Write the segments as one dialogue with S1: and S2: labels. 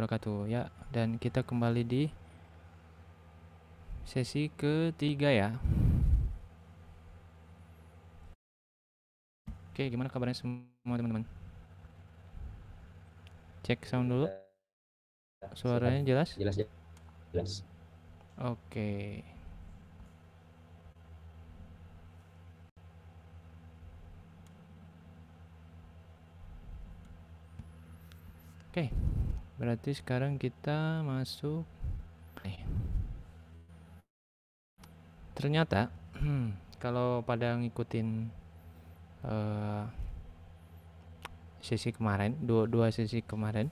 S1: wabarakatuh ya dan kita kembali di sesi ketiga ya Oke gimana kabarnya semua teman-teman cek sound dulu suaranya jelas jelas jelas Oke Oke. Okay berarti sekarang kita masuk nih ternyata hmm, kalau pada ngikutin uh, sesi kemarin dua dua sesi kemarin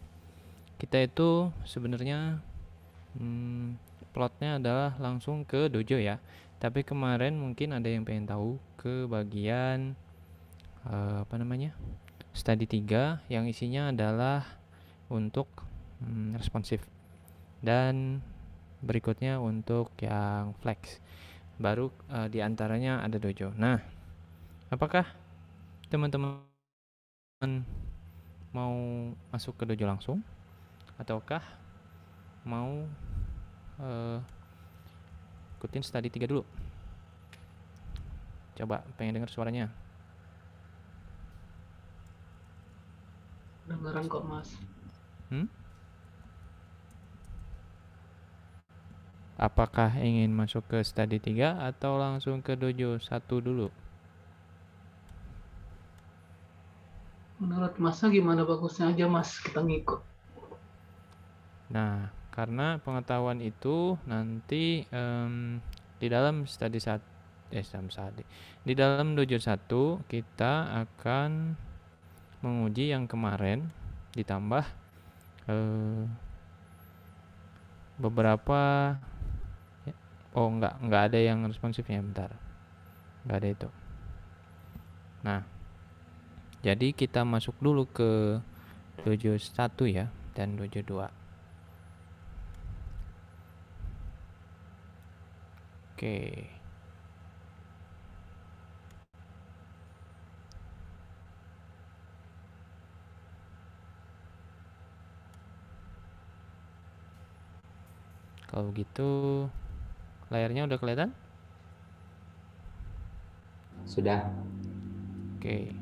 S1: kita itu sebenarnya hmm, plotnya adalah langsung ke dojo ya tapi kemarin mungkin ada yang pengen tahu ke bagian uh, apa namanya study 3 yang isinya adalah untuk hmm, responsif dan berikutnya untuk yang flex baru uh, eh, diantaranya ada dojo nah apakah teman-teman
S2: mau masuk ke dojo langsung
S1: ataukah mau uh, ikutin study 3 dulu coba pengen dengar suaranya
S3: dengeran kok mas
S1: hmm? Apakah ingin masuk ke studi 3 atau langsung ke dojo 1 dulu?
S4: Menurut masa gimana bagusnya aja Mas kita ngikut?
S1: Nah, karena pengetahuan itu nanti um, di dalam studi 1 eh Di dalam dojo 1 kita akan menguji yang kemarin ditambah eh, beberapa oh enggak, enggak ada yang responsifnya bentar Enggak ada itu nah jadi kita masuk dulu ke dojo 1 ya dan dojo 2 Oke. Kalau gitu Layarnya udah kelihatan? Sudah. Oke.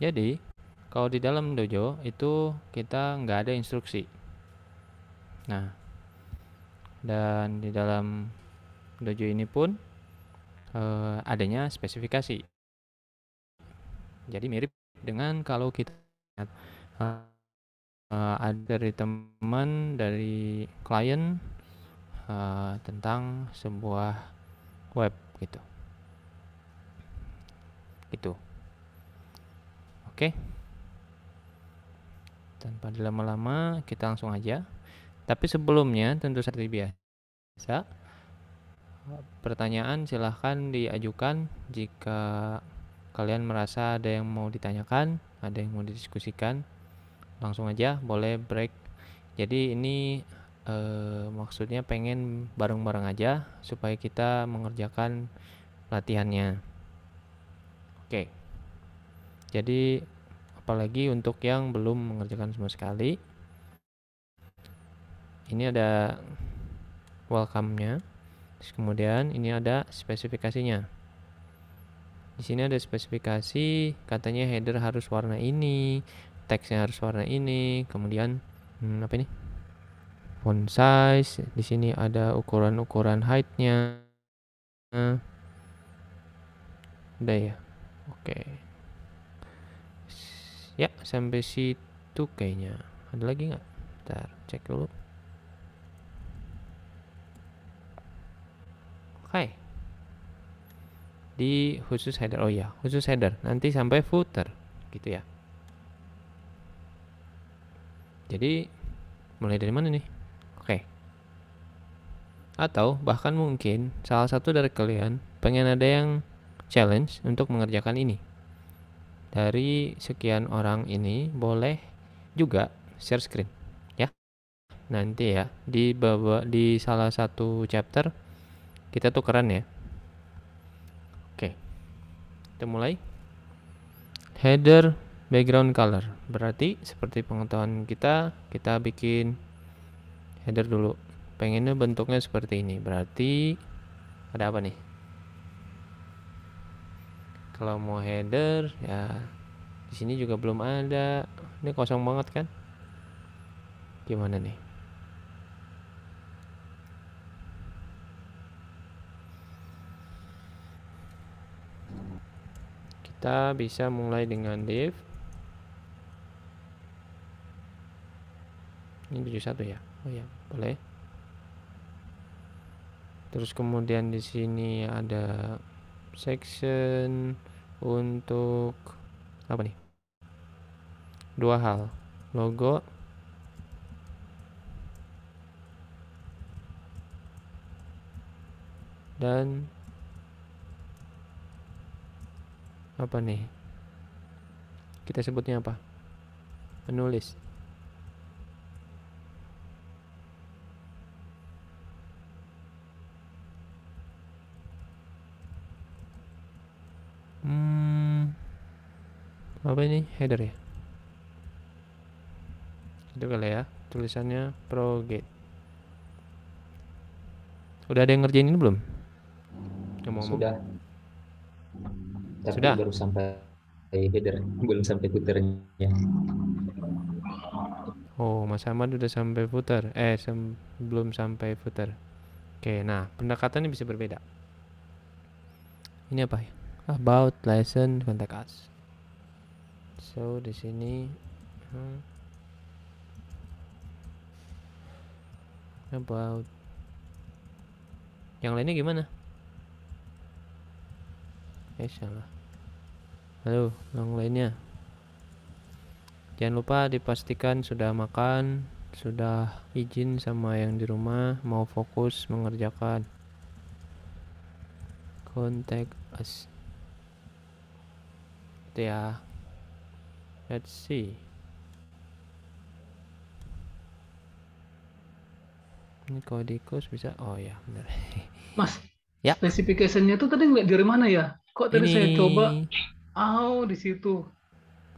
S1: Jadi, kalau di dalam dojo itu kita nggak ada instruksi. Nah, dan di dalam dojo ini pun eh, adanya spesifikasi. Jadi mirip dengan kalau kita uh, ada dari teman dari klien uh, tentang sebuah web gitu gitu oke tanpa lama-lama kita langsung aja tapi sebelumnya tentu seperti biasa eh, pertanyaan silahkan diajukan jika kalian merasa ada yang mau ditanyakan ada yang mau didiskusikan langsung aja boleh break jadi ini e, maksudnya pengen bareng-bareng aja supaya kita mengerjakan latihannya oke jadi apalagi untuk yang belum mengerjakan sama sekali ini ada welcome-nya Terus kemudian ini ada spesifikasinya. Di sini ada spesifikasi, katanya header harus warna ini, teksnya harus warna ini kemudian hmm, apa ini font size di sini ada ukuran-ukuran heightnya nah, udah ya oke okay. ya sampai situ kayaknya ada lagi nggak ntar cek dulu oke di khusus header oh ya khusus header nanti sampai footer gitu ya jadi mulai dari mana nih? Oke. Okay. Atau bahkan mungkin salah satu dari kalian pengen ada yang challenge untuk mengerjakan ini. Dari sekian orang ini boleh juga share screen ya. Nanti ya di bawah di salah satu chapter kita tukeran ya. Oke. Okay. Kita mulai. Header background color berarti seperti pengetahuan kita kita bikin header dulu pengennya bentuknya seperti ini berarti ada apa nih kalau mau header ya di sini juga belum ada ini kosong banget kan gimana nih kita bisa mulai dengan div ini 71 ya oh ya boleh terus kemudian di sini ada section untuk apa nih dua hal logo dan apa nih kita sebutnya apa menulis
S3: Hmm,
S1: apa ini header ya? Itu kali ya tulisannya Progate. Udah ada yang ngerjain ini belum? Ngomong -ngomong. Sudah. Tapi
S2: Sudah. baru sampai header, belum sampai footernya.
S1: Oh, Mas Ahmad udah sampai footer. Eh, sem belum sampai footer. Oke, nah pendekatannya bisa berbeda. Ini apa ya? about lesson contact us so di sini hmm, about yang lainnya gimana eh salah halo yang lainnya jangan lupa dipastikan sudah makan sudah izin sama yang di rumah mau fokus mengerjakan contact us Gitu ya let's see ini kodikus bisa oh ya benar
S4: mas ya spesifikasinya tuh tadi ngeliat dari mana ya kok tadi ini... saya coba oh di situ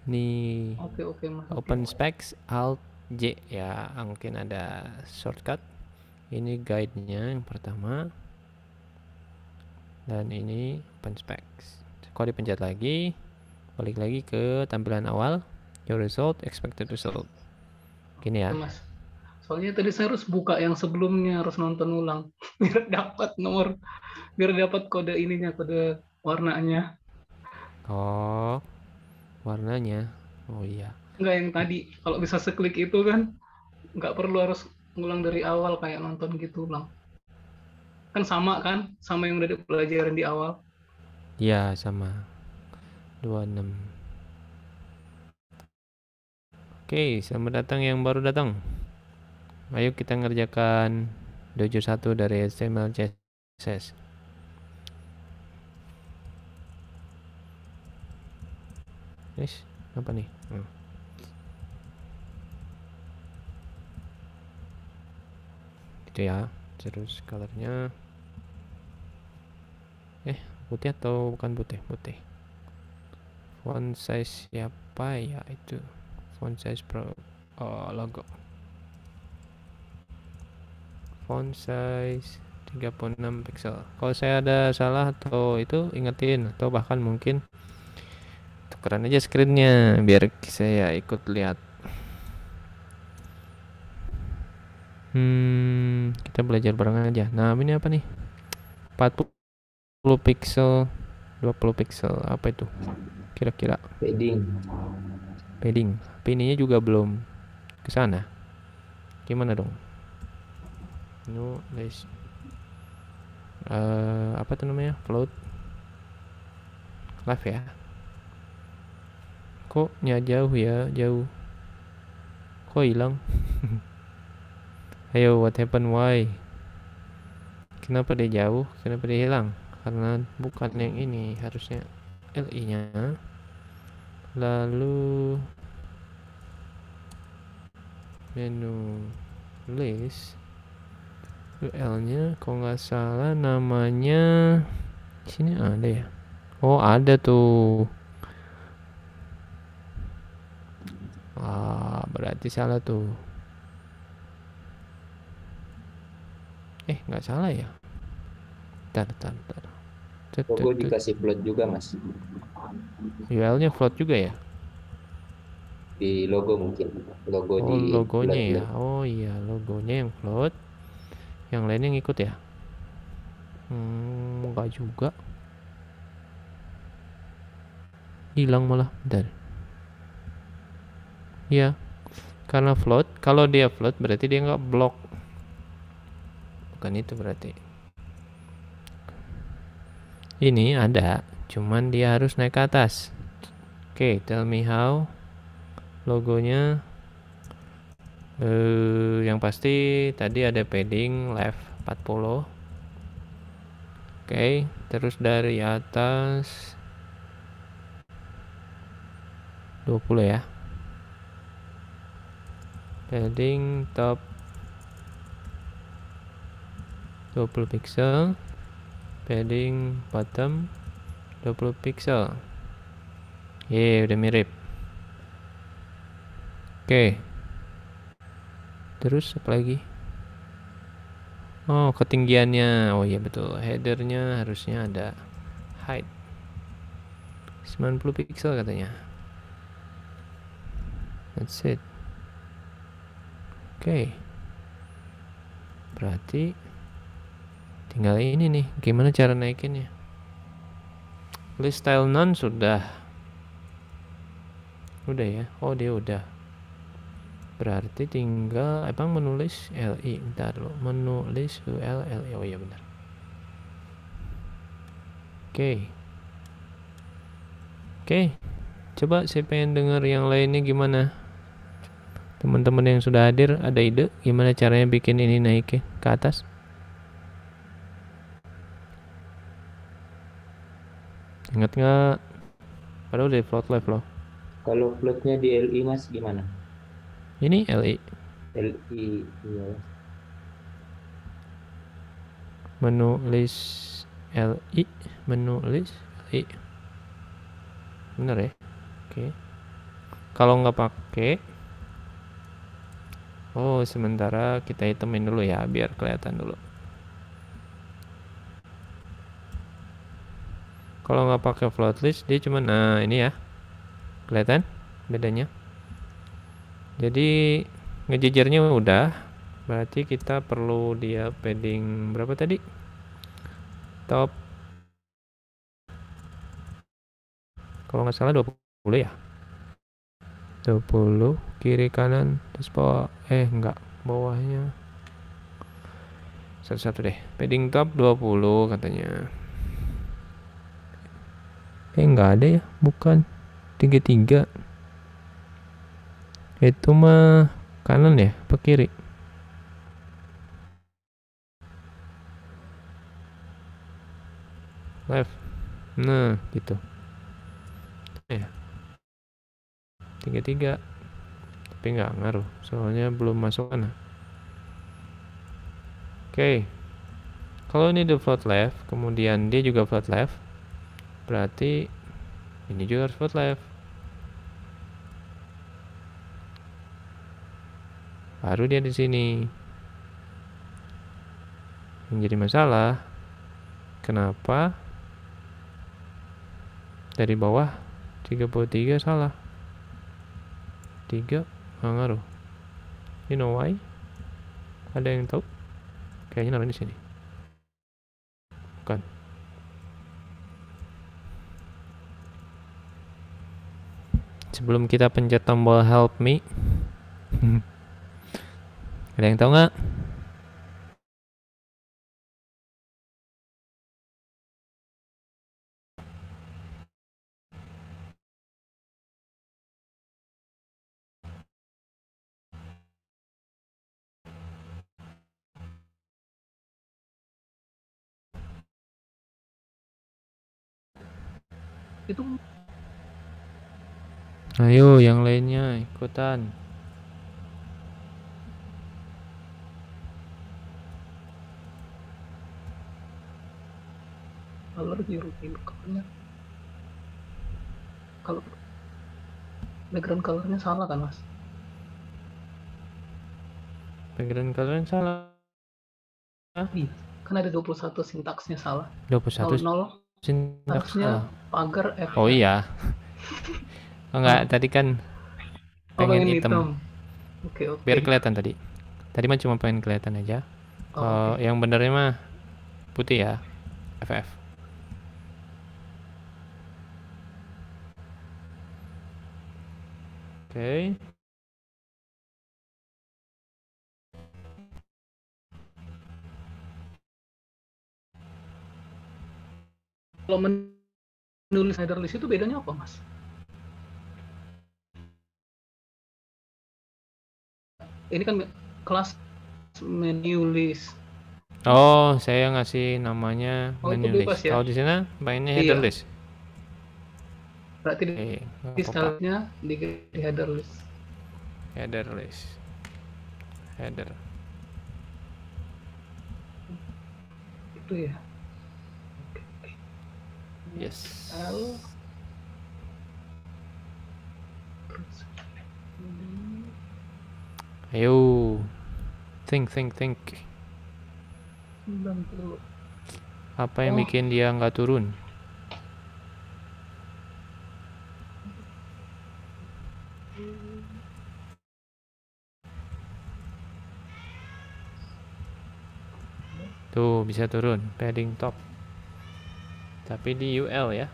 S1: nih oke oke mas open specs alt j ya mungkin ada shortcut ini guide nya yang pertama dan ini open specs kalau dipencet lagi balik lagi ke tampilan awal your result expected result gini ya
S4: soalnya tadi saya harus buka yang sebelumnya harus nonton ulang biar dapat nomor biar dapat kode ininya kode warnanya
S3: oh
S1: warnanya oh iya
S4: enggak yang tadi kalau bisa seklik itu kan nggak perlu harus ngulang dari awal kayak nonton gitu ulang kan sama kan sama yang udah dipelajarin di awal
S1: iya sama 26 oke selamat datang yang baru datang ayo kita ngerjakan dojo 1 dari HTML CSS ini apa nih hmm. gitu ya terus colornya eh putih atau bukan putih putih font size siapa ya itu font size pro oh, logo font size 36 pixel kalau saya ada salah atau itu ingetin atau bahkan mungkin tukeran aja screennya biar saya ikut lihat hmm kita belajar bareng aja nah ini apa nih 40 pixel 20 pixel apa itu kira-kira padding padding pininya juga belum ke sana gimana dong no guys uh, apa tuh namanya float live ya kok nya jauh ya jauh kok hilang ayo what happened why kenapa dia jauh kenapa dia hilang karena bukan yang ini harusnya LI nya lalu menu list L nya kalau nggak salah namanya sini ada ya oh ada tuh ah berarti salah tuh eh nggak salah ya tar tar tar tuh.
S2: tet, tet. dikasih plot juga mas
S1: UL-nya float juga ya?
S2: Di logo mungkin. Logo oh, di logonya ya.
S1: Oh iya, logonya yang float. Yang lainnya ngikut ya?
S2: Hmm,
S1: enggak juga. Hilang malah. Bentar. Iya. Karena float, kalau dia float berarti dia nggak block. Bukan itu berarti. Ini ada cuman dia harus naik ke atas oke okay, tell me how logonya uh, yang pasti tadi ada padding left 40 oke okay, terus dari atas 20 ya padding top 20 pixel padding bottom 20 pixel ye udah mirip oke terus apa lagi oh ketinggiannya oh iya betul headernya harusnya ada height 90 pixel katanya that's it oke berarti tinggal ini nih gimana cara naikinnya list style none sudah udah ya oh dia udah berarti tinggal abang menulis li ntar lo menulis ul li oh iya benar oke okay. oke okay. coba saya pengen dengar yang lainnya gimana teman-teman yang sudah hadir ada ide gimana caranya bikin ini naik ke atas Ingat nggak? Padahal udah float live loh.
S2: Kalau floatnya di LI mas gimana? Ini LI. LI, iya.
S1: list LI, Menu list LI. Bener ya? Oke. Kalau nggak pakai, oh sementara kita hitamin dulu ya biar kelihatan dulu. kalau nggak pakai float list dia cuma nah ini ya kelihatan bedanya jadi ngejejernya udah berarti kita perlu dia padding berapa tadi top kalau nggak salah 20 ya
S2: 20
S1: kiri kanan terus bawah eh enggak bawahnya satu-satu deh padding top 20 katanya eh nggak ada ya bukan tiga tiga itu mah kanan ya ke kiri left nah gitu nah, ya tiga tiga tapi nggak ngaruh soalnya belum masuk mana oke okay. kalau ini the float left kemudian dia juga float left berarti ini juga harus buat left baru dia di sini yang jadi masalah kenapa dari bawah 33 salah 3 nggak ngaruh you know why ada yang tahu kayaknya naruh di sini bukan sebelum kita pencet tombol help me hmm. ada yang tahu nggak itu Ayo yang lainnya ikutan.
S4: Kalau biruin colornya, kalau background colornya salah kan mas?
S1: Background colornya salah.
S4: Hah? Iya, kan ada 21 sintaksnya salah. 21 nol, nol sintaksnya ah. pagar F.
S1: Oh iya. Oh, enggak, hmm. tadi kan oh, pengen, pengen hitam. hitam. okay, Okay. Biar kelihatan tadi. Tadi mah cuma pengen kelihatan aja. Oh, uh, oh, okay. yang benernya mah putih ya. FF.
S5: Oke. Okay. Kalau menulis header list itu bedanya apa, Mas?
S4: ini kan kelas menu list.
S1: Oh, saya ngasih namanya oh, menu list. Bebas, ya? Kalau di sana mainnya header iya. list.
S4: Berarti di, stylenya
S1: di, di header list. Header list. Header.
S4: Itu ya. Yes.
S1: Ayo. Think, think, think. Apa yang oh. bikin dia nggak turun? Tuh, bisa turun. Padding top. Tapi di UL ya.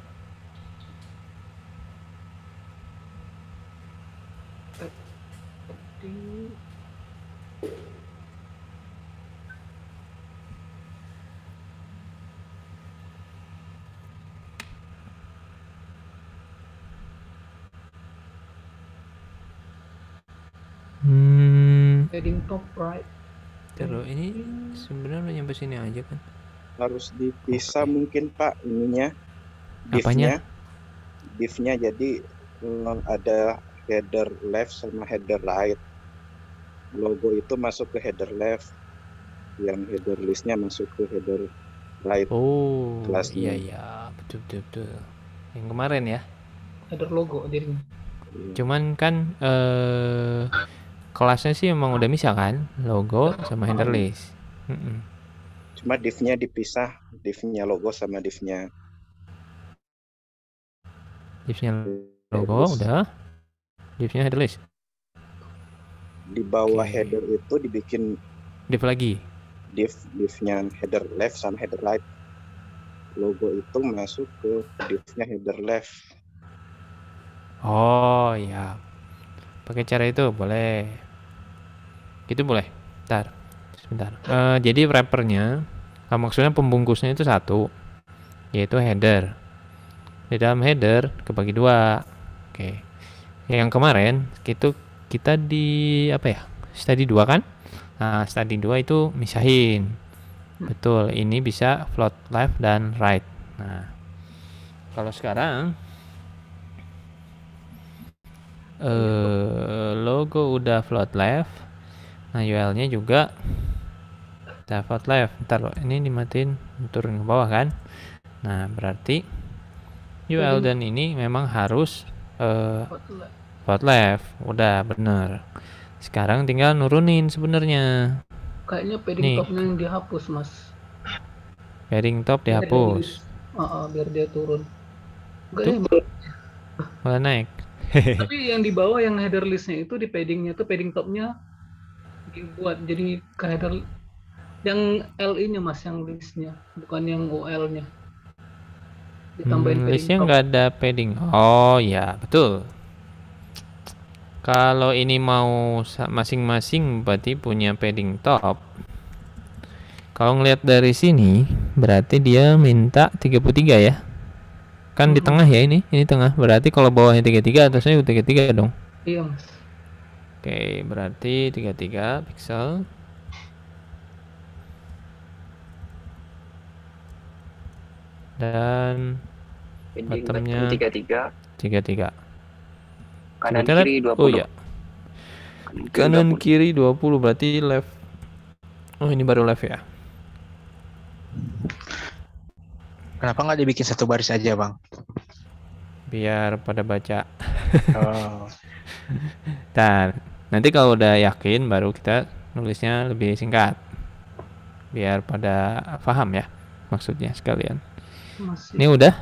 S4: heading top right
S1: Terus ini sebenarnya udah nyampe sini aja kan
S2: harus dipisah okay. mungkin pak ininya Apanya? divnya jadi mm, ada header left sama header right logo itu masuk ke header left yang header listnya masuk ke header right oh kelas iya
S4: iya betul
S1: betul, betul. yang kemarin ya
S4: header logo dirinya
S1: iya. cuman kan eh uh kelasnya sih emang udah misalkan kan logo sama header list
S2: cuma divnya dipisah divnya logo sama divnya
S1: divnya logo udah divnya header list
S2: di bawah okay. header itu dibikin div lagi div divnya header left sama header right logo itu masuk ke divnya header left
S1: oh ya pakai cara itu boleh gitu boleh bentar sebentar uh, jadi wrappernya uh, maksudnya pembungkusnya itu satu yaitu header di dalam header kebagi dua oke okay. yang kemarin itu kita di apa ya study dua kan nah study dua itu misahin betul ini bisa float left dan right nah kalau sekarang uh, logo udah float left Nah UL-nya juga default left. Ntar loh, ini dimatiin turun ke bawah kan. Nah berarti UL dan ini memang harus uh, eh, left. Udah bener. Sekarang tinggal nurunin sebenarnya.
S4: Kayaknya padding Nih. topnya yang dihapus mas.
S1: Padding top dihapus.
S4: Biar dia, uh, uh, biar dia turun. Enggak
S1: Malah naik. Tapi
S4: yang di bawah yang header listnya itu di paddingnya tuh padding topnya dibuat jadi kader yang LI nya mas yang listnya bukan yang OL nya
S3: ditambahin hmm, listnya
S1: nggak ada padding oh ya betul kalau ini mau masing-masing berarti punya padding top kalau ngelihat dari sini berarti dia minta 33 ya kan hmm. di tengah ya ini ini tengah berarti kalau bawahnya 33 atasnya 33 dong iya mas Oke, okay, berarti 33 pixel. Dan bottomnya 33. 33. Kanan Coba kiri 20. Oh iya. Kanan kanan 20. kiri 20 berarti left. Oh, ini baru left ya.
S2: Kenapa nggak dibikin satu baris aja, Bang?
S1: Biar pada baca. Oh. Ntar nanti kalau udah yakin baru kita nulisnya lebih singkat biar pada paham ya maksudnya sekalian. Masih. Ini udah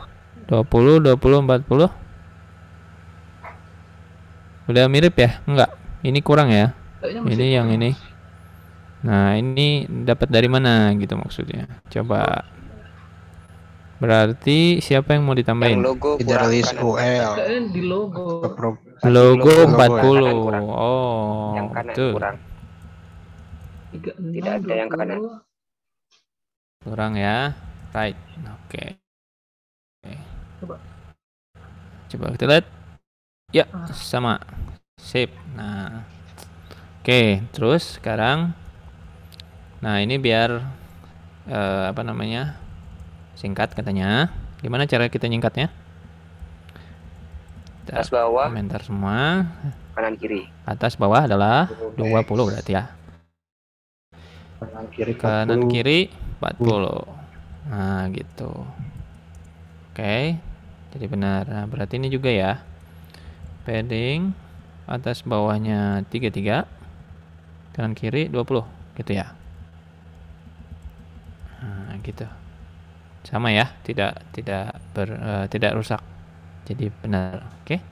S1: 20 20 40. Udah mirip ya? Enggak. Ini kurang ya. Ini yang ini. Nah, ini dapat dari mana gitu maksudnya. Coba Berarti siapa yang mau ditambahin? Yang logo
S4: Idealis UL. Di logo
S1: logo, logo 40 ya. ya, yang kurang. oh yang kanan betul. kurang
S4: Tiga, tidak ada yang kanan
S1: kurang ya right oke okay.
S5: Oke.
S4: okay. coba
S1: coba kita lihat ya ah. sama sip nah oke okay. terus sekarang nah ini biar uh, apa namanya singkat katanya gimana cara kita nyingkatnya atas bawah komentar semua kanan kiri atas bawah adalah 20 berarti ya
S2: kanan kiri 40. kanan
S1: kiri 40 nah gitu oke jadi benar nah, berarti ini juga ya padding atas bawahnya 33 kanan kiri 20 gitu ya nah gitu sama ya tidak tidak ber, uh, tidak rusak jadi benar oke okay. oke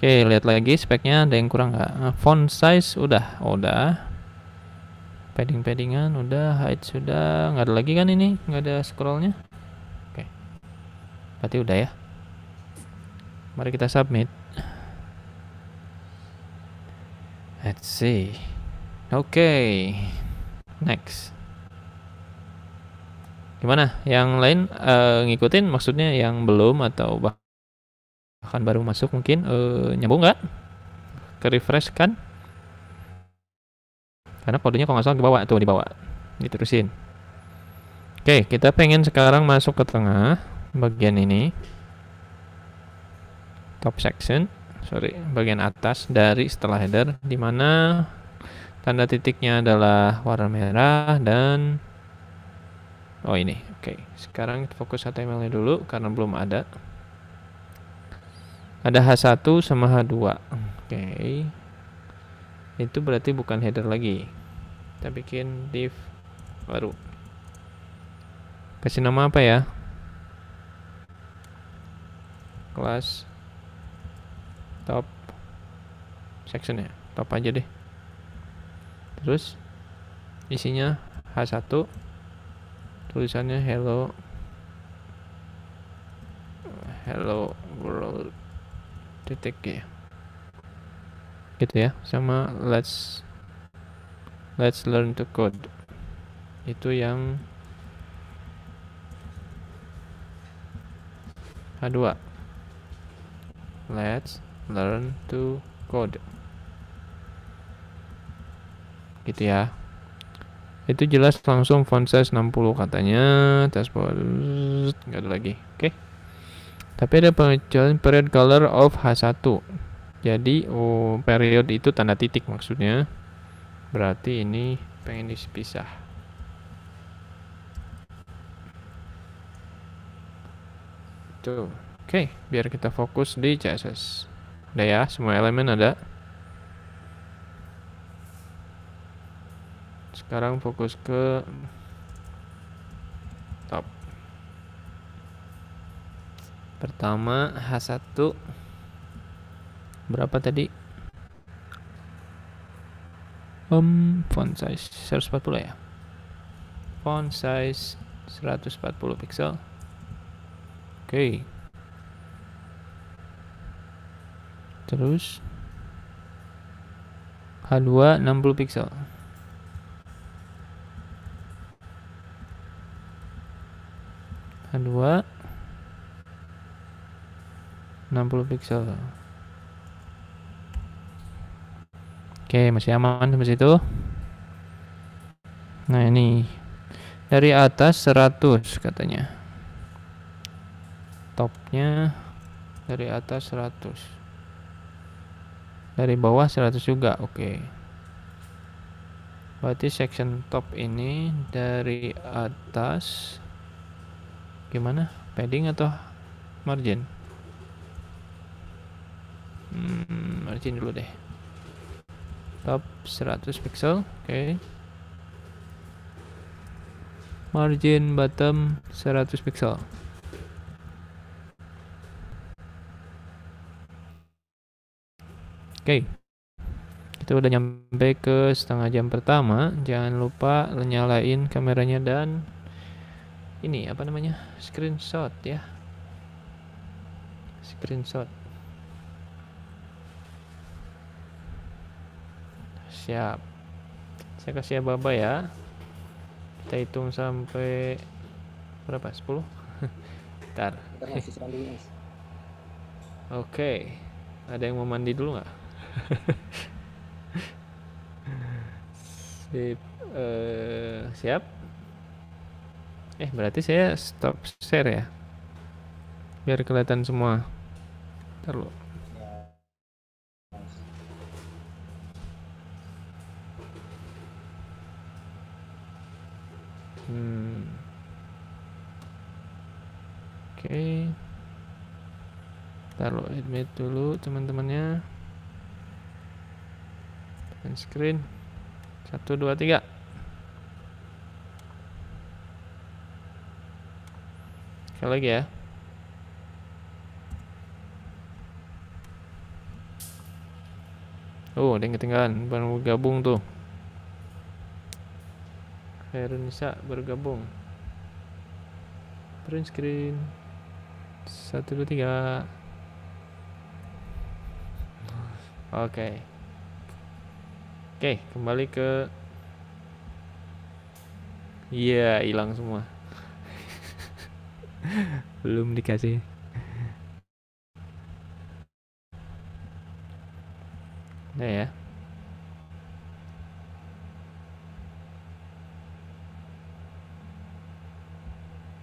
S1: okay, lihat lagi speknya ada yang kurang nggak ah, font size udah oh, udah padding paddingan udah height sudah nggak ada lagi kan ini nggak ada scrollnya oke okay. berarti udah ya mari kita submit let's see oke okay. next Gimana? Yang lain uh, ngikutin maksudnya yang belum atau bahkan baru masuk mungkin uh, nyambung nggak? Ke refresh kan? Karena kodenya kalau nggak salah dibawa tuh dibawa. Diterusin. Oke, kita pengen sekarang masuk ke tengah bagian ini. Top section, sorry, bagian atas dari setelah header di tanda titiknya adalah warna merah dan Oh ini, oke. Okay. Sekarang fokus HTML-nya dulu karena belum ada. Ada H1 sama H2. Oke. Okay. Itu berarti bukan header lagi. Kita bikin div baru. Kasih nama apa ya? Kelas top section ya. Top aja deh. Terus isinya H1 tulisannya hello hello world titik ya gitu ya sama let's let's learn to code itu yang H2 let's learn to code gitu ya itu jelas langsung font size 60 katanya dashboard nggak ada lagi oke okay. tapi ada pengecualian period color of H1 jadi oh, period itu tanda titik maksudnya berarti ini pengen dipisah itu oke okay. biar kita fokus di CSS udah ya semua elemen ada sekarang fokus ke top pertama H1 berapa tadi um, font size 140 ya font size 140 pixel oke okay. terus H2 60 pixel kedua 60 pixel oke masih aman sampai situ nah ini dari atas 100 katanya topnya dari atas 100 dari bawah 100 juga oke okay. berarti section top ini dari atas gimana padding atau margin hmm, margin dulu deh top 100 pixel oke okay. margin bottom 100 pixel oke okay kita udah nyampe ke setengah jam pertama jangan lupa nyalain kameranya dan ini apa namanya screenshot ya screenshot siap saya kasih ababa ya kita hitung sampai berapa 10 ntar oke ada yang mau mandi dulu nggak Sip, uh, siap Eh, berarti saya stop share ya. Biar kelihatan semua.
S3: Ntar Hmm.
S1: Oke. Okay. Taruh admit dulu teman-temannya. Dan screen. satu dua tiga Sekali lagi ya. Oh, ada yang ketinggalan. Baru gabung tuh. Herunisa bergabung. Print screen. Satu, dua, tiga. Oke. Okay. Oke, okay, kembali ke Iya, yeah, hilang semua. belum dikasih nah ya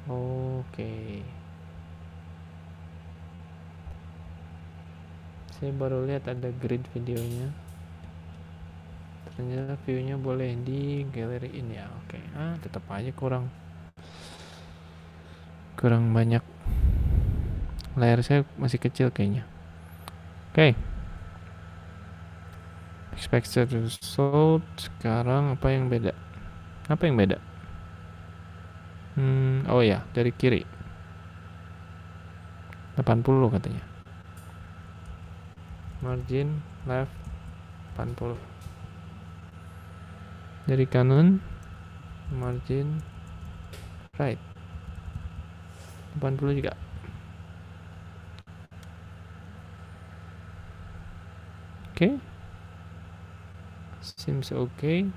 S1: Oke. Saya baru lihat ada grid videonya. Ternyata view-nya boleh di galeri ini ya. Oke. Ah, tetap aja kurang kurang banyak layar saya masih kecil kayaknya oke okay. expected result sekarang apa yang beda apa yang beda hmm, oh ya dari kiri 80 katanya margin left 80 dari kanan margin right 80 juga oke okay. seems okay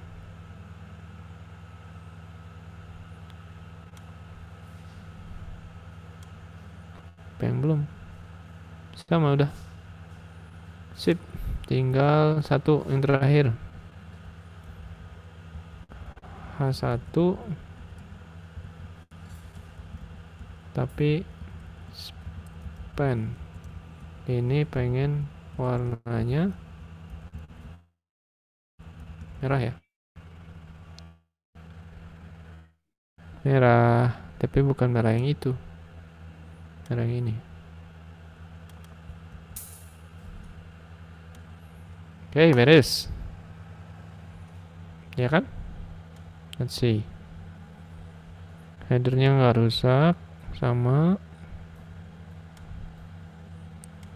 S1: apa yang belum sama udah sip tinggal satu yang terakhir H1 tapi span ini pengen warnanya merah ya merah tapi bukan merah yang itu merah yang ini oke okay, beres ya kan let's see headernya nggak rusak sama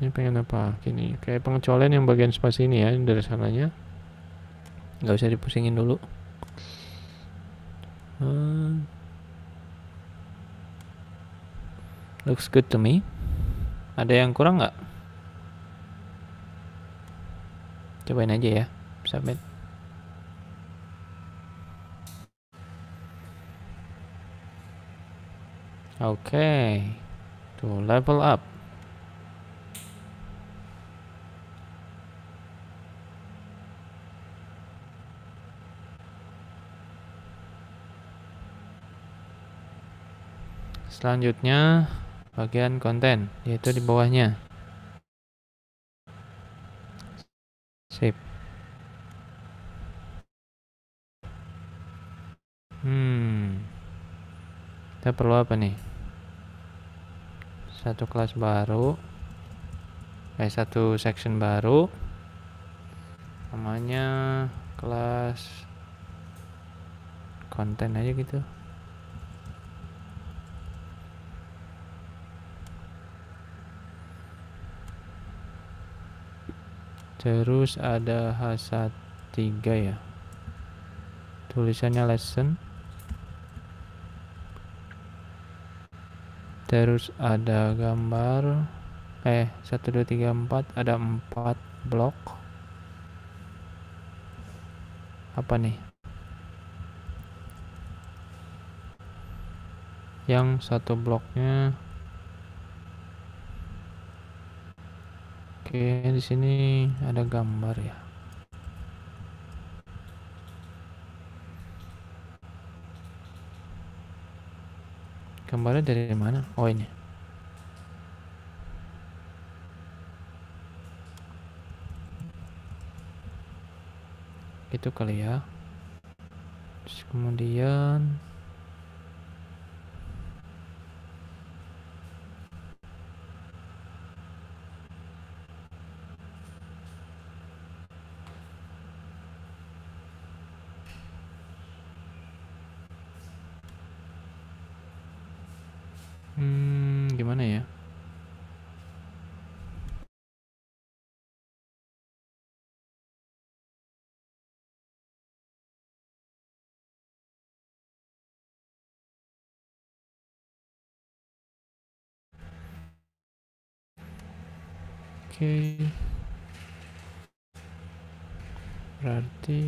S1: ini pengen apa gini kayak pengecualian yang bagian spasi ini ya dari sananya nggak usah dipusingin dulu hmm. looks good to me ada yang kurang nggak cobain aja ya submit okay. to level up selanjutnya bagian konten yaitu di bawahnya sip hmm kita perlu apa nih satu kelas baru eh satu section baru namanya kelas konten aja gitu terus ada H3 ya tulisannya lesson terus ada gambar eh 1 2 3 4 ada 4 blok apa nih yang satu bloknya oke di sini ada gambar ya Gambarnya dari mana? Oh ini. Itu kali ya. Terus kemudian okay. berarti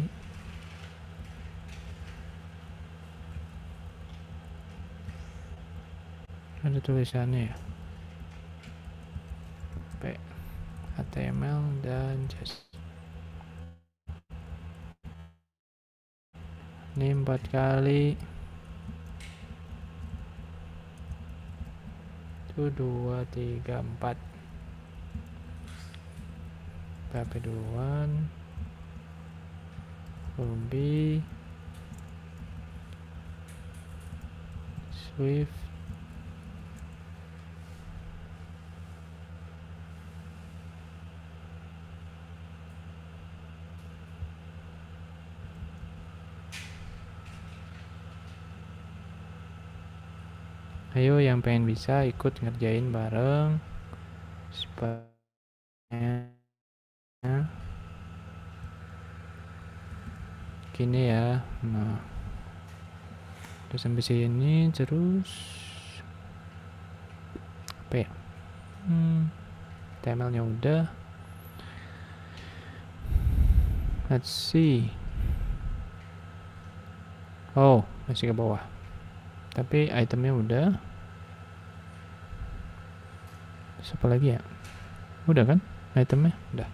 S1: ada tulisannya ya P HTML dan JS ini empat kali itu dua tiga empat PHP duluan Ruby Swift Ayo yang pengen bisa ikut ngerjain bareng supaya ya. gini ya nah terus sampai sini terus apa ya hmm, temelnya udah let's see oh masih ke bawah tapi itemnya udah siapa apa lagi ya udah kan itemnya udah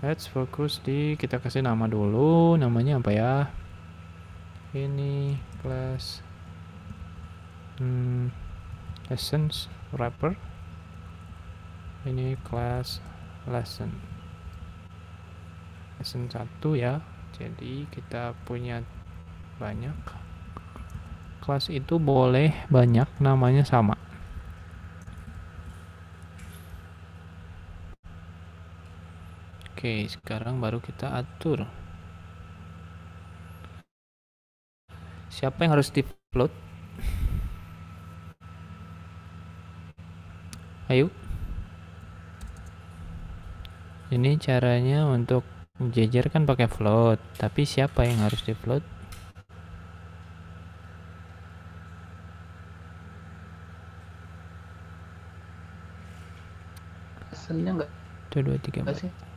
S1: Let's fokus di kita kasih nama dulu. Namanya apa ya? Ini class hmm, essence wrapper. Ini class lesson. Lesson satu ya. Jadi kita punya banyak. Kelas itu boleh banyak namanya sama. Oke, sekarang baru kita atur. Siapa yang harus di float? Ayo. Ini caranya untuk jejer kan pakai float, tapi siapa yang harus di float?
S4: Pesannya enggak? 2 2 3 4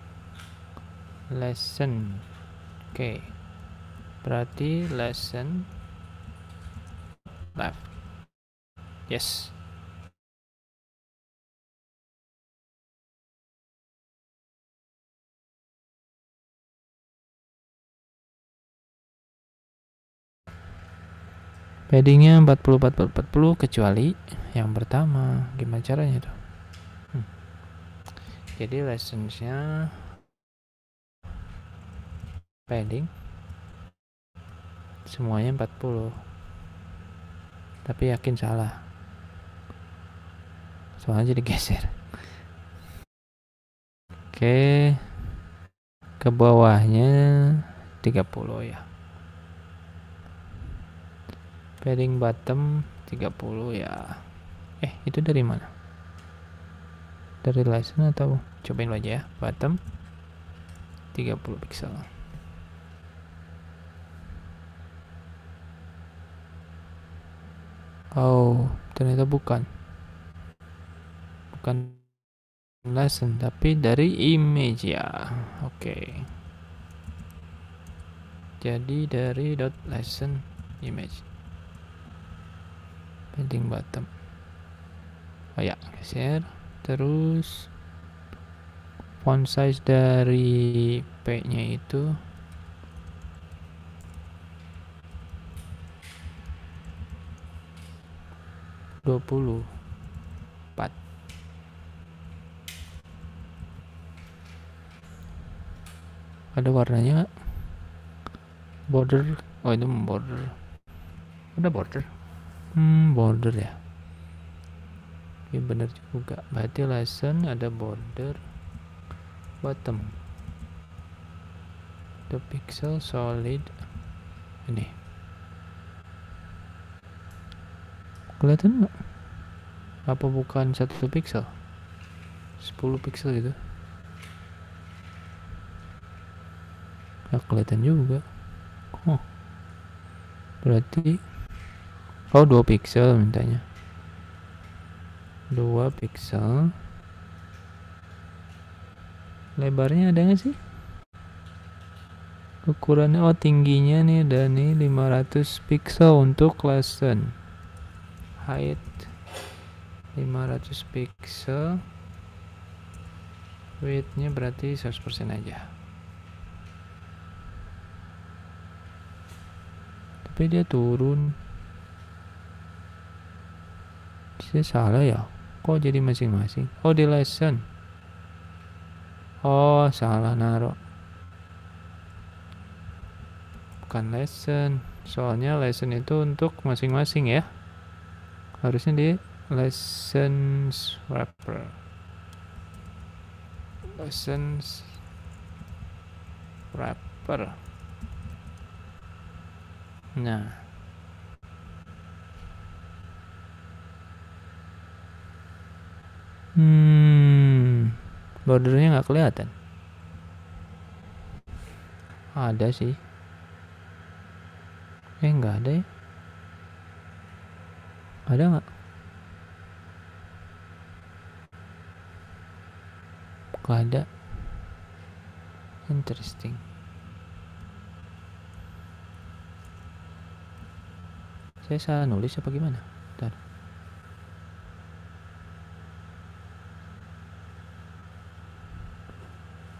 S1: lesson oke okay. berarti lesson left yes paddingnya 40 40 40 kecuali yang pertama gimana caranya tuh hmm. jadi lessonsnya Pending, semuanya 40 tapi yakin salah soalnya jadi geser oke ke bawahnya 30 ya padding bottom 30 ya eh itu dari mana dari license atau cobain aja ya bottom 30 pixel Oh, ternyata bukan. Bukan lesson, tapi dari image ya. Oke. Okay. Jadi dari dot lesson image. Painting bottom. Oh ya, geser. Terus font size dari P-nya itu 24 ada warnanya border oh itu border ada border hmm border ya ini bener juga berarti lesson ada border bottom the pixel solid ini kelihatan nggak apa bukan satu pixel sepuluh pixel gitu ya kelihatan juga oh berarti oh dua pixel mintanya dua pixel lebarnya ada nggak sih ukurannya oh tingginya nih dan nih 500 pixel untuk lesson height 500 pixel widthnya berarti 100% aja tapi dia turun saya salah ya kok jadi masing-masing oh di lesson oh salah naruh bukan lesson soalnya lesson itu untuk masing-masing ya harusnya di license wrapper license wrapper nah hmm bordernya nggak kelihatan ada sih eh nggak ada ya ada nggak? Gak ada. Interesting. Saya salah nulis apa gimana? Bentar.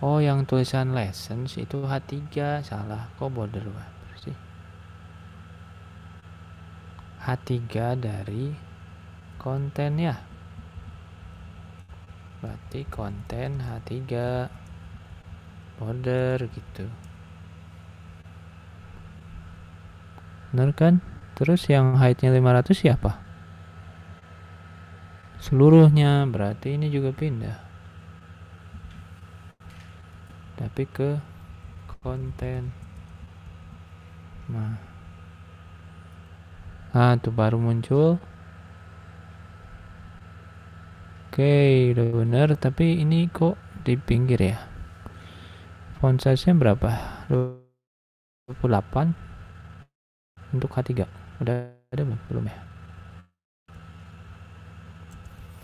S1: Oh, yang tulisan lessons itu H3 salah. Kok border H3 dari kontennya. Berarti konten H3 border gitu. Bener kan? Terus yang height-nya 500 siapa? Seluruhnya, berarti ini juga pindah. Tapi ke konten. Nah, ah tuh baru muncul. Oke, okay, udah bener. Tapi ini kok di pinggir ya? Font size-nya berapa? 28 untuk H3. Udah ada belum? Belum ya?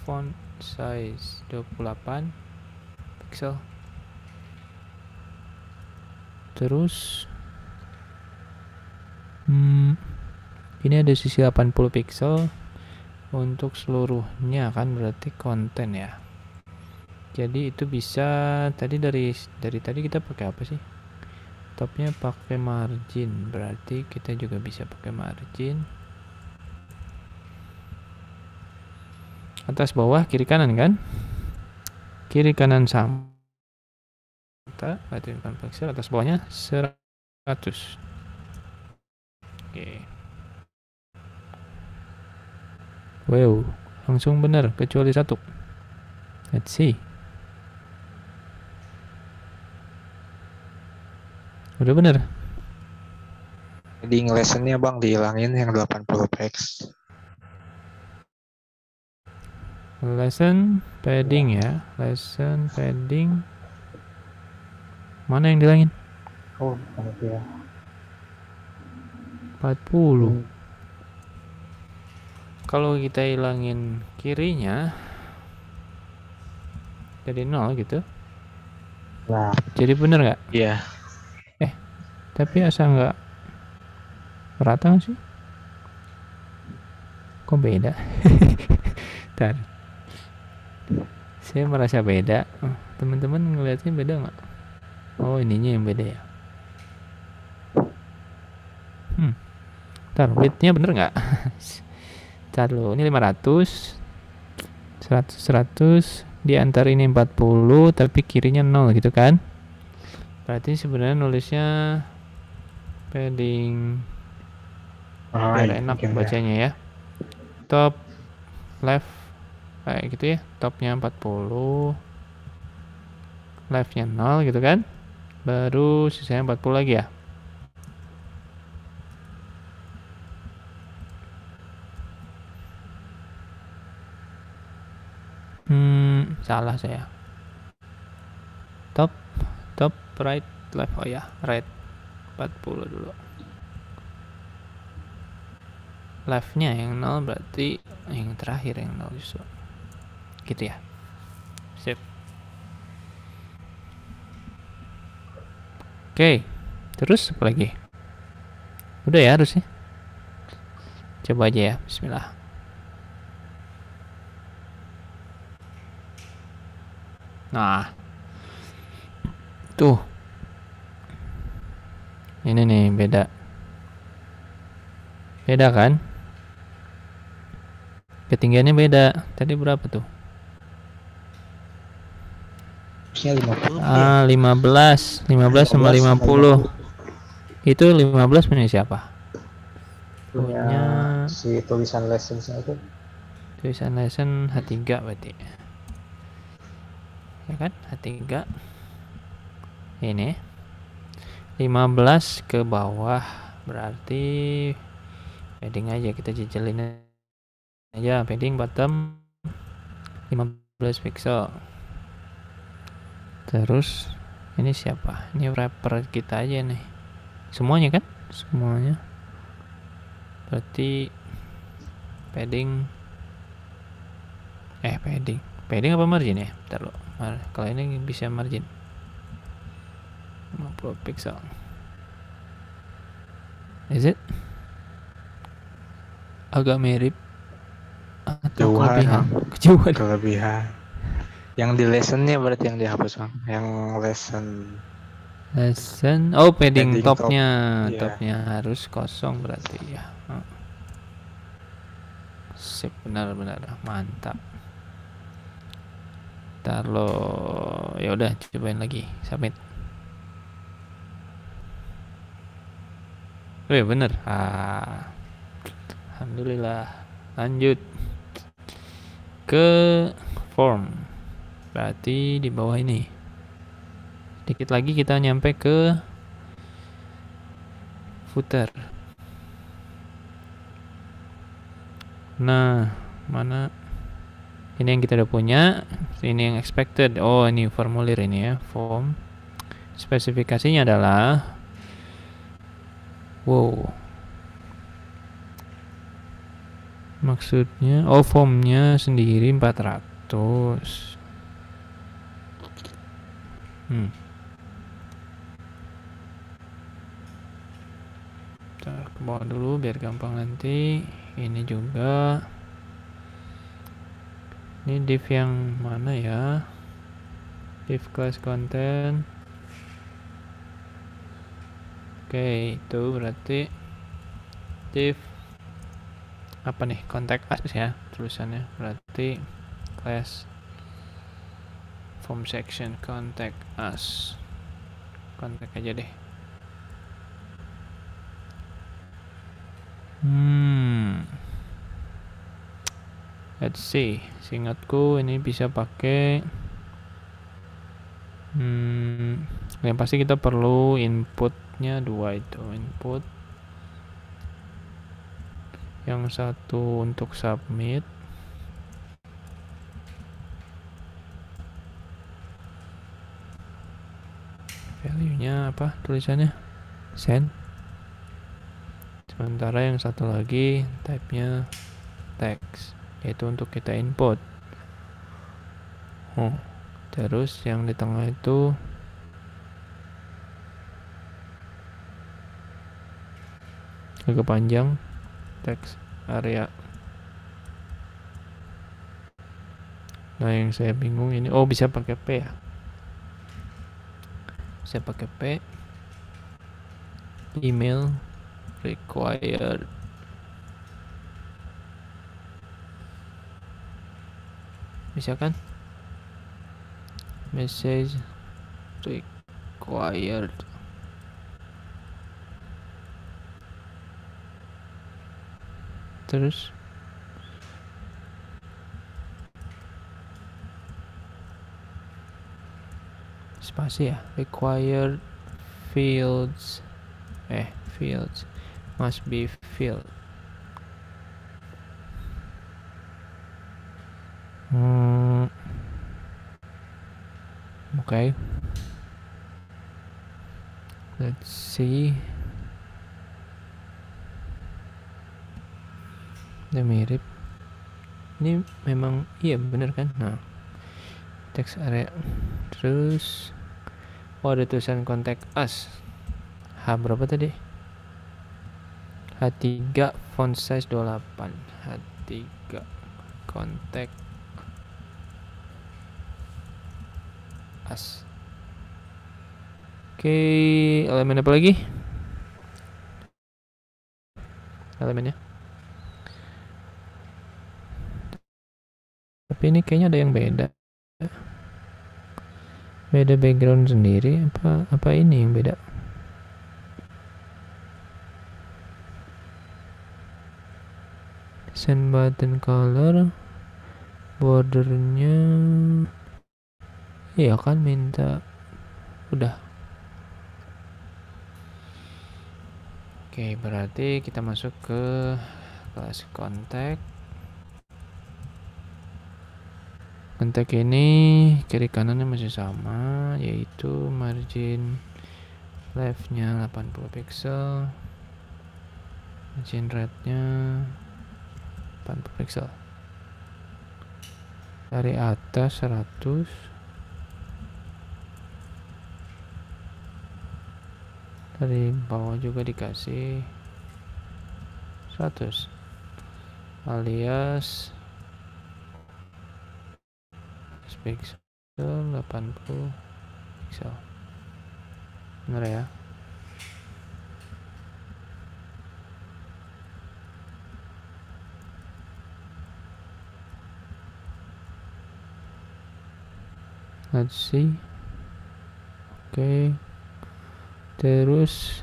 S1: Font size 28 pixel. Terus hmm ini ada sisi 80 pixel untuk seluruhnya kan berarti konten ya jadi itu bisa tadi dari dari tadi kita pakai apa sih topnya pakai margin berarti kita juga bisa pakai margin atas bawah kiri kanan kan kiri kanan sama berarti bukan pixel atas bawahnya 100
S3: oke okay.
S1: Wow, langsung benar kecuali satu. Let's see. Udah benar.
S2: Di lessonnya bang dihilangin yang 80 px.
S1: Lesson padding ya, ya lesson padding. Mana yang dihilangin?
S3: Oh, ya.
S1: 40 kalau kita hilangin kirinya jadi nol gitu nah. jadi bener nggak iya yeah. eh tapi asal nggak merata gak sih kok beda dan saya merasa beda teman-teman ngeliatnya beda nggak oh ininya yang beda ya hmm. Ntar, bener nggak? Cat lo. Ini 500. 100 100 di antar ini 40 tapi kirinya 0 gitu kan. Berarti sebenarnya nulisnya padding ah, Biar oh, enak ya. bacanya ya. Top left kayak eh, gitu ya. Topnya 40 leftnya 0 gitu kan. Baru sisanya 40 lagi ya. Hmm, salah saya. Top, top, right, left. Oh ya, right. 40 dulu. Left-nya yang nol berarti yang terakhir yang nol justru. Gitu ya. Sip. Oke, terus apa lagi? Udah ya harusnya. Coba aja ya, bismillah. Nah, tuh, ini nih beda, beda kan? Ketinggiannya beda. Tadi berapa tuh? Ya, 50, Ah, 15, 15 sama 50. 50. Itu 15 punya
S2: siapa? Punya, punya si tulisan lesson satu.
S1: Tulisan lesson H3 berarti ya kan H3 ini 15 ke bawah berarti padding aja kita jejelin aja padding bottom 15 pixel terus ini siapa ini wrapper kita aja nih semuanya kan semuanya berarti padding eh padding padding apa margin ya bentar loh Mar kalau ini bisa margin 50 pixel is it agak mirip atau lebih kelebihan kelebihan yang di lessonnya berarti yang dihapus bang yang lesson lesson oh padding, padding topnya top. yeah. topnya harus kosong berarti ya oh. sip benar-benar mantap kalau ya udah cobain lagi submit oh iya, bener ah alhamdulillah lanjut ke form berarti di bawah ini sedikit lagi kita nyampe ke footer nah mana ini yang kita udah punya ini yang expected oh ini formulir ini ya form spesifikasinya adalah wow maksudnya oh formnya sendiri 400 hmm kita ke bawah dulu biar gampang nanti ini juga ini div yang mana ya div class content oke itu berarti div apa nih contact us ya tulisannya berarti class form section contact us contact aja deh hmm let's see seingatku ini bisa pakai hmm, yang pasti kita perlu inputnya dua itu input yang satu untuk submit value-nya apa tulisannya send sementara yang satu lagi type-nya text yaitu untuk kita input oh. terus yang di tengah itu agak panjang teks area nah yang saya bingung ini oh bisa pakai P ya Saya pakai P email required misalkan message required terus spasi ya required fields eh fields must be filled Hmm. Okay. Let's see. Ini mirip. Ini memang iya bener kan? Nah. Text area. Terus oh ada tulisan contact us. H berapa tadi? H3 font size 28. H3 contact atas. Oke, okay, elemen apa lagi? Elemennya. Tapi ini kayaknya ada yang beda. Beda background sendiri apa apa ini yang beda? Send button color bordernya iya kan minta udah oke berarti kita masuk ke kelas kontak kontak ini kiri kanannya masih sama yaitu margin leftnya 80 pixel margin rightnya 80 pixel dari atas 100 dari bawah juga dikasih 100 alias pixel 80 pixel bener ya let's see okay terus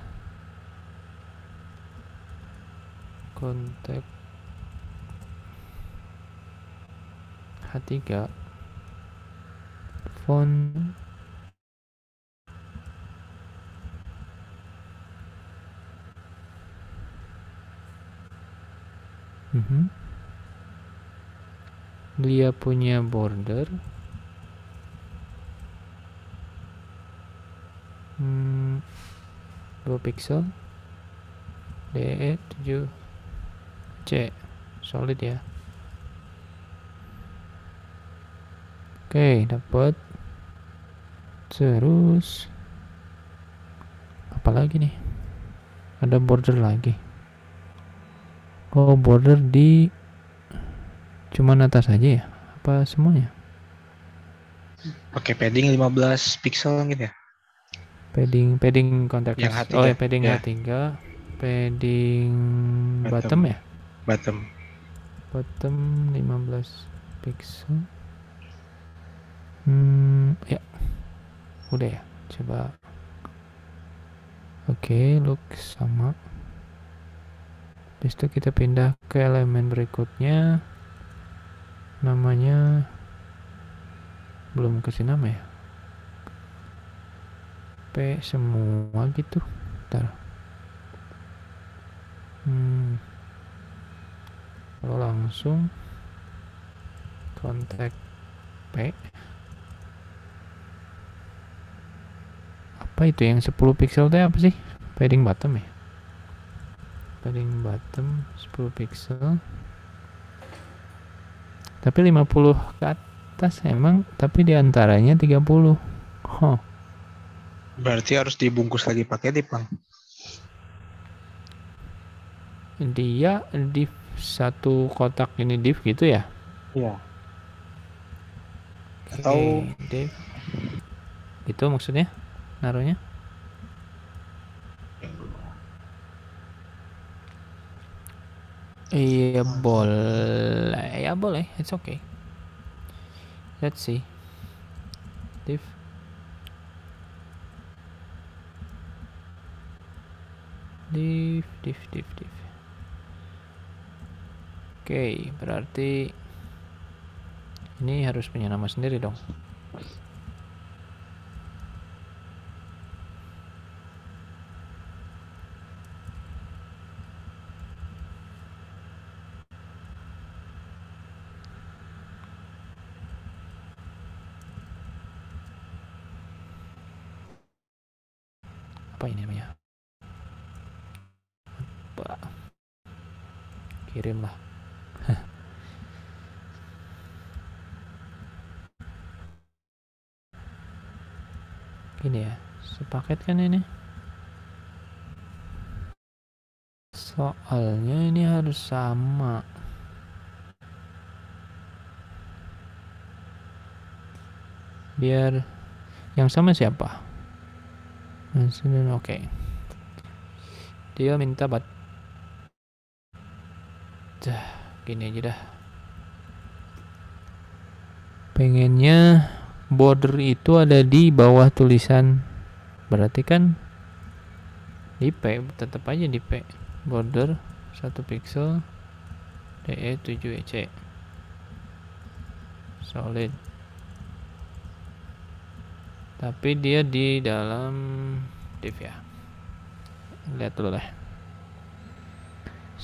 S1: kontak H3 font Mm -hmm. Dia punya border 2 pixel d 7 e C solid ya oke dapat terus apa lagi nih ada border lagi oh border di cuman atas aja ya apa semuanya
S2: pakai padding 15 pixel
S1: gitu ya padding padding kontak yang hati oh ya padding ya. h padding bottom. bottom ya bottom bottom 15 pixel hmm ya udah ya coba oke okay, look sama habis itu kita pindah ke elemen berikutnya namanya belum kasih nama ya sampai semua gitu ntar hmm. kalau langsung kontak P apa itu yang 10 pixel teh apa sih padding bottom ya padding bottom 10 pixel tapi 50 ke atas emang tapi diantaranya 30 huh.
S2: Berarti harus dibungkus lagi pakai dip, Bang.
S1: Dia div satu kotak ini div gitu ya? Iya. Atau div. Itu maksudnya naruhnya? Iya boleh, ya boleh, it's okay. Let's see. Div. div div div div oke okay, berarti ini harus punya nama sendiri dong lah, ini ya sepaket kan ini soalnya ini harus sama biar yang sama siapa oke okay. dia minta bat Dah, gini aja dah. Pengennya border itu ada di bawah tulisan. Berarti kan di P tetap aja di P. Border 1 pixel DE 7 EC. Solid. Tapi dia di dalam div ya. Lihat dulu lah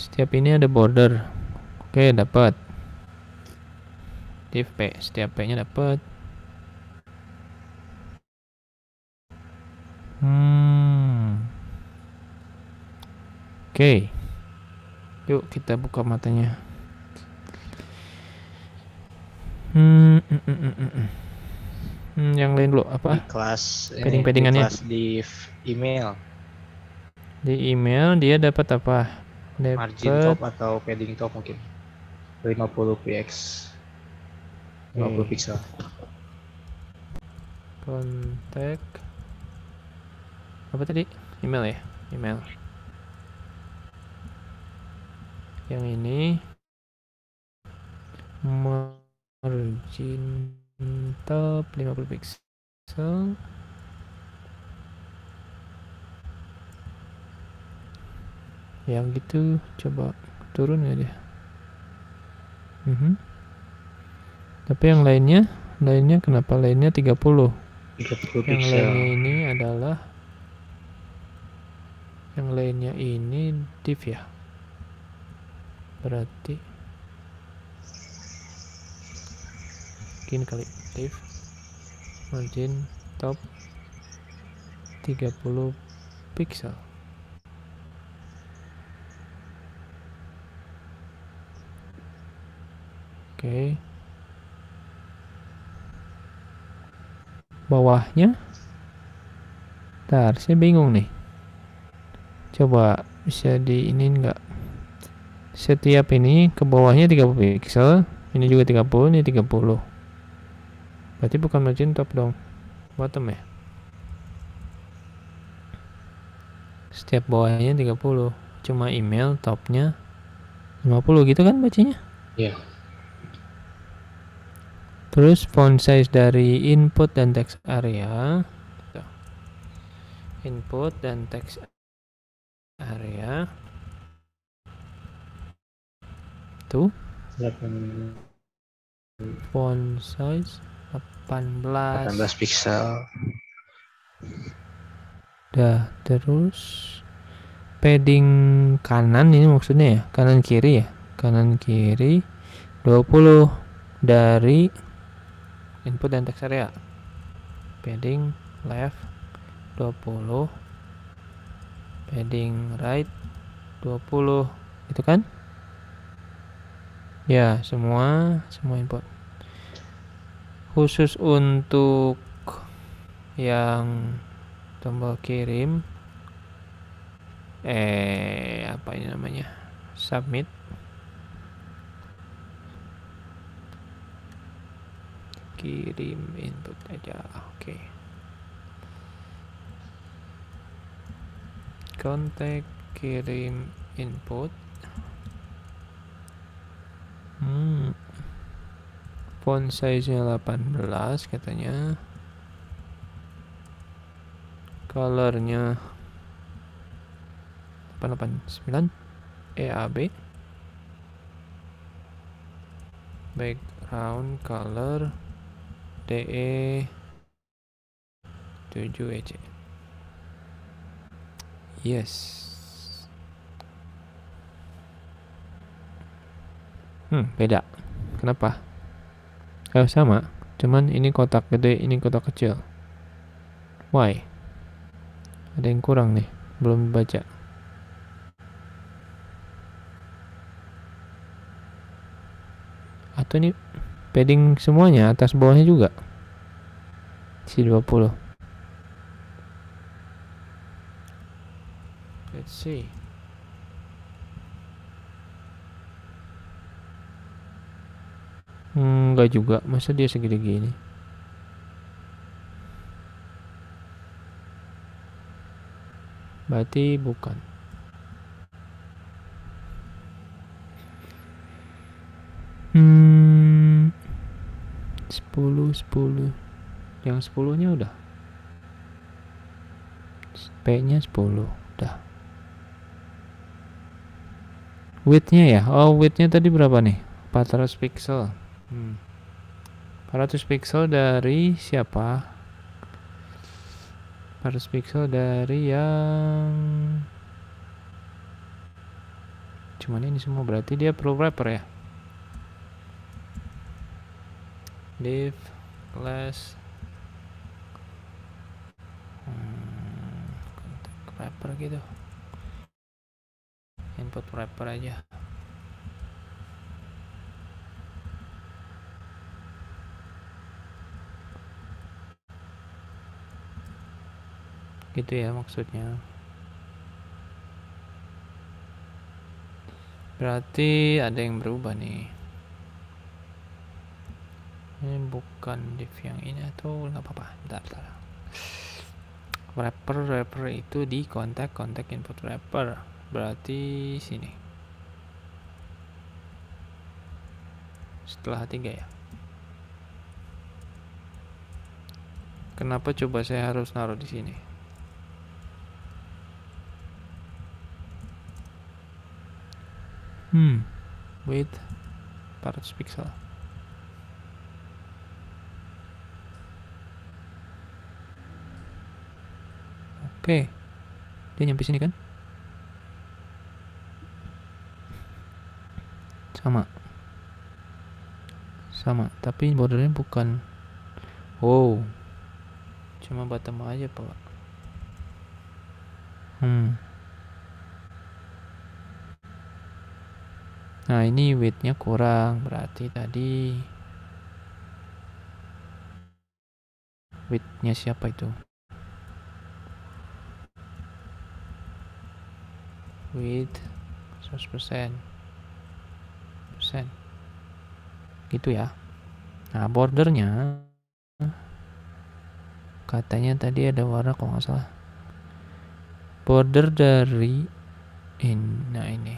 S1: setiap ini ada border oke dapat div p setiap p nya dapat hmm oke yuk kita buka matanya
S3: hmm, mm, mm, mm, mm.
S1: Hmm, yang lain dulu apa? Di kelas padding paddingannya di, kelas di email. Di email dia dapat apa? Dapet. margin top atau padding top mungkin 50 px 50 hmm. pixel kontak apa tadi email ya email yang ini margin top 50 pixel yang gitu coba turun ya dia mm -hmm. tapi yang lainnya lainnya kenapa lainnya 30 30 yang pixel. lainnya ini adalah yang lainnya ini div ya berarti mungkin kali div margin top 30 pixel Oke. Bawahnya. Bentar, saya bingung nih. Coba bisa di ini enggak? Setiap ini ke bawahnya 30 pixel, ini juga 30, ini 30. Berarti bukan margin top dong. Bottom ya. Setiap bawahnya 30, cuma email topnya 50 gitu kan bacanya? Iya. Yeah terus font size dari input dan text area input dan text area itu font size 18 18
S2: pixel
S1: dah terus padding kanan ini maksudnya ya kanan kiri ya kanan kiri 20 dari input dan text area padding left 20 padding right 20 itu kan ya semua semua input khusus untuk yang tombol kirim eh apa ini namanya submit kirim input aja oke okay. kontak kirim input hmm font size nya 18 katanya nya 889 EAB background color TE 7 EC yes hmm beda kenapa eh sama cuman ini kotak gede ini kotak kecil why ada yang kurang nih belum baca atau ini padding semuanya atas bawahnya juga c 20 let's see hmm, enggak juga masa dia segini? gini berarti bukan 10 10 yang 10 nya udah P nya 10 udah width nya ya oh width nya tadi berapa nih 400 pixel hmm. 400 pixel dari siapa 400 pixel dari yang cuman ini semua berarti dia pro wrapper ya div class hmm, wrapper gitu input wrapper aja gitu ya maksudnya berarti ada yang berubah nih ini bukan div yang ini atau nggak apa-apa bentar bentar wrapper wrapper itu di kontak kontak input wrapper berarti sini setelah tiga ya kenapa coba saya harus naruh di sini hmm wait parts pixel Oke. Dia nyampe sini kan? Sama. Sama, tapi bordernya bukan. Wow. Cuma Batam aja, Pak. Hmm. Nah, ini width-nya kurang, berarti tadi width-nya siapa itu? with 100% persen gitu ya nah bordernya katanya tadi ada warna kalau nggak salah border dari in nah ini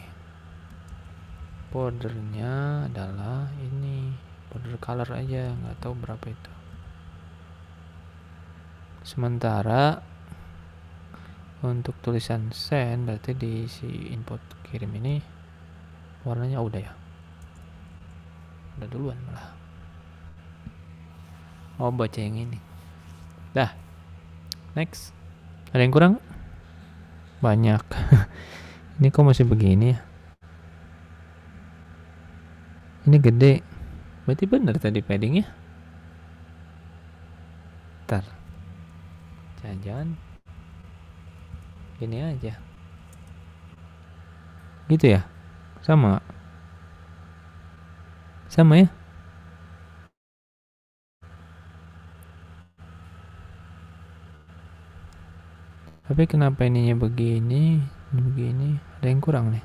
S1: bordernya adalah ini border color aja nggak tahu berapa itu sementara untuk tulisan send berarti di si input kirim ini warnanya udah ya udah duluan malah oh, baca yang ini dah next ada yang kurang banyak ini kok masih begini ya ini gede berarti bener tadi paddingnya ntar jangan-jangan ini aja gitu ya sama sama ya tapi kenapa ininya begini begini ada yang kurang nih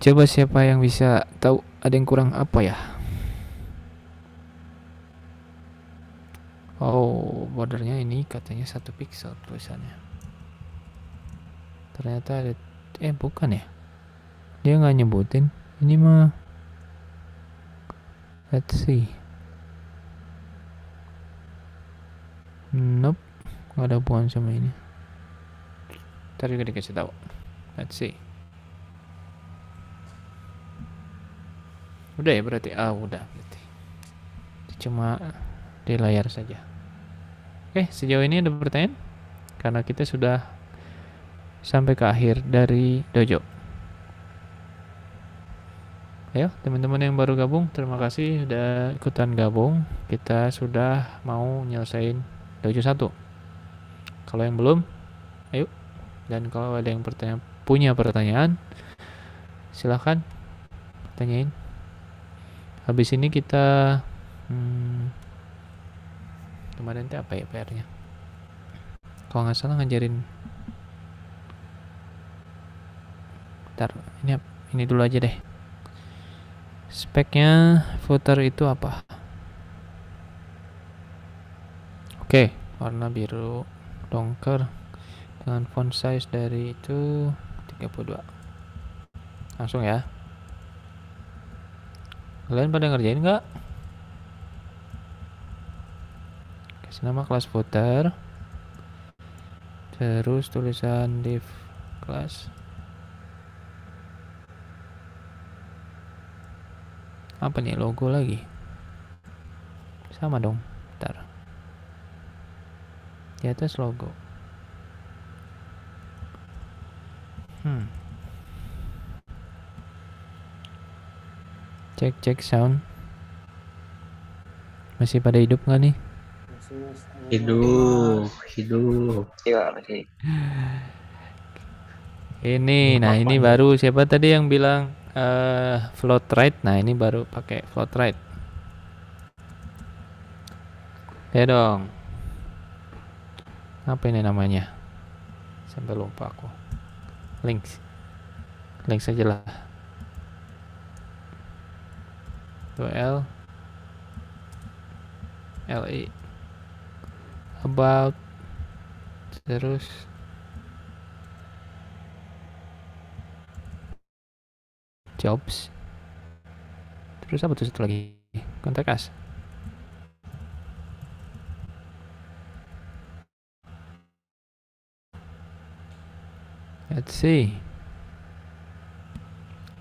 S1: coba siapa yang bisa tahu ada yang kurang apa ya bordernya ini katanya satu pixel tulisannya ternyata ada eh bukan ya dia nggak nyebutin ini mah let's see nope nggak ada hubungan sama ini ntar juga dikasih tahu let's see udah ya berarti ah udah berarti cuma di layar saja Oke, sejauh ini ada pertanyaan? Karena kita sudah sampai ke akhir dari dojo. Ayo, teman-teman yang baru gabung, terima kasih sudah ikutan gabung. Kita sudah mau nyelesain dojo 1. Kalau yang belum, ayo. Dan kalau ada yang pertanyaan, punya pertanyaan, silahkan tanyain. Habis ini kita hmm, kemarin teh apa ya PR-nya kalau nggak salah ngajarin ntar ini ini dulu aja deh speknya footer itu apa oke warna biru dongker dengan font size dari itu 32 langsung ya kalian pada ngerjain nggak nama kelas footer. Terus tulisan div kelas. Apa nih logo lagi? Sama dong. ntar, Di atas logo. Hmm. Cek cek sound. Masih pada hidup nggak nih?
S2: hidup hidup iya,
S1: ini nah ini baru siapa tadi yang bilang uh, float right nah ini baru pakai float right ya dong apa ini namanya sampai lupa aku links links aja lah l l e about terus
S5: jobs terus apa tuh satu lagi kontak as
S1: let's see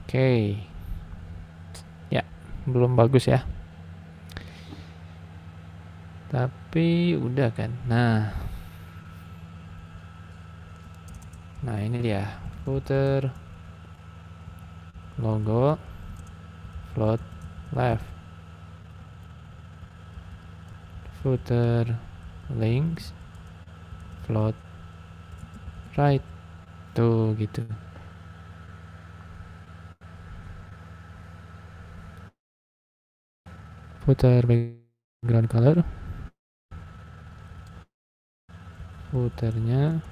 S1: oke okay. ya belum bagus ya tapi udah kan nah nah ini dia footer logo float left footer links float right tuh gitu footer background color footernya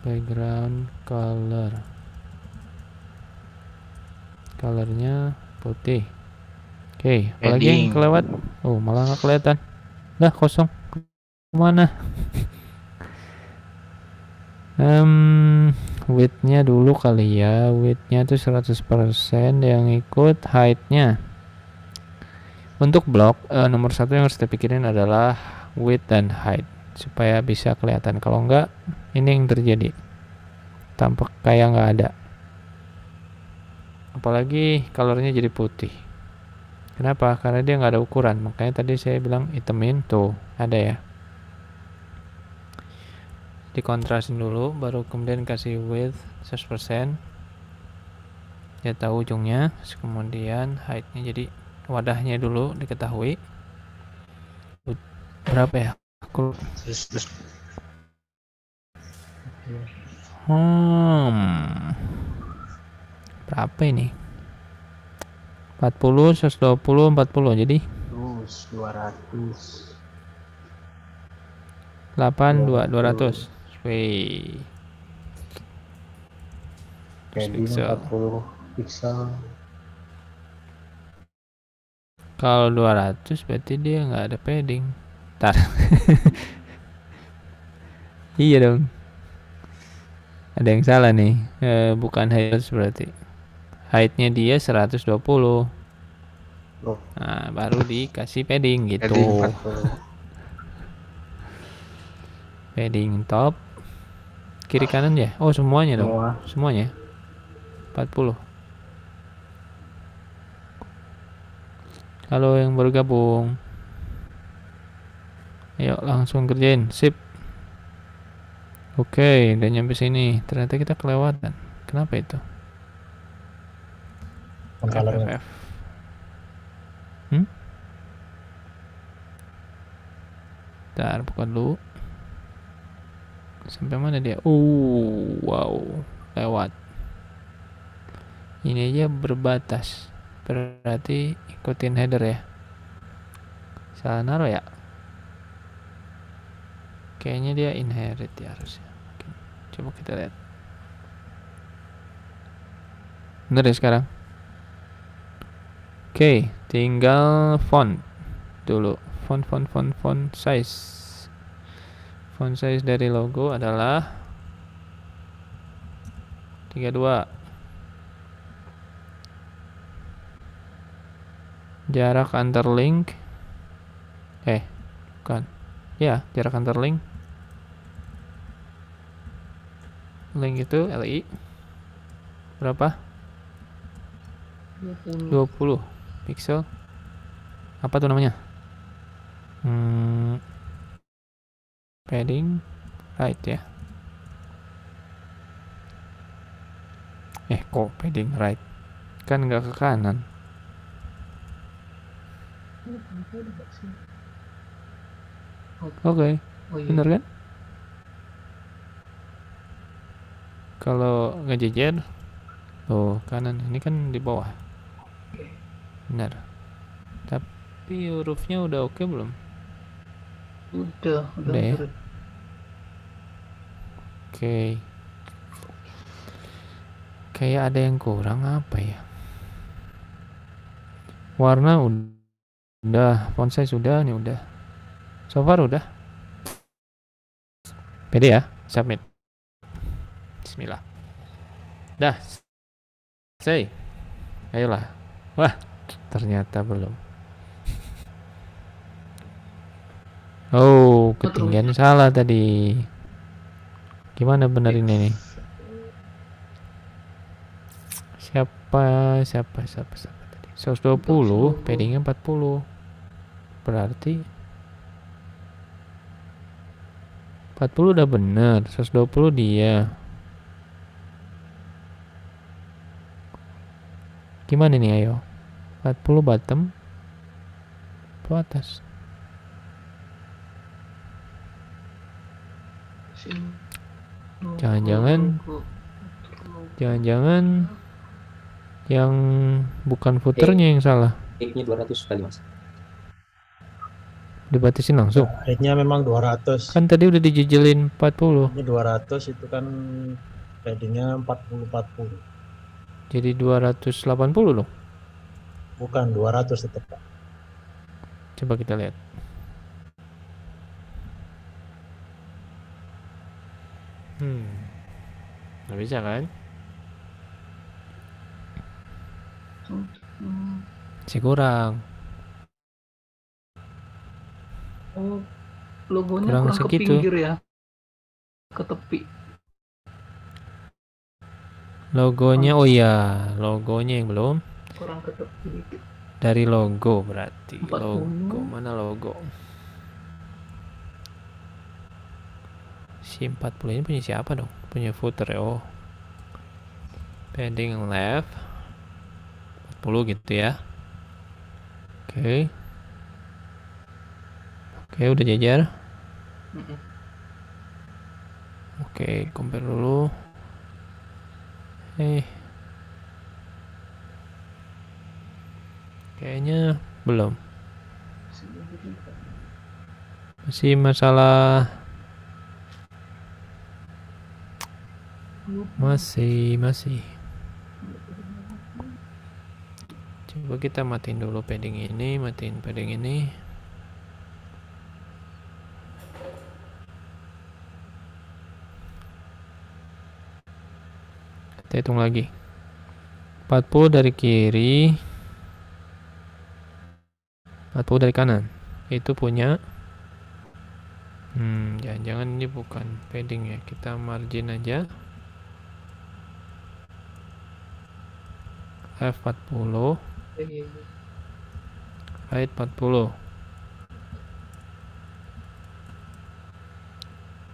S1: background color colornya putih oke okay, apalagi yang kelewat oh malah nggak kelihatan lah kosong mana um, widthnya dulu kali ya widthnya itu 100% yang ikut heightnya untuk blok uh, eh, nomor satu yang harus dipikirin adalah width dan height supaya bisa kelihatan kalau enggak ini yang terjadi tampak kayak nggak ada apalagi colornya jadi putih kenapa karena dia nggak ada ukuran makanya tadi saya bilang itemin tuh ada ya dikontrasin dulu baru kemudian kasih width 100% ya tahu ujungnya kemudian heightnya jadi wadahnya dulu diketahui berapa ya Aku Hmm. Berapa ini? 40, 120, 40. Jadi 200. 8 2 200. Wih. Jadi pixel. 40 pixel. Kalau 200 berarti dia nggak ada padding. Bentar. iya dong. Ada yang salah nih. E, bukan height berarti. Heightnya dia 120. puluh. Oh. Nah, baru dikasih padding gitu. Padding, top. Kiri kanan ya? Oh, semuanya dong. Semua. Semuanya. 40. Halo yang baru gabung. Ayo langsung kerjain, sip. Oke, udah nyampe sini. Ternyata kita kelewatan. Kenapa itu? Pengkalernya. Hmm? Bentar, buka dulu. Sampai mana dia? Uh, wow. Lewat. Ini aja berbatas. Berarti ikutin header ya. Salah naruh ya? kayaknya dia inherit ya harusnya Oke. coba kita lihat bener ya sekarang Oke, tinggal font dulu. Font, font, font, font size. Font size dari logo adalah 32. Jarak antar link. Eh, bukan. Ya, jarak antar link link itu LI berapa 20, 20 pixel apa tuh namanya hmm, padding right ya eh kok padding right kan nggak ke kanan oke okay. Oh, iya. bener kan kalau ngejejer tuh kanan ini kan di bawah benar tapi hurufnya udah oke okay belum
S4: udah udah, udah ya? oke
S1: okay. kayak ada yang kurang apa ya warna udah udah font size udah nih udah so far udah pede ya submit Bismillah. Dah. Say. Ayolah. Wah, ternyata belum. Oh, ketinggian salah tadi. Gimana benar ini? Siapa siapa siapa siapa tadi? 120, paddingnya 40. Berarti 40 udah bener, 120 dia. Gimana nih ayo? 40 bottom. ke atas.
S4: Jangan-jangan
S1: jangan-jangan yang bukan footernya eh, yang salah.
S2: ini 200 kali, Mas.
S1: Dibatasin langsung.
S2: Rate-nya nah, memang
S1: 200. Kan tadi udah dijejelin 40.
S2: Ini 200 itu kan ratingnya 40 40.
S1: Jadi 280 dong?
S2: Bukan, 200 tetap.
S1: Coba kita lihat. Hmm. Nggak bisa kan? Si kurang.
S3: Oh,
S4: logonya kurang, kurang ke pinggir ya. Ke tepi.
S1: Logonya, oh iya, logonya yang belum. Kurang Dari logo berarti. Logo mana logo? Si 40 ini punya siapa dong? Punya footer ya. Oh. pending left. 40 gitu ya. Oke. Oke, udah jajar. Oke, compare dulu eh kayaknya belum masih masalah masih masih coba kita matiin dulu padding ini matiin padding ini kita hitung lagi 40 dari kiri 40 dari kanan itu punya hmm jangan-jangan ini bukan padding ya kita margin aja F40 height 40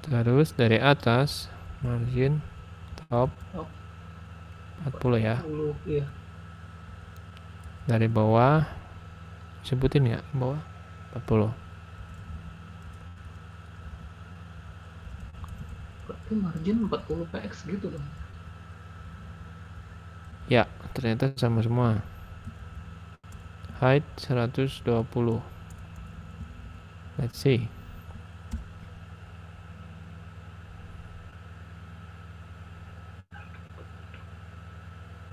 S1: terus dari atas margin top, top. 40 ya.
S4: 40, iya.
S1: Dari bawah sebutin ya, bawah 40.
S4: Berarti margin 40 PX gitu dong.
S1: Ya, ternyata sama semua. Height 120. Let's see.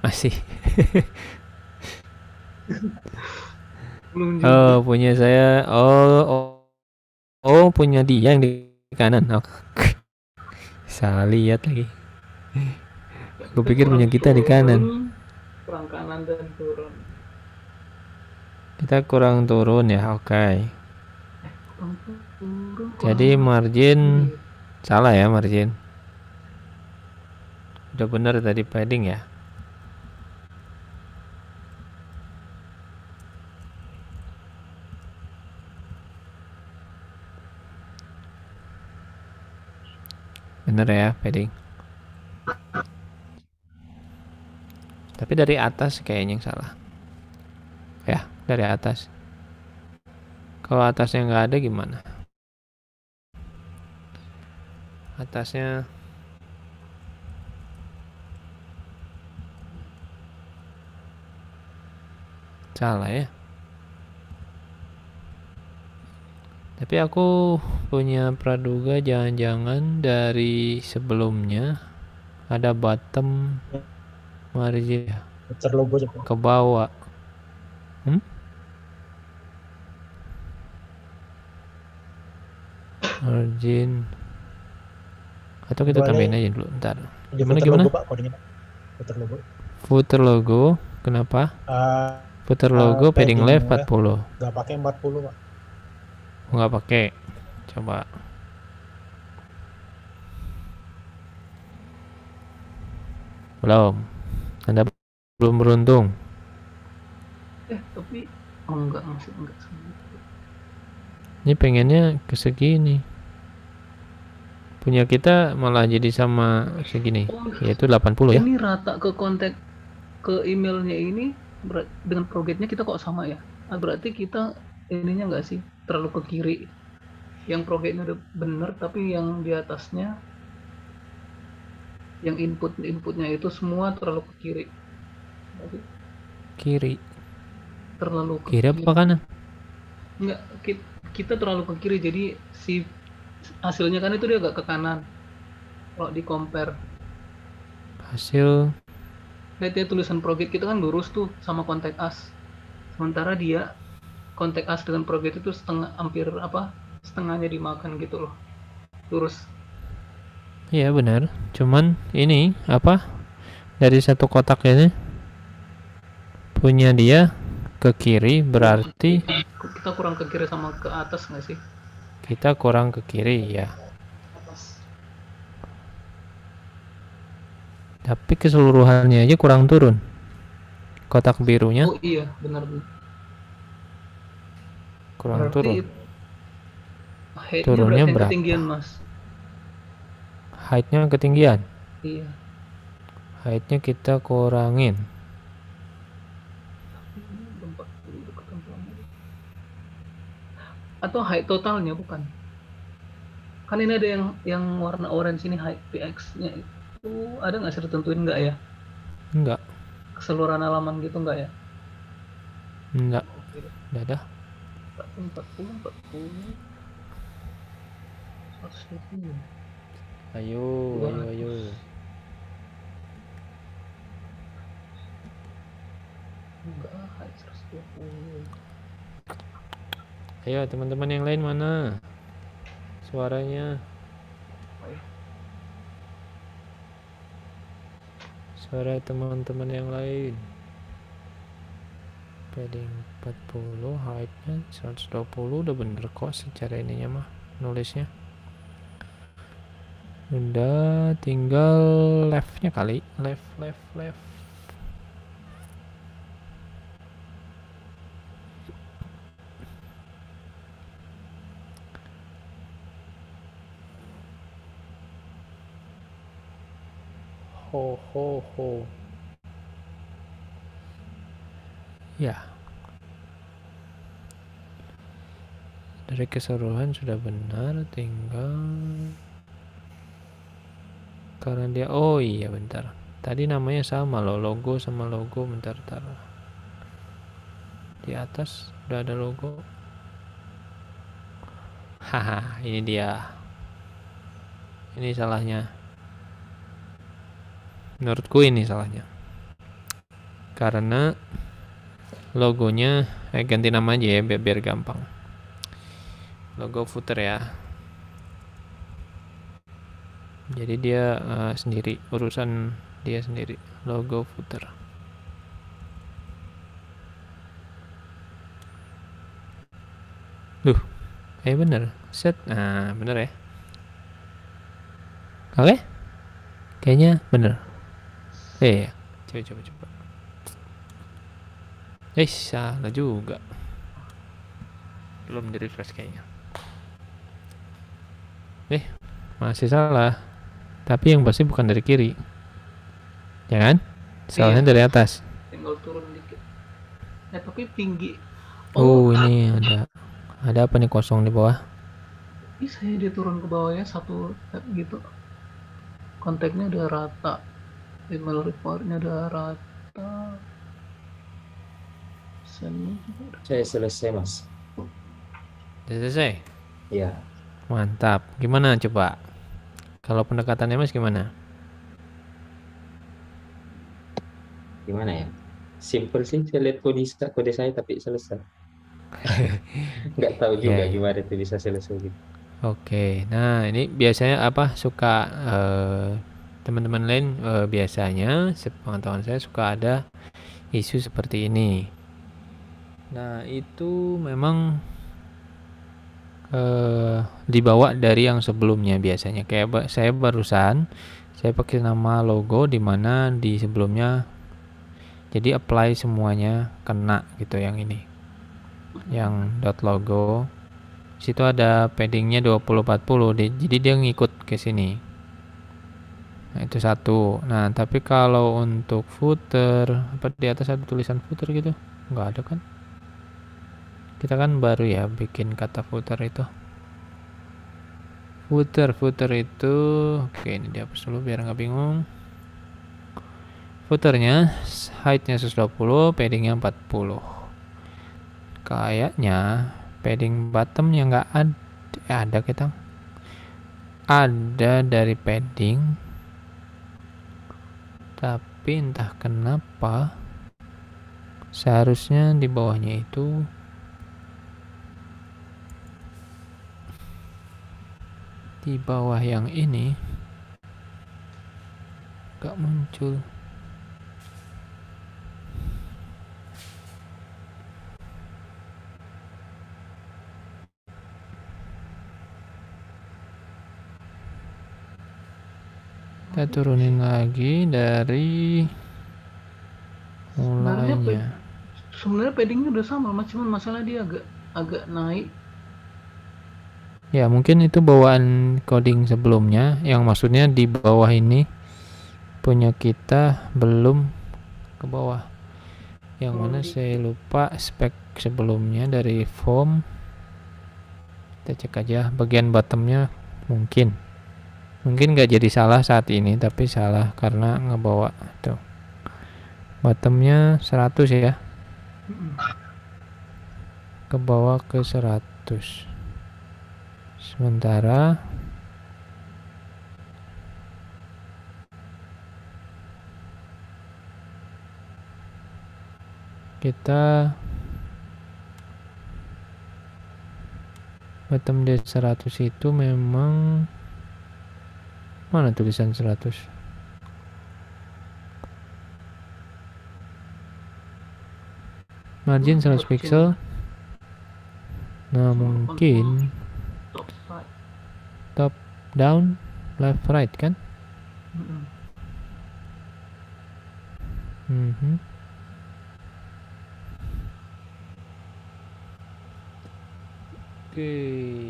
S1: Masih. Oh, punya saya. Oh, oh. Oh, punya dia yang di kanan. Oh. Salah lihat lagi. Gue pikir punya kita di kanan. Kita kurang turun ya, oke. Okay. Jadi margin salah ya margin. Udah bener tadi padding ya. bener ya padding tapi dari atas kayaknya yang salah ya dari atas kalau atasnya nggak ada gimana atasnya salah ya Tapi aku punya praduga jangan-jangan dari sebelumnya ada bottom Marzia ke bawah. Hmm? margin atau kita tambahin aja dulu ntar gimana gimana
S2: footer Pak,
S1: logo logo kenapa uh, ah, footer logo uh, padding left 40
S2: nggak pakai 40 pak
S1: nggak pakai coba belum anda belum beruntung
S4: eh tapi oh enggak masih enggak
S1: ini pengennya ke segini punya kita malah jadi sama segini oh, yaitu 80 ya
S4: ini rata ke kontak ke emailnya ini dengan progresnya kita kok sama ya ah, berarti kita ininya enggak sih terlalu ke kiri yang progate udah bener tapi yang di atasnya yang input inputnya itu semua terlalu ke kiri kiri terlalu ke kiri, kiri. apa kanan enggak kita terlalu ke kiri jadi si hasilnya kan itu dia agak ke kanan kalau di compare hasil lihat ya tulisan progate kita kan lurus tuh sama kontak as sementara dia kontak as dengan proyek itu setengah hampir apa setengahnya dimakan gitu loh lurus
S1: iya benar cuman ini apa dari satu kotak ini punya dia ke kiri berarti
S4: kita kurang ke kiri sama ke atas nggak sih
S1: kita kurang ke kiri ya tapi keseluruhannya aja kurang turun kotak birunya
S4: oh iya benar, benar kurang Berarti turun height turunnya berapa ketinggian mas
S1: heightnya ketinggian iya heightnya kita kurangin
S4: atau height totalnya bukan kan ini ada yang yang warna orange ini height px nya itu ada nggak sih tentuin nggak ya nggak keseluruhan halaman gitu nggak ya
S1: nggak udah ada 40 40 ayo Wah. ayo ayo enggak 120 ayo teman-teman yang lain mana suaranya ya? suara teman-teman yang lain PD 40 height-nya 120 udah bener kok secara ininya mah nulisnya udah tinggal left-nya kali left left left
S3: ho ho ho
S1: Ya. Dari keseluruhan sudah benar, tinggal karena dia oh iya bentar. Tadi namanya sama lo, logo sama logo bentar bentar. Di atas udah ada logo. Haha, ini dia. Ini salahnya. Menurutku ini salahnya. Karena logonya eh, ganti nama aja ya biar, biar gampang logo footer ya jadi dia uh, sendiri urusan dia sendiri logo footer duh eh bener set nah bener ya oke okay? kayaknya bener eh coba coba coba Eh, salah juga. Belum di-refresh kayaknya. Eh, masih salah. Tapi yang pasti bukan dari kiri. Ya kan? Salahnya iya. dari atas.
S4: Tinggal turun dikit. Eh, tapi tinggi. Oh, oh ini ada.
S1: Ada apa nih kosong di bawah?
S4: Ih, saya dia turun ke bawahnya satu gitu. Kontaknya udah rata. Email reportnya udah rata.
S2: Saya selesai mas.
S1: Sudah selesai? ya Mantap. Gimana coba? Kalau pendekatannya mas gimana?
S2: Gimana ya? Simple sih. Saya lihat kode, kode saya tapi selesai. Nggak tahu juga yeah. Iya. gimana itu bisa selesai gitu.
S1: Oke, nah ini biasanya apa suka teman eh, teman-teman lain uh, biasanya sepengetahuan saya suka ada isu seperti ini. Nah, itu memang eh, dibawa dari yang sebelumnya biasanya. Kayak saya barusan saya pakai nama logo di mana di sebelumnya jadi apply semuanya kena gitu yang ini. Yang dot logo. Situ ada paddingnya 2040 jadi dia ngikut ke sini. Nah, itu satu. Nah, tapi kalau untuk footer apa di atas ada tulisan footer gitu? Nggak ada kan? kita kan baru ya bikin kata footer itu footer footer itu oke ini dihapus dulu biar nggak bingung footernya heightnya 120 paddingnya 40 kayaknya padding bottomnya nggak ada eh, ada kita ada dari padding tapi entah kenapa seharusnya di bawahnya itu di bawah yang ini gak muncul kita turunin lagi dari mulainya
S4: sebenarnya paddingnya udah sama cuma masalah dia agak agak naik
S1: Ya, mungkin itu bawaan coding sebelumnya yang maksudnya di bawah ini punya kita belum ke bawah. Yang mana saya lupa spek sebelumnya dari form. Kita cek aja bagian bottomnya mungkin. Mungkin nggak jadi salah saat ini, tapi salah karena ngebawa tuh. Bottomnya 100 ya. Ke bawah ke 100 sementara kita bottom di 100 itu memang mana tulisan 100 margin 100 pixel nah mungkin down left right kan mm -hmm. oke okay.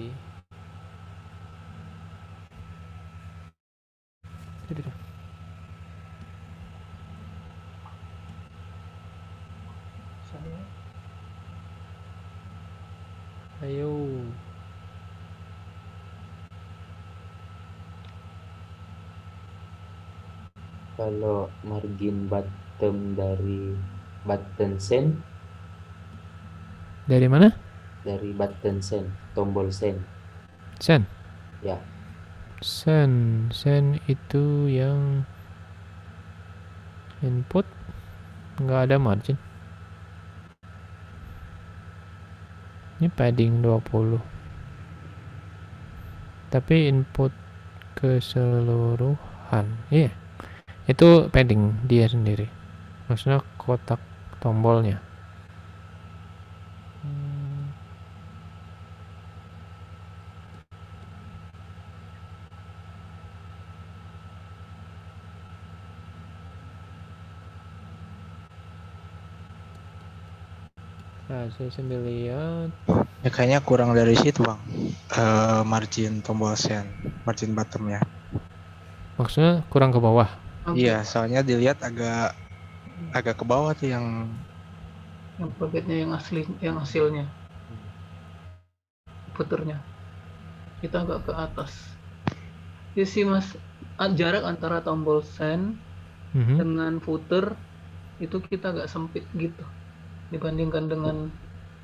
S2: kalau margin bottom dari button send dari mana dari button send tombol send send ya
S1: send send itu yang input nggak ada margin ini padding 20 tapi input keseluruhan iya yeah itu padding dia sendiri maksudnya kotak tombolnya Nah, saya
S2: sambil lihat. Ya kayaknya kurang dari situ bang. Uh, margin tombol sen, margin bottom
S1: Maksudnya kurang ke bawah?
S4: Okay.
S2: Iya, soalnya dilihat agak agak ke bawah tuh yang
S4: yang paketnya yang asli yang hasilnya puternya kita agak ke atas ya sih mas jarak antara tombol send mm-hmm. dengan footer itu kita agak sempit gitu dibandingkan dengan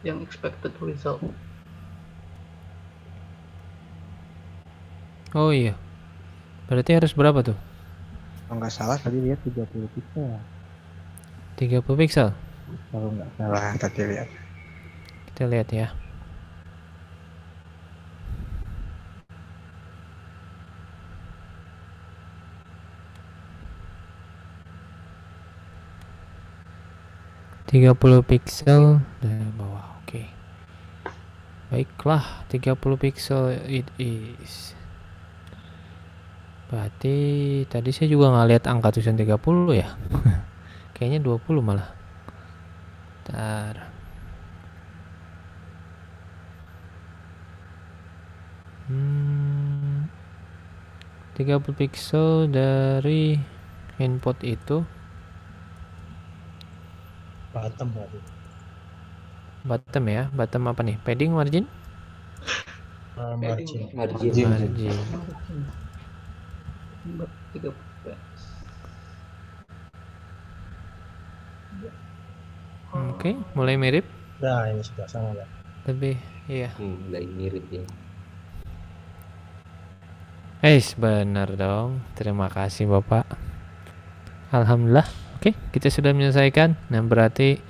S4: yang expected result
S1: oh iya berarti harus berapa tuh
S2: kalau nggak salah tadi lihat 30 pixel
S1: 30 pixel
S2: kalau nggak salah tadi lihat
S1: kita lihat ya tiga puluh pixel dari bawah oke okay. baiklah puluh pixel it is Berarti tadi saya juga nggak lihat angka tulisan 30 ya. Kayaknya 20 malah. Bentar. Hmm, 30 pixel dari input itu bottom Bottom ya, bottom apa nih? Padding margin?
S4: Uh, Margin. margin. margin. margin. Iya.
S2: Hmm, oke, okay,
S1: mulai mirip. Nah, ini
S2: sudah sama ya. Lebih, iya. Hmm, mirip ya.
S1: Eh, benar dong. Terima kasih Bapak. Alhamdulillah. Oke, kita sudah menyelesaikan. Nah, berarti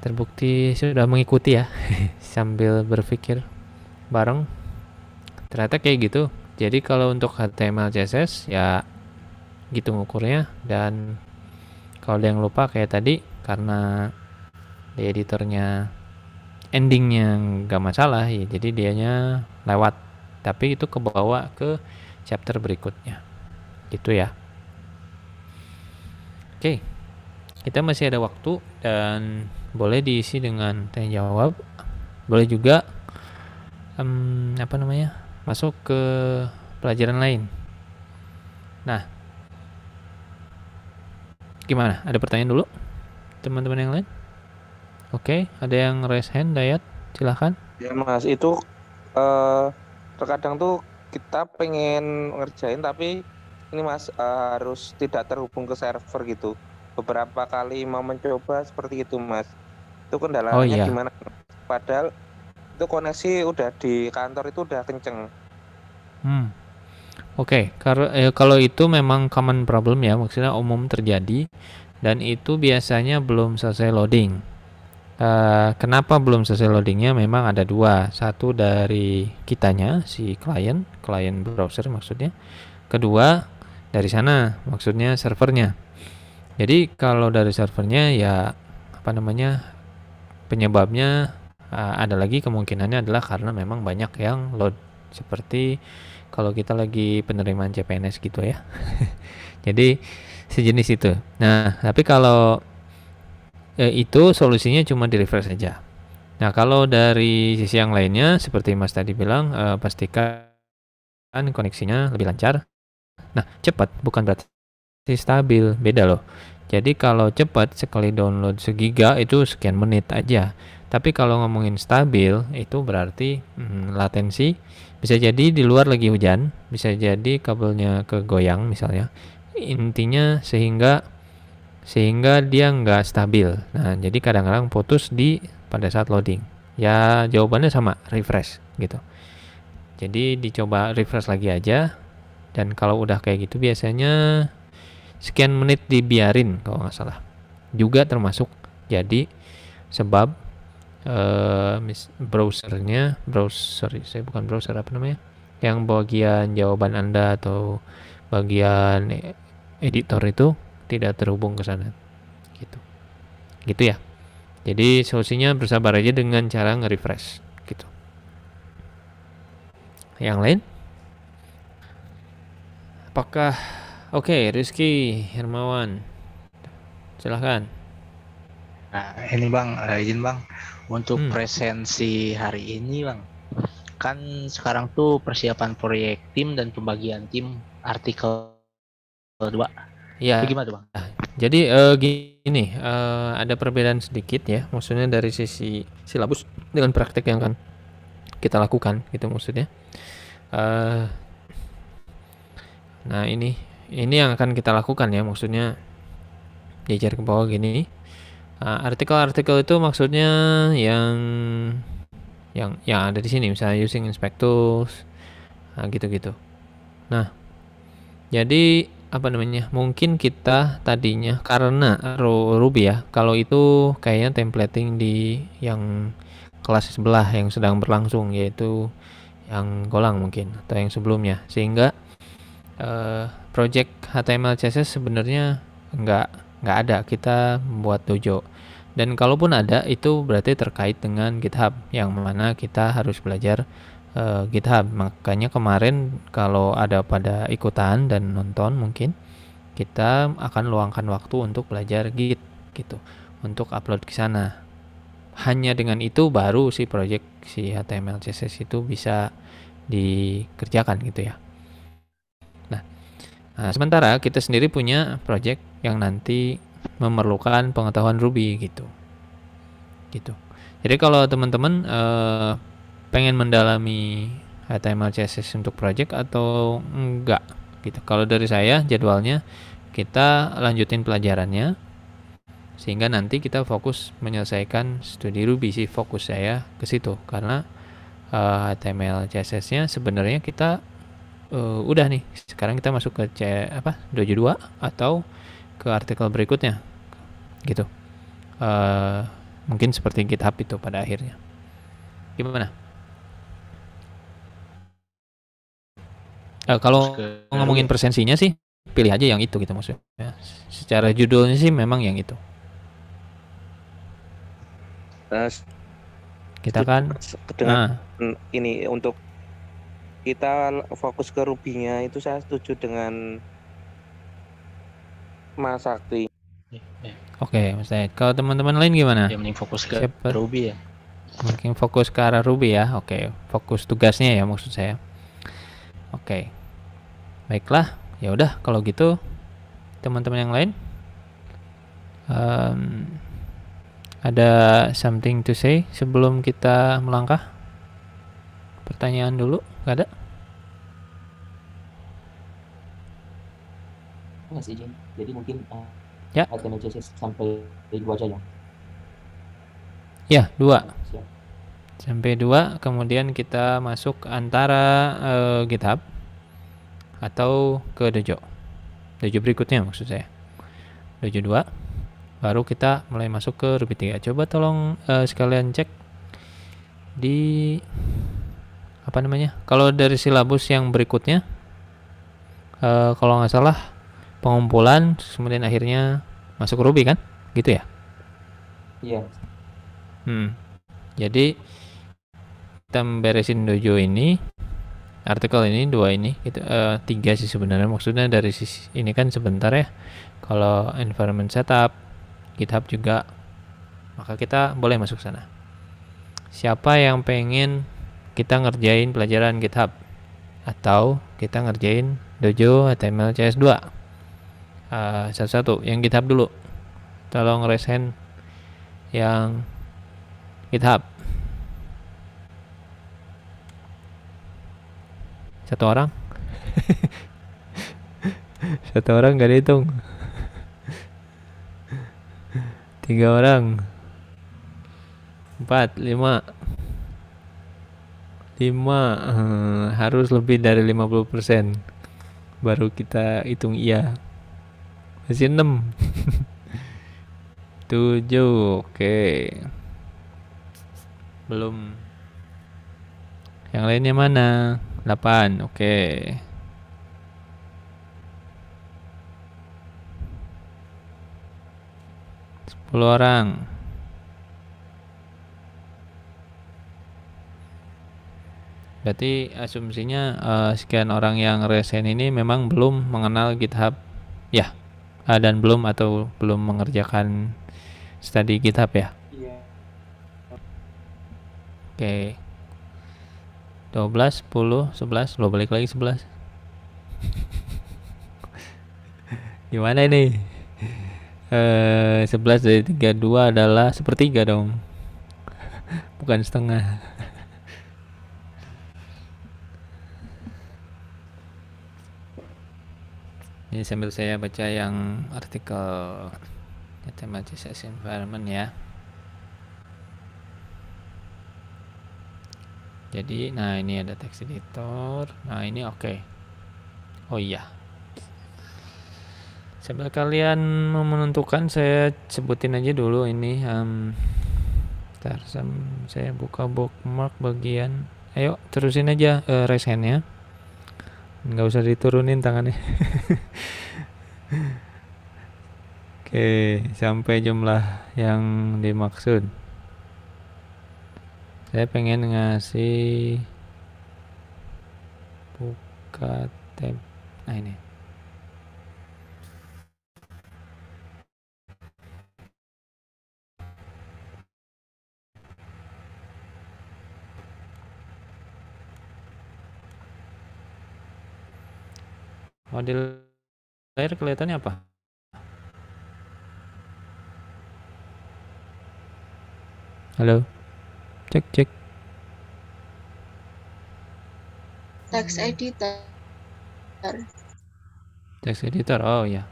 S1: terbukti sudah mengikuti ya sambil berpikir bareng. Ternyata kayak gitu jadi kalau untuk HTML CSS ya gitu ngukurnya dan kalau ada yang lupa kayak tadi karena di editornya endingnya nggak masalah ya jadi dianya lewat tapi itu kebawa ke chapter berikutnya gitu ya oke kita masih ada waktu dan boleh diisi dengan tanya jawab boleh juga um, apa namanya masuk ke pelajaran lain. Nah, gimana? Ada pertanyaan dulu? Teman-teman yang lain? Oke, okay, ada yang raise hand, Dayat? Silahkan.
S2: Ya mas, itu uh, terkadang tuh kita pengen ngerjain tapi ini mas uh, harus tidak terhubung ke server gitu. Beberapa kali mau mencoba seperti itu mas. Itu kendalanya oh, iya. gimana? Padahal itu koneksi udah di kantor itu udah kenceng
S1: Hmm. Oke, okay. Eh, kalau itu memang common problem ya, maksudnya umum terjadi dan itu biasanya belum selesai loading. Uh, kenapa belum selesai loadingnya? Memang ada dua, satu dari kitanya si klien, klien browser maksudnya. Kedua dari sana, maksudnya servernya. Jadi kalau dari servernya ya apa namanya penyebabnya uh, ada lagi kemungkinannya adalah karena memang banyak yang load seperti kalau kita lagi penerimaan CPNS gitu ya. Jadi sejenis itu. Nah, tapi kalau eh, itu solusinya cuma di reverse saja. Nah, kalau dari sisi yang lainnya seperti Mas tadi bilang eh, pastikan koneksinya lebih lancar. Nah, cepat bukan berarti stabil, beda loh. Jadi kalau cepat sekali download segiga itu sekian menit aja. Tapi kalau ngomongin stabil itu berarti hmm, latensi bisa jadi di luar lagi hujan bisa jadi kabelnya kegoyang misalnya intinya sehingga sehingga dia nggak stabil nah jadi kadang-kadang putus di pada saat loading ya jawabannya sama refresh gitu jadi dicoba refresh lagi aja dan kalau udah kayak gitu biasanya sekian menit dibiarin kalau nggak salah juga termasuk jadi sebab uh, browsernya browser saya bukan browser apa namanya yang bagian jawaban anda atau bagian e-, editor itu tidak terhubung ke sana gitu gitu ya jadi solusinya bersabar aja dengan cara nge-refresh gitu yang lain apakah oke okay, Rizky Hermawan
S2: silahkan nah ini bang uh, izin bang untuk hmm. presensi hari ini, Bang. Kan sekarang tuh persiapan proyek tim dan pembagian tim artikel 2. Ya Gimana tuh, Bang?
S1: Nah, jadi uh, gini, uh, ada perbedaan sedikit ya, maksudnya dari sisi silabus dengan praktek yang kan kita lakukan gitu maksudnya. Uh, nah, ini ini yang akan kita lakukan ya, maksudnya jajar ke bawah gini Ah, artikel-artikel uh, itu maksudnya yang yang yang ada di sini misalnya using inspectors nah, gitu-gitu nah jadi apa namanya mungkin kita tadinya karena Ruby ya kalau itu kayaknya templating di yang kelas sebelah yang sedang berlangsung yaitu yang golang mungkin atau yang sebelumnya sehingga uh, project HTML CSS sebenarnya enggak nggak ada kita membuat dojo dan kalaupun ada itu berarti terkait dengan GitHub yang mana kita harus belajar uh, GitHub makanya kemarin kalau ada pada ikutan dan nonton mungkin kita akan luangkan waktu untuk belajar Git gitu untuk upload ke sana hanya dengan itu baru si project si HTML CSS itu bisa dikerjakan gitu ya Nah, sementara kita sendiri punya project yang nanti memerlukan pengetahuan Ruby gitu. Gitu. Jadi kalau teman-teman uh, pengen mendalami HTML CSS untuk project atau enggak gitu. Kalau dari saya jadwalnya kita lanjutin pelajarannya sehingga nanti kita fokus menyelesaikan studi Ruby sih fokus saya ke situ karena uh, eh, HTML CSS-nya sebenarnya kita uh, udah nih sekarang kita masuk ke C apa dojo dua atau ke artikel berikutnya gitu uh, mungkin seperti GitHub itu pada akhirnya gimana uh, kalau ngomongin persensinya sih pilih aja yang itu gitu maksudnya secara judulnya sih memang yang itu nah, kita kan nah.
S2: ini untuk kita fokus ke rubinya itu saya setuju dengan Mas Sakti. Iya,
S1: iya. Oke, Mas Sakti. Kalau teman-teman lain gimana? Ya mending
S2: fokus ke Siapa? Ruby ya.
S1: Mungkin fokus ke arah Ruby ya. Oke, fokus tugasnya ya maksud saya. Oke. Baiklah, ya udah kalau gitu teman-teman yang lain um, ada something to say sebelum kita melangkah? pertanyaan dulu nggak ada
S2: mas izin jadi mungkin uh, ya akan sampai dua aja ya
S1: Ya, dua sampai dua kemudian kita masuk antara uh, GitHub atau ke dojo dojo berikutnya maksud saya dojo dua baru kita mulai masuk ke Ruby 3 coba tolong uh, sekalian cek di apa namanya kalau dari silabus yang berikutnya uh, kalau nggak salah pengumpulan kemudian akhirnya masuk Ruby kan gitu ya
S2: iya
S3: hmm.
S1: jadi kita beresin dojo ini artikel ini dua ini gitu uh, tiga sih sebenarnya maksudnya dari sisi ini kan sebentar ya kalau environment setup GitHub juga maka kita boleh masuk sana siapa yang pengen kita ngerjain pelajaran GitHub atau kita ngerjain dojo HTML CS2 satu ah, satu-satu yang GitHub dulu tolong resen yang GitHub satu orang satu orang gak dihitung tiga orang empat lima 5 hmm, eh, harus lebih dari 50% baru kita hitung iya masih 6 7 oke belum yang lainnya mana 8 oke okay. Sepuluh orang Berarti asumsinya uh, sekian orang yang resen ini memang belum mengenal GitHub, ya, uh, dan belum atau belum mengerjakan studi GitHub ya. Iya. Oke. Okay. 12, 10, 11, lo balik lagi 11. Gimana ini? Eh 11 dari 32 adalah sepertiga dong. Bukan setengah. Ini sambil saya baca yang artikel Mathematics Environment ya. Jadi, nah ini ada text editor. Nah, ini oke. Okay. Oh iya. Sambil kalian menentukan, saya sebutin aja dulu ini. Um, ntar saya buka bookmark bagian. Ayo, terusin aja uh, eh, resen ya nggak usah diturunin tangannya oke sampai jumlah yang dimaksud saya pengen ngasih buka tab nah ini Model layar kelihatannya apa? Halo. Cek cek.
S4: Text
S5: editor.
S1: Text editor. Oh ya.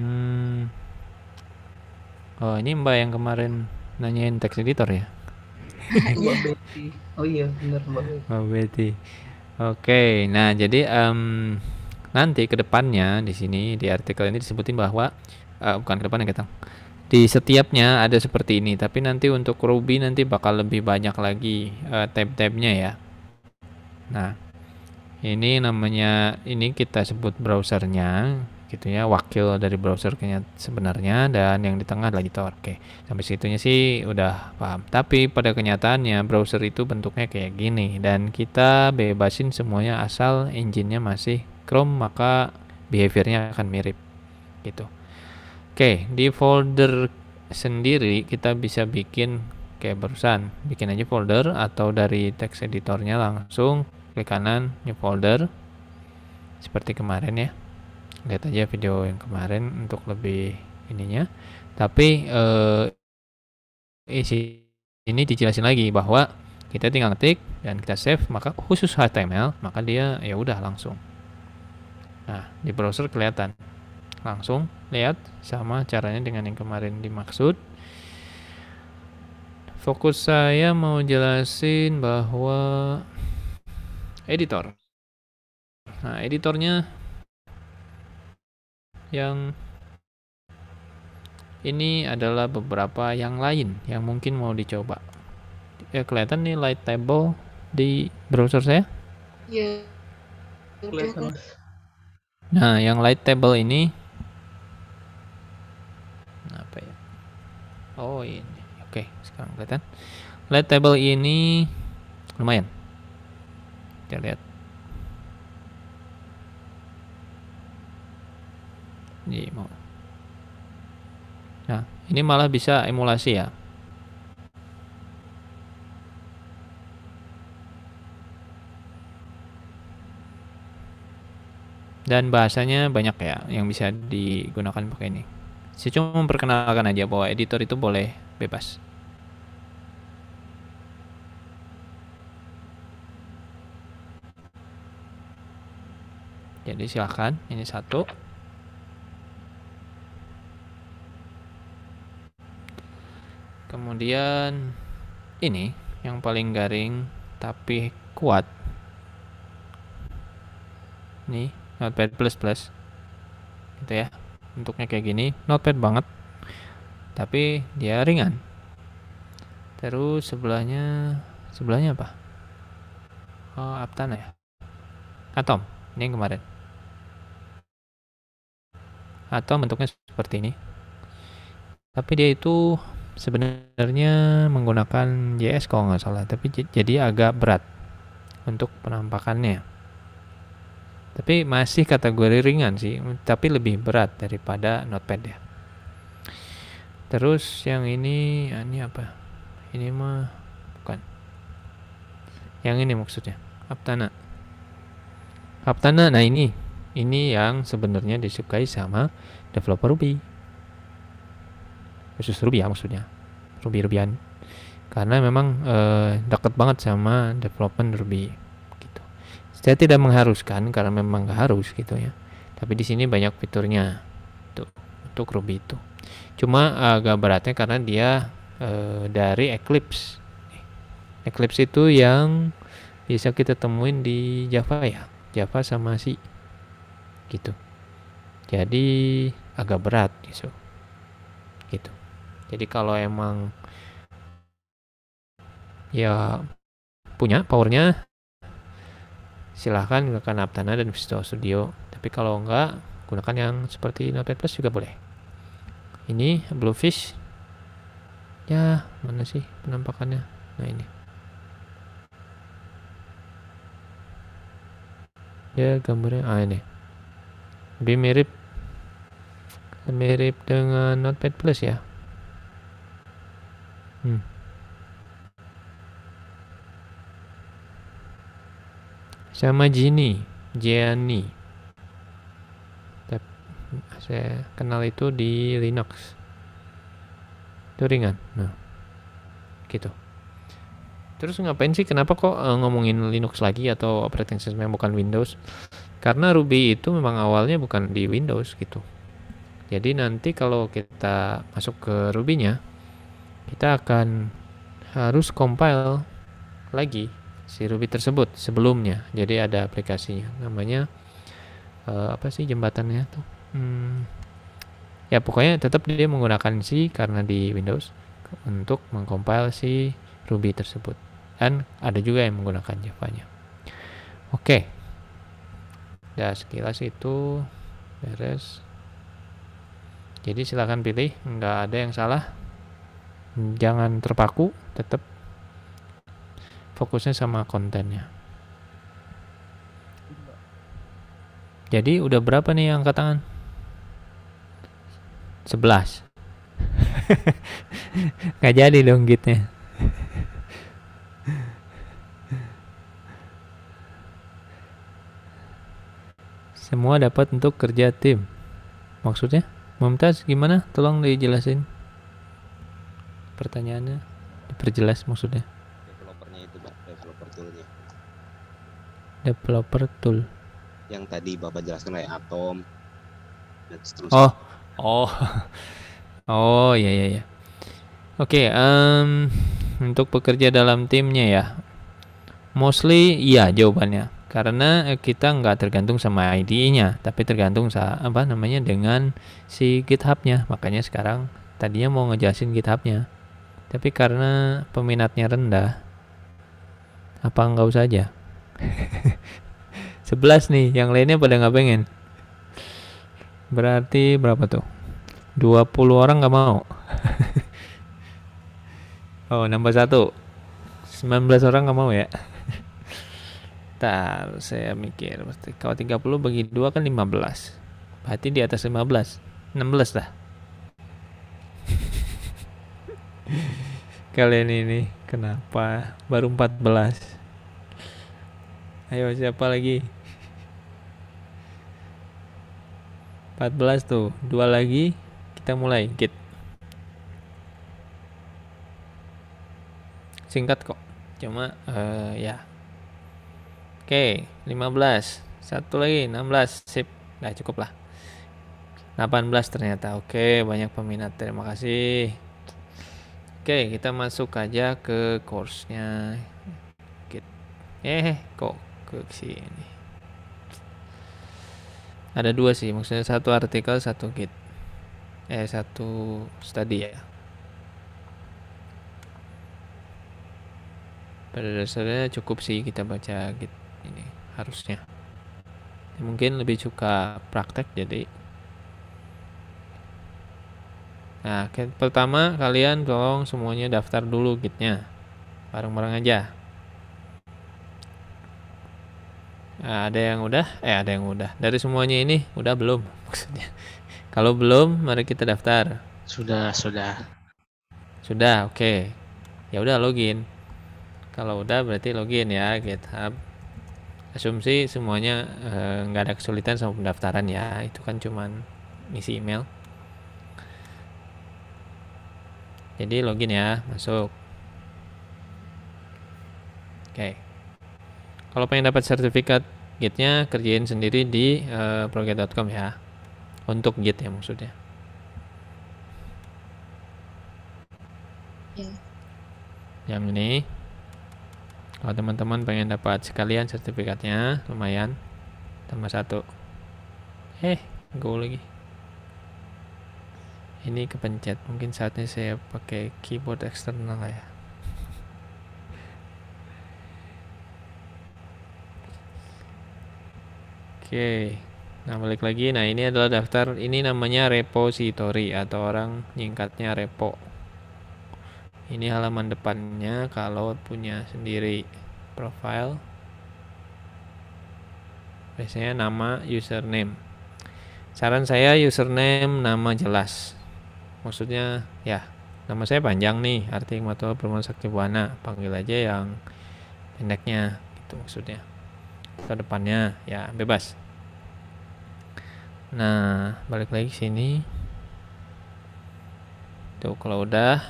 S1: Hmm. Oh, ini Mbak yang kemarin nanyain text editor ya?
S4: Mbak Betty. Oh iya, benar Mbak Betty.
S1: Mbak Betty. Oke, nah jadi um, nanti kedepannya di sini di artikel ini disebutin bahwa uh, bukan ke depannya kita. Di setiapnya ada seperti ini, tapi nanti untuk Ruby nanti bakal lebih banyak lagi uh, tab-tabnya ya. Nah, ini namanya ini kita sebut browsernya gitu ya, wakil dari browser sebenarnya dan yang di tengah lagi editor oke sampai situnya sih udah paham tapi pada kenyataannya browser itu bentuknya kayak gini dan kita bebasin semuanya asal engine-nya masih Chrome maka behavior nya akan mirip gitu oke di folder sendiri kita bisa bikin kayak barusan bikin aja folder atau dari text editornya langsung klik kanan new folder seperti kemarin ya lihat aja video yang kemarin untuk lebih ininya tapi eh, isi ini dijelasin lagi bahwa kita tinggal ngetik dan kita save maka khusus HTML maka dia ya udah langsung nah di browser kelihatan langsung lihat sama caranya dengan yang kemarin dimaksud fokus saya mau jelasin bahwa editor nah editornya yang ini adalah beberapa yang lain yang mungkin mau dicoba ya kelihatan nih light table di browser saya iya nah yang light table ini apa ya oh ini oke sekarang kelihatan light table ini lumayan kita lihat Nah, ini malah bisa emulasi ya. Dan bahasanya banyak ya yang bisa digunakan pakai ini. Saya cuma memperkenalkan aja bahwa editor itu boleh bebas. Jadi silahkan, ini satu. kemudian ini yang paling garing tapi kuat nih notepad plus plus gitu ya bentuknya kayak gini notepad banget tapi dia ringan terus sebelahnya sebelahnya apa oh, Aptana ya Atom ini yang kemarin Atom bentuknya seperti ini tapi dia itu sebenarnya menggunakan JS kalau nggak salah tapi jadi agak berat untuk penampakannya tapi masih kategori ringan sih tapi lebih berat daripada notepad ya terus yang ini ini apa ini mah bukan yang ini maksudnya Aptana Aptana nah ini ini yang sebenarnya disukai sama developer Ruby khusus ruby ya maksudnya ruby-rubyan karena memang uh, deket banget sama development Ruby gitu saya tidak mengharuskan karena memang nggak harus gitu ya tapi di sini banyak fiturnya tuh untuk Ruby itu cuma eh, agak beratnya karena dia uh, dari Eclipse Eclipse itu yang bisa kita temuin di Java ya Java sama si gitu jadi agak berat gitu, gitu jadi kalau emang ya punya powernya silahkan gunakan Aptana dan Visual Studio tapi kalau enggak gunakan yang seperti Notepad Plus juga boleh ini Bluefish ya mana sih penampakannya nah ini ya gambarnya ah ini lebih mirip mirip dengan Notepad Plus ya Hmm. Sama Jini, Tapi Saya kenal itu di Linux. Itu ringan. Nah. Gitu. Terus ngapain sih kenapa kok eh, ngomongin Linux lagi atau operating system yang bukan Windows? Karena Ruby itu memang awalnya bukan di Windows gitu. Jadi nanti kalau kita masuk ke Ruby-nya, kita akan harus compile lagi si Ruby tersebut sebelumnya. Jadi ada aplikasinya namanya uh, apa sih jembatannya tuh? Hmm, ya pokoknya tetap dia menggunakan si karena di Windows untuk mengcompile si Ruby tersebut. Dan ada juga yang menggunakan Java-nya. Oke. Okay. Ya sekilas itu beres. Jadi silahkan pilih, nggak ada yang salah jangan terpaku tetap fokusnya sama kontennya jadi udah berapa nih yang angkat tangan 11 nggak jadi dong gitnya semua dapat untuk kerja tim maksudnya Mumtaz gimana tolong dijelasin pertanyaannya diperjelas maksudnya
S2: developernya itu pak developer toolnya
S1: developer tool
S2: yang tadi bapak jelaskan kayak atom dan seterusnya oh oh
S1: oh ya ya ya oke okay, um, untuk pekerja dalam timnya ya mostly iya jawabannya karena eh, kita nggak tergantung sama id nya tapi tergantung apa namanya dengan si GitHub-nya. Makanya sekarang tadinya mau ngejelasin GitHub-nya. Tapi karena peminatnya rendah, apa nggak usah aja? 11 nih, yang lainnya pada nggak pengen. Berarti berapa tuh? 20 orang nggak mau. oh, nambah satu. 19 orang nggak mau ya? Bentar, saya mikir. Kalau 30 bagi 2 kan 15. Berarti di atas 15. 16 lah. kalian ini kenapa baru 14 ayo siapa lagi 14 tuh dua lagi kita mulai git singkat kok cuma uh, ya oke okay, 15 satu lagi 16 sip nah cukup lah 18 ternyata oke okay, banyak peminat terima kasih Oke, kita masuk aja ke course-nya. Eh, kok ke sini. Ada dua sih, maksudnya satu artikel, satu git. Eh, satu study ya. Pada dasarnya cukup sih kita baca git ini harusnya. Ya, mungkin lebih suka praktek jadi Ya, pertama kalian tolong semuanya daftar dulu gitnya. Bareng-bareng aja. Nah, ada yang udah, eh ada yang udah. Dari semuanya ini udah belum maksudnya. Kalau belum, mari kita daftar. Sudah, sudah. Sudah, oke. Okay. Ya udah login. Kalau udah berarti login ya GitHub. Asumsi semuanya eh, nggak eh, ada kesulitan sama pendaftaran ya. Itu kan cuman isi email. Jadi login ya, masuk. Oke. Kalau pengen dapat sertifikat Gitnya kerjain sendiri di uh, eh, proget.com ya. Untuk Git ya maksudnya. yeah. Yang ini. Kalau teman-teman pengen dapat sekalian sertifikatnya, lumayan. Tambah satu. Eh, gue lagi ini kepencet mungkin saatnya saya pakai keyboard eksternal ya Oke, nah balik lagi. Nah ini adalah daftar, ini namanya repository atau orang nyingkatnya repo. Ini halaman depannya kalau punya sendiri profile. Biasanya nama username. Saran saya username nama jelas maksudnya ya nama saya panjang nih arti Hikmatoh Permohonan Sakti Buana panggil aja yang pendeknya gitu maksudnya atau depannya ya bebas nah balik lagi sini tuh kalau udah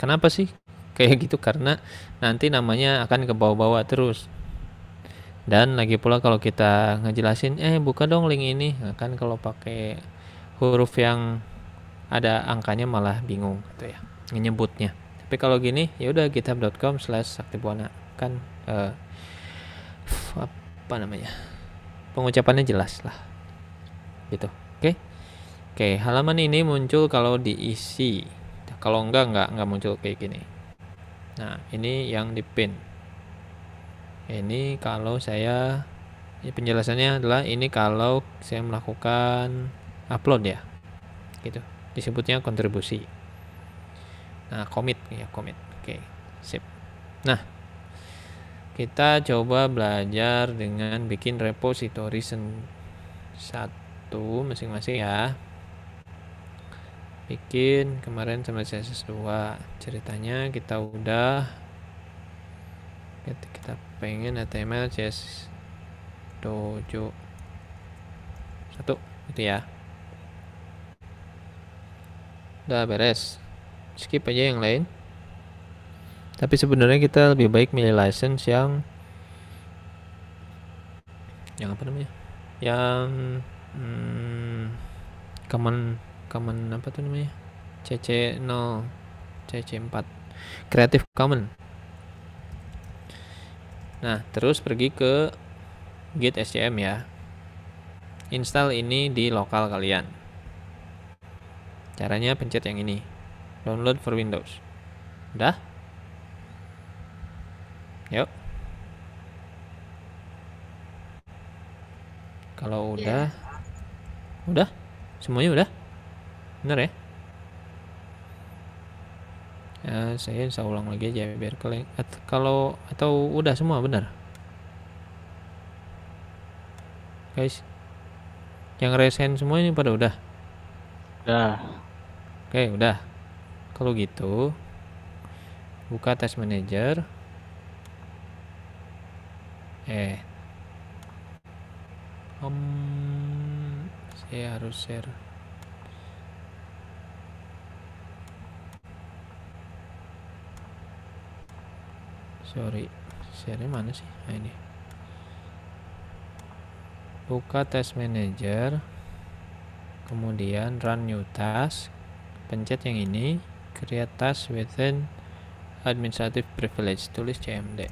S1: kenapa sih kayak gitu karena nanti namanya akan ke bawah-bawah terus dan lagi pula kalau kita ngejelasin eh buka dong link ini nah, kan kalau pakai huruf yang ada angkanya malah bingung gitu ya menyebutnya tapi kalau gini ya udah github.com slash saktibuana kan uh, apa namanya pengucapannya jelas lah gitu oke okay? oke okay, halaman ini muncul kalau diisi kalau enggak enggak enggak muncul kayak gini nah ini yang dipin. ini kalau saya ini ya penjelasannya adalah ini kalau saya melakukan upload ya gitu disebutnya kontribusi. Nah, commit ya, commit. Oke, sip. Nah, kita coba belajar dengan bikin repository satu masing-masing ya. Bikin kemarin sama CSS 2 ceritanya kita udah kita pengen HTML CSS 7 satu itu ya udah beres skip aja yang lain tapi sebenarnya kita lebih baik milih license yang yang apa namanya yang hmm, common common apa tuh namanya CC 0 CC 4 creative common nah terus pergi ke git SCM ya install ini di lokal kalian Caranya pencet yang ini. Download for Windows. Udah? Yuk. Kalau iya. udah yeah. Udah? Semuanya udah? Bener ya? ya saya bisa ulang lagi aja biar kalian at kalau atau udah semua benar guys yang resen semuanya pada udah udah Oke, udah. Kalau gitu, buka Task Manager. Eh. Um, saya harus share. Sorry, share mana sih? Nah, ini. Buka Task Manager. Kemudian run new task pencet yang ini create task within administrative privilege tulis cmd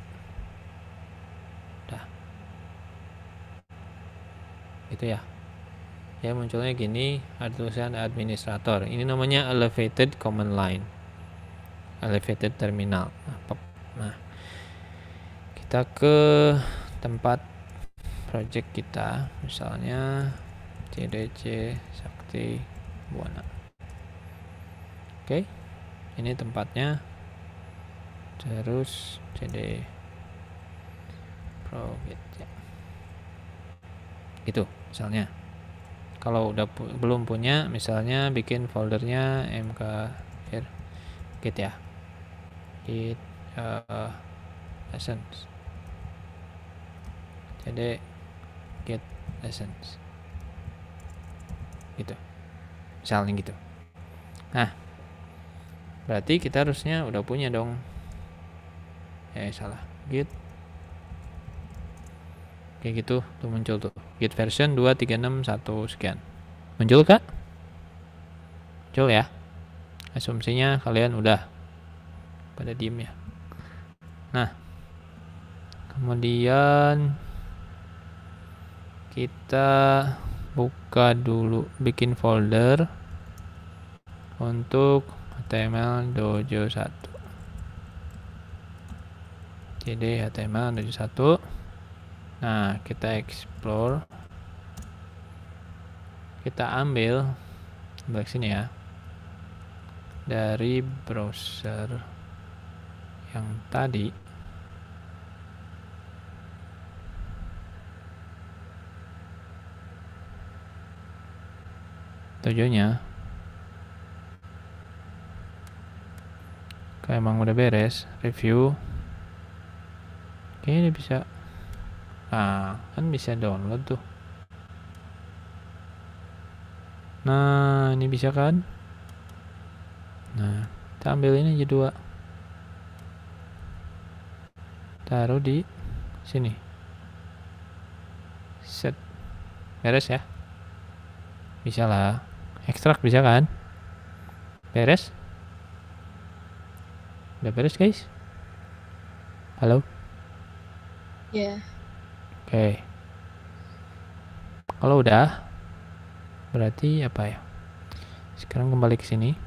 S1: dah itu ya ya munculnya gini ada tulisan administrator ini namanya elevated command line elevated terminal nah, nah kita ke tempat project kita misalnya CDC Sakti Buana oke ini tempatnya terus jadi profit ya. gitu misalnya kalau udah pu belum punya misalnya bikin foldernya mk here git ya git uh, essence jadi git essence gitu misalnya gitu nah berarti kita harusnya udah punya dong eh salah git kayak gitu tuh muncul tuh git version 2361 sekian muncul kak muncul ya asumsinya kalian udah pada diem ya nah kemudian kita buka dulu bikin folder untuk HTML dojo 1 jadi HTML dojo 1 nah kita explore kita ambil black sini ya dari browser yang tadi tujuannya emang udah beres review. ini bisa. Ah, kan bisa download tuh. Nah, ini bisa kan? Nah, kita ambil ini aja dua. Taruh di sini. Set. Beres ya? Bisa lah. Ekstrak bisa kan? Beres? Udah beres guys? Halo?
S3: Ya. Yeah. Oke.
S1: Okay. Kalau udah, berarti apa ya? Sekarang kembali ke sini.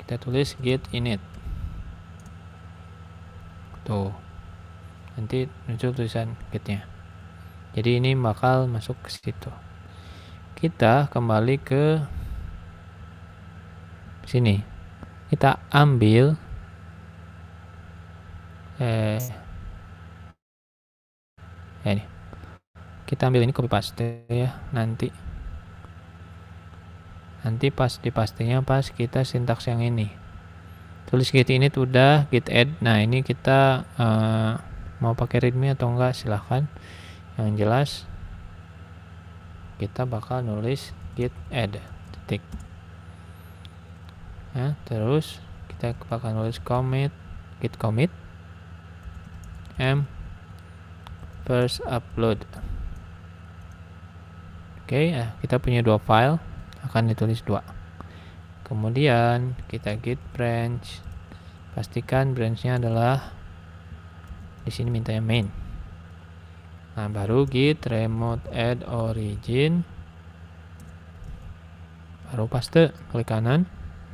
S1: Kita tulis git init. Tuh. Nanti muncul tulisan nya Jadi ini bakal masuk ke situ kita kembali ke sini kita ambil eh, eh ini kita ambil ini copy paste ya nanti nanti pas di pastinya pas kita sintaks yang ini tulis git ini sudah git add nah ini kita uh, mau pakai readme atau enggak silahkan yang jelas kita bakal nulis git add titik ya terus kita bakal nulis commit git commit m first upload oke ya kita punya dua file akan ditulis dua kemudian kita git branch pastikan branchnya adalah di sini mintanya main Nah, baru git remote add origin. Baru paste, klik kanan.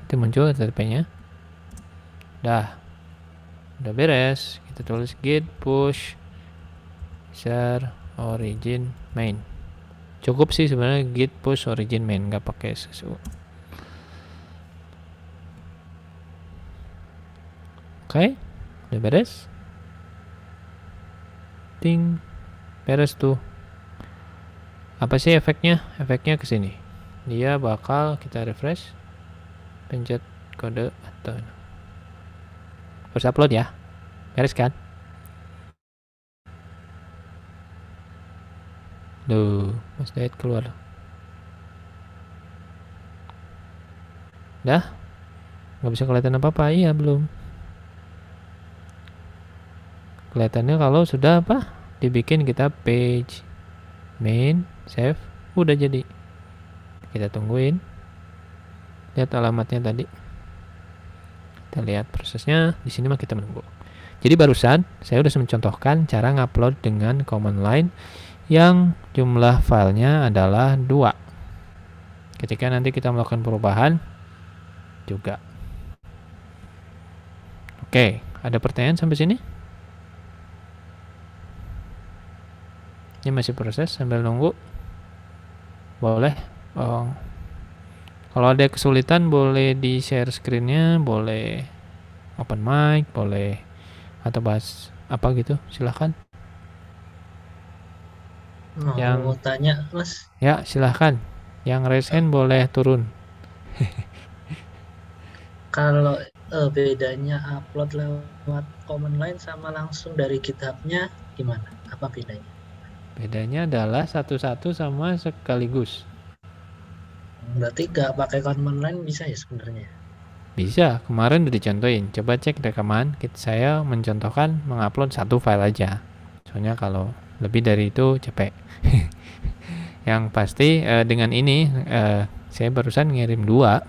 S1: Itu muncul HTTP-nya. Dah. Udah beres. Kita tulis git push share origin main. Cukup sih sebenarnya git push origin main, nggak pakai SSO. Oke, okay, udah beres. Ting beres tuh apa sih efeknya efeknya ke sini dia bakal kita refresh pencet kode atau harus upload ya beres kan Duh, Mas Dayat keluar. Dah? Nggak bisa kelihatan apa-apa? Iya, belum. Kelihatannya kalau sudah apa? dibikin kita page main save udah jadi kita tungguin lihat alamatnya tadi kita lihat prosesnya di sini mah kita menunggu jadi barusan saya sudah mencontohkan cara ngupload dengan command line yang jumlah filenya adalah dua. Ketika nanti kita melakukan perubahan juga. Oke, ada pertanyaan sampai sini? ini masih proses sambil nunggu boleh oh. kalau ada kesulitan boleh di share screennya boleh open mic boleh atau bahas apa gitu silahkan
S4: oh, yang mau tanya mas
S1: ya silahkan yang raise hand boleh turun
S4: kalau uh, bedanya upload lewat command line sama langsung dari kitabnya gimana apa bedanya
S1: Bedanya adalah satu-satu sama sekaligus.
S2: Berarti
S4: gak pakai command line bisa ya sebenarnya?
S1: Bisa, kemarin udah dicontohin. Coba cek rekaman, saya mencontohkan mengupload satu file aja. Soalnya kalau lebih dari itu capek. Yang pasti eh, dengan ini eh, saya barusan ngirim dua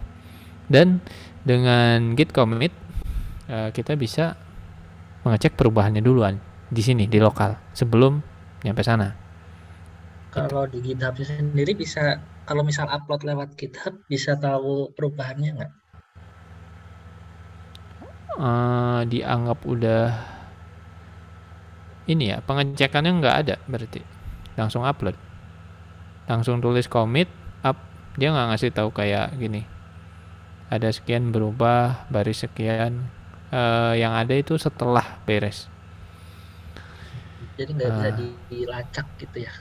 S1: dan dengan git commit eh, kita bisa mengecek perubahannya duluan di sini di lokal sebelum nyampe sana
S2: kalau di GitHub sendiri bisa kalau misal upload lewat GitHub bisa tahu perubahannya nggak?
S1: Uh, dianggap udah ini ya pengecekannya nggak ada berarti langsung upload langsung tulis commit up dia nggak ngasih tahu kayak gini ada sekian berubah baris sekian uh, yang ada itu setelah beres
S2: jadi nggak uh, bisa ah. dilacak gitu ya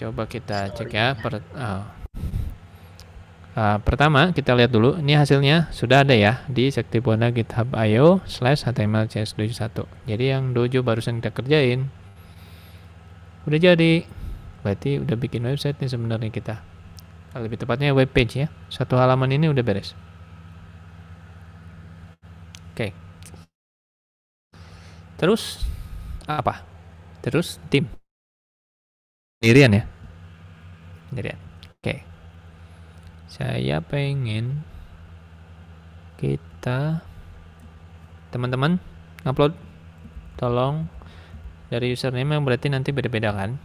S1: coba kita cek ya per, oh. uh, pertama kita lihat dulu ini hasilnya sudah ada ya di sektibona github io slash html cs 21 jadi yang dojo barusan kita kerjain udah jadi berarti udah bikin website nih sebenarnya kita lebih tepatnya web page ya satu halaman ini udah beres oke okay. terus apa terus tim Sendirian ya? Sendirian. Oke. Saya pengen kita teman-teman upload tolong dari username yang berarti nanti beda-beda kan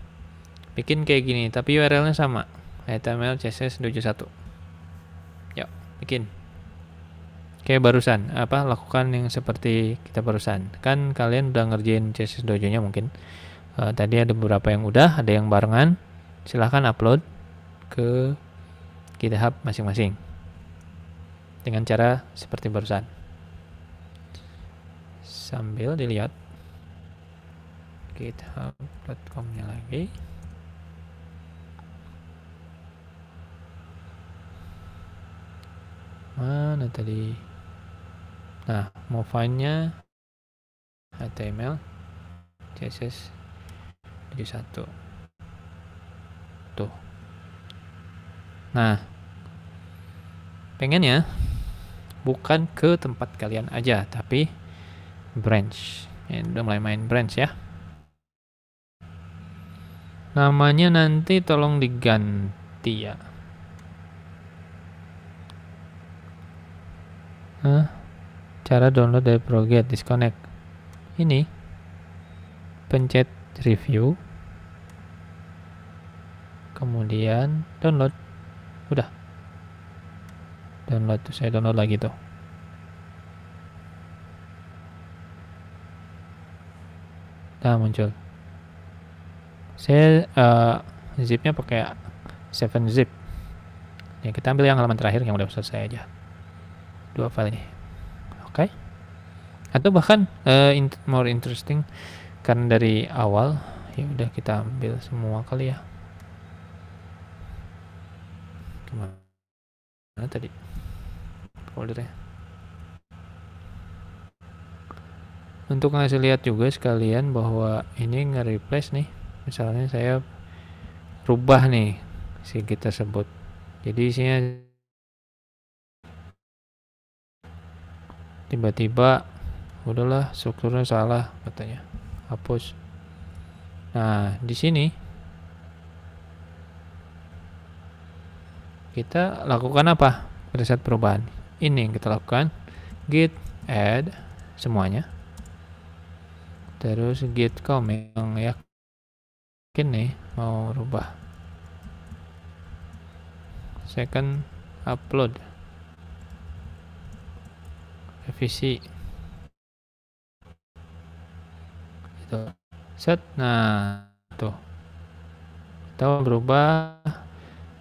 S1: bikin kayak gini tapi URL-nya sama HTML CSS 71 yuk bikin kayak barusan apa lakukan yang seperti kita barusan kan kalian udah ngerjain CSS 20-nya mungkin uh, tadi ada beberapa yang udah ada yang barengan silahkan upload ke GitHub masing-masing dengan cara seperti barusan sambil dilihat github.com-nya lagi mana tadi nah mau find-nya HTML CSS jadi satu tuh nah pengennya bukan ke tempat kalian aja tapi branch ya, udah mulai main branch ya namanya nanti tolong diganti ya Hah? cara download dari Proget disconnect ini pencet review kemudian download udah download tuh saya download lagi tuh dah muncul saya uh, zipnya pakai 7 zip ya kita ambil yang halaman terakhir yang udah selesai aja dua file ini oke okay. atau bahkan uh, in more interesting karena dari awal ya udah kita ambil semua kali ya mana, tadi foldernya untuk ngasih lihat juga sekalian bahwa ini nge-replace nih misalnya saya rubah nih si kita sebut jadi isinya tiba-tiba udahlah strukturnya salah katanya hapus nah di sini kita lakukan apa? saat perubahan. Ini yang kita lakukan. Git add semuanya. Terus git commit yang yakin nih mau rubah. Second upload. Revisi. Set. Nah, tuh. Kita berubah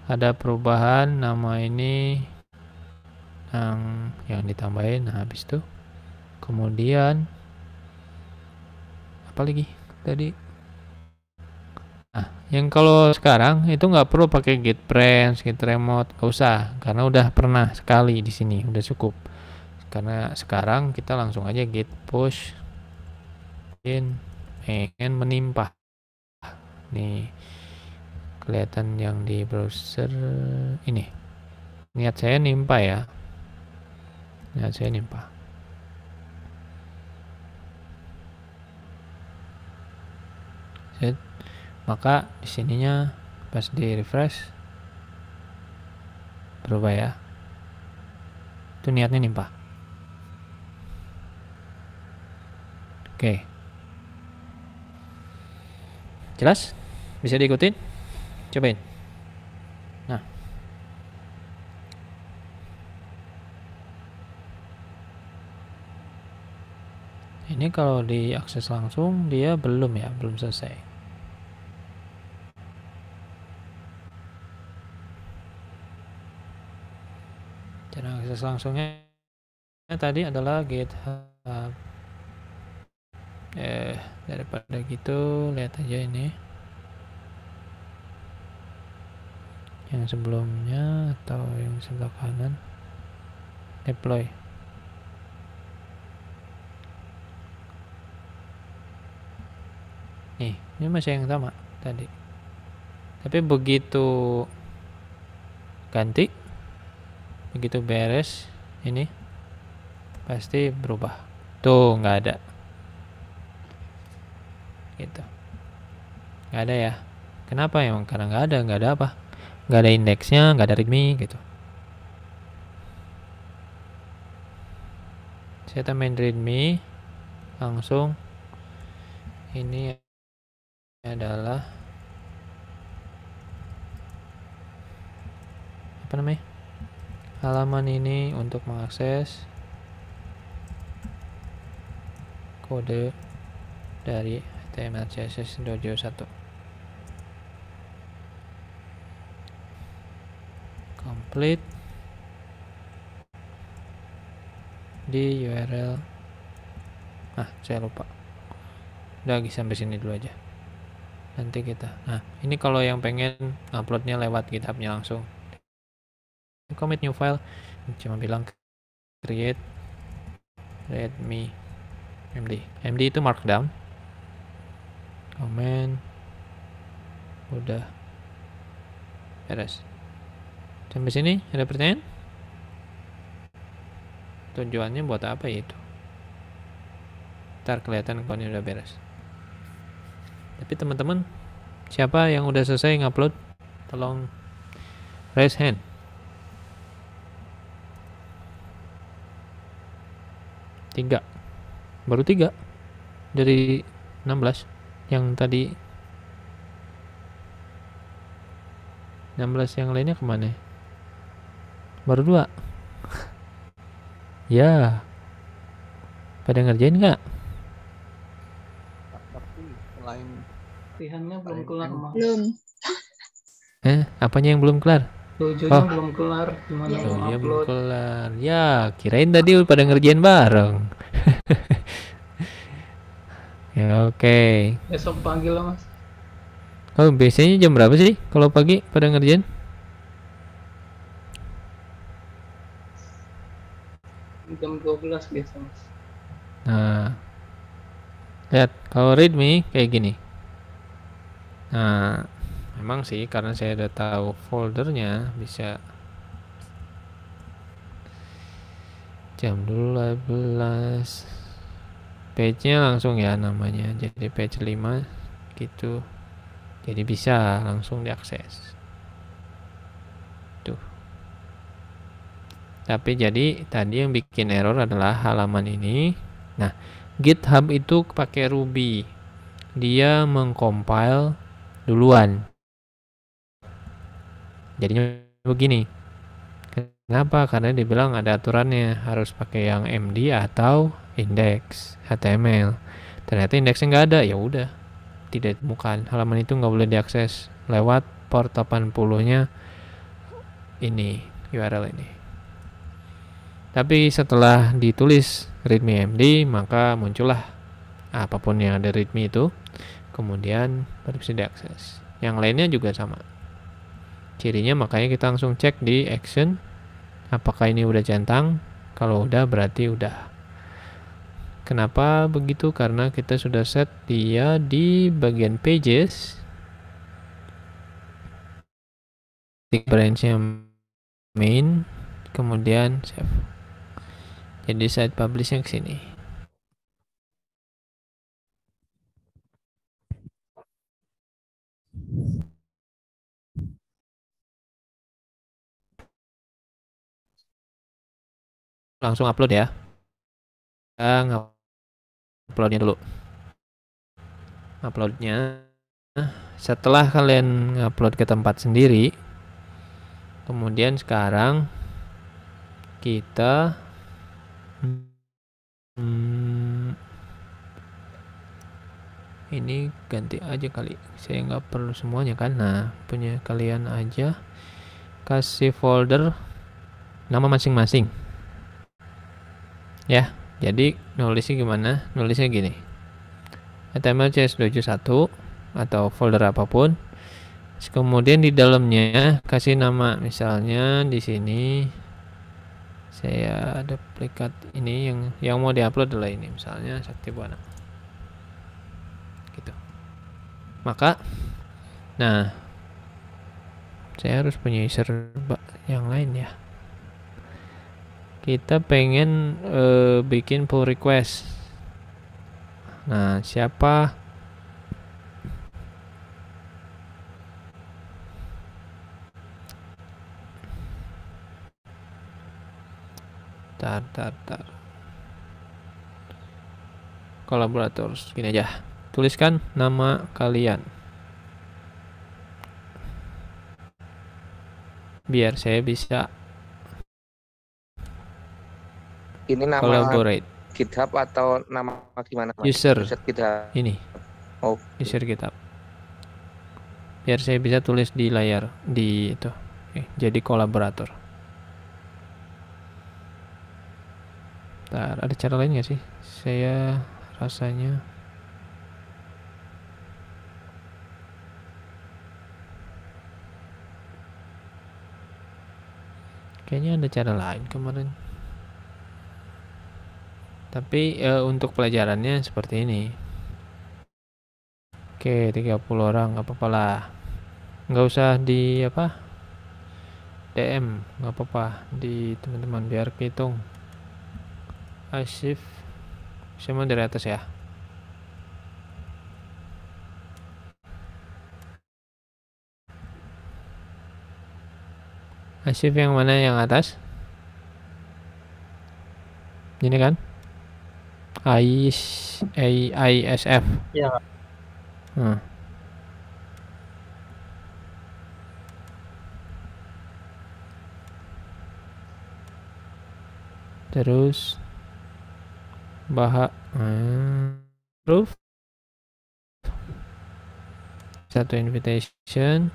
S1: ada perubahan nama ini yang yang ditambahin nah habis itu kemudian apa lagi tadi nah yang kalau sekarang itu nggak perlu pakai git friends git remote nggak usah karena udah pernah sekali di sini udah cukup karena sekarang kita langsung aja git push in pengen menimpa nih kelihatan yang di browser ini niat saya nimpah ya niat saya nimpah maka di sininya pas di refresh berubah ya itu niatnya nimpa oke jelas bisa diikutin cobain nah ini kalau diakses langsung dia belum ya belum selesai cara akses langsungnya tadi adalah github eh daripada gitu lihat aja ini yang sebelumnya atau yang sebelah kanan deploy nih ini masih yang sama tadi tapi begitu ganti begitu beres ini pasti berubah tuh nggak ada gitu nggak ada ya kenapa emang karena nggak ada nggak ada apa nggak ada indeksnya nggak ada readme gitu saya tambahin readme langsung ini adalah apa namanya halaman ini untuk mengakses kode dari HTML CSS template di URL ah saya lupa udah lagi sampai sini dulu aja nanti kita nah ini kalau yang pengen uploadnya lewat GitHubnya langsung commit new file cuma bilang create readme md md itu markdown Comment. udah beres Sampai sini ada pertanyaan? Tujuannya buat apa ya itu? Ntar kelihatan kalau ini udah beres. Tapi teman-teman, siapa yang udah selesai ngupload, tolong raise hand. Tiga, baru tiga dari 16 yang tadi 16 yang lainnya kemana ya? Baru dua. ya. Pada ngerjain nggak?
S4: Lain. Latihannya belum kelar, Belum.
S1: Eh, apanya yang belum kelar? Dojonya oh.
S4: belum kelar, gimana yeah. belum kelar. Ya,
S1: kirain tadi udah pada ngerjain bareng. ya oke. Okay.
S4: Besok pagi lah mas.
S1: Oh biasanya jam berapa sih kalau pagi pada ngerjain?
S4: jam 12 biasa mas
S1: nah lihat kalau Redmi kayak gini nah memang sih karena saya udah tahu foldernya bisa jam 12 page nya langsung ya namanya jadi page 5 gitu jadi bisa langsung diakses Tapi jadi tadi yang bikin error adalah halaman ini. Nah, GitHub itu pakai Ruby. Dia mengcompile duluan. Jadinya begini. Kenapa? Karena dibilang ada aturannya harus pakai yang MD atau index HTML. Ternyata indexnya nggak ada, ya udah tidak ditemukan. Halaman itu nggak boleh diakses lewat port 80-nya ini URL ini. Tapi setelah ditulis MD maka muncullah apapun yang ada readme itu. Kemudian baru bisa diakses. Yang lainnya juga sama. Cirinya makanya kita langsung cek di action apakah ini udah centang? Kalau udah berarti udah. Kenapa begitu? Karena kita sudah set dia di bagian pages. Branch yang main, kemudian save. Jadi saya publishnya ke sini.
S6: Langsung upload ya. Kita
S1: uploadnya dulu. Uploadnya. Setelah kalian upload ke tempat sendiri, kemudian sekarang kita Hmm, ini ganti aja kali. Saya nggak perlu semuanya kan. Nah, punya kalian aja. Kasih folder nama masing-masing. Ya, jadi nulisnya gimana? Nulisnya gini. HTML cs 71 atau folder apapun. Kemudian di dalamnya kasih nama misalnya di sini saya duplikat ini yang yang mau diupload adalah ini misalnya Sakti Buana gitu maka nah saya harus punya user yang lain ya kita pengen uh, bikin pull request nah siapa tar tar tar kolaborator gini aja tuliskan nama kalian biar saya bisa
S2: ini nama collaborate GitHub atau nama gimana user, user GitHub ini oh
S1: user GitHub biar saya bisa tulis di layar di itu Oke, eh, jadi kolaborator Bentar, ada cara lain nggak sih? Saya rasanya Kayaknya ada cara lain kemarin. Tapi e, untuk pelajarannya seperti ini. Oke, 30 orang nggak apa-apa lah. Nggak usah di apa? DM nggak apa-apa di teman-teman biar kehitung Asif mau dari atas ya Asif yang mana yang atas ini kan AIS AISF ya hmm. terus bahas hmm. proof satu
S5: invitation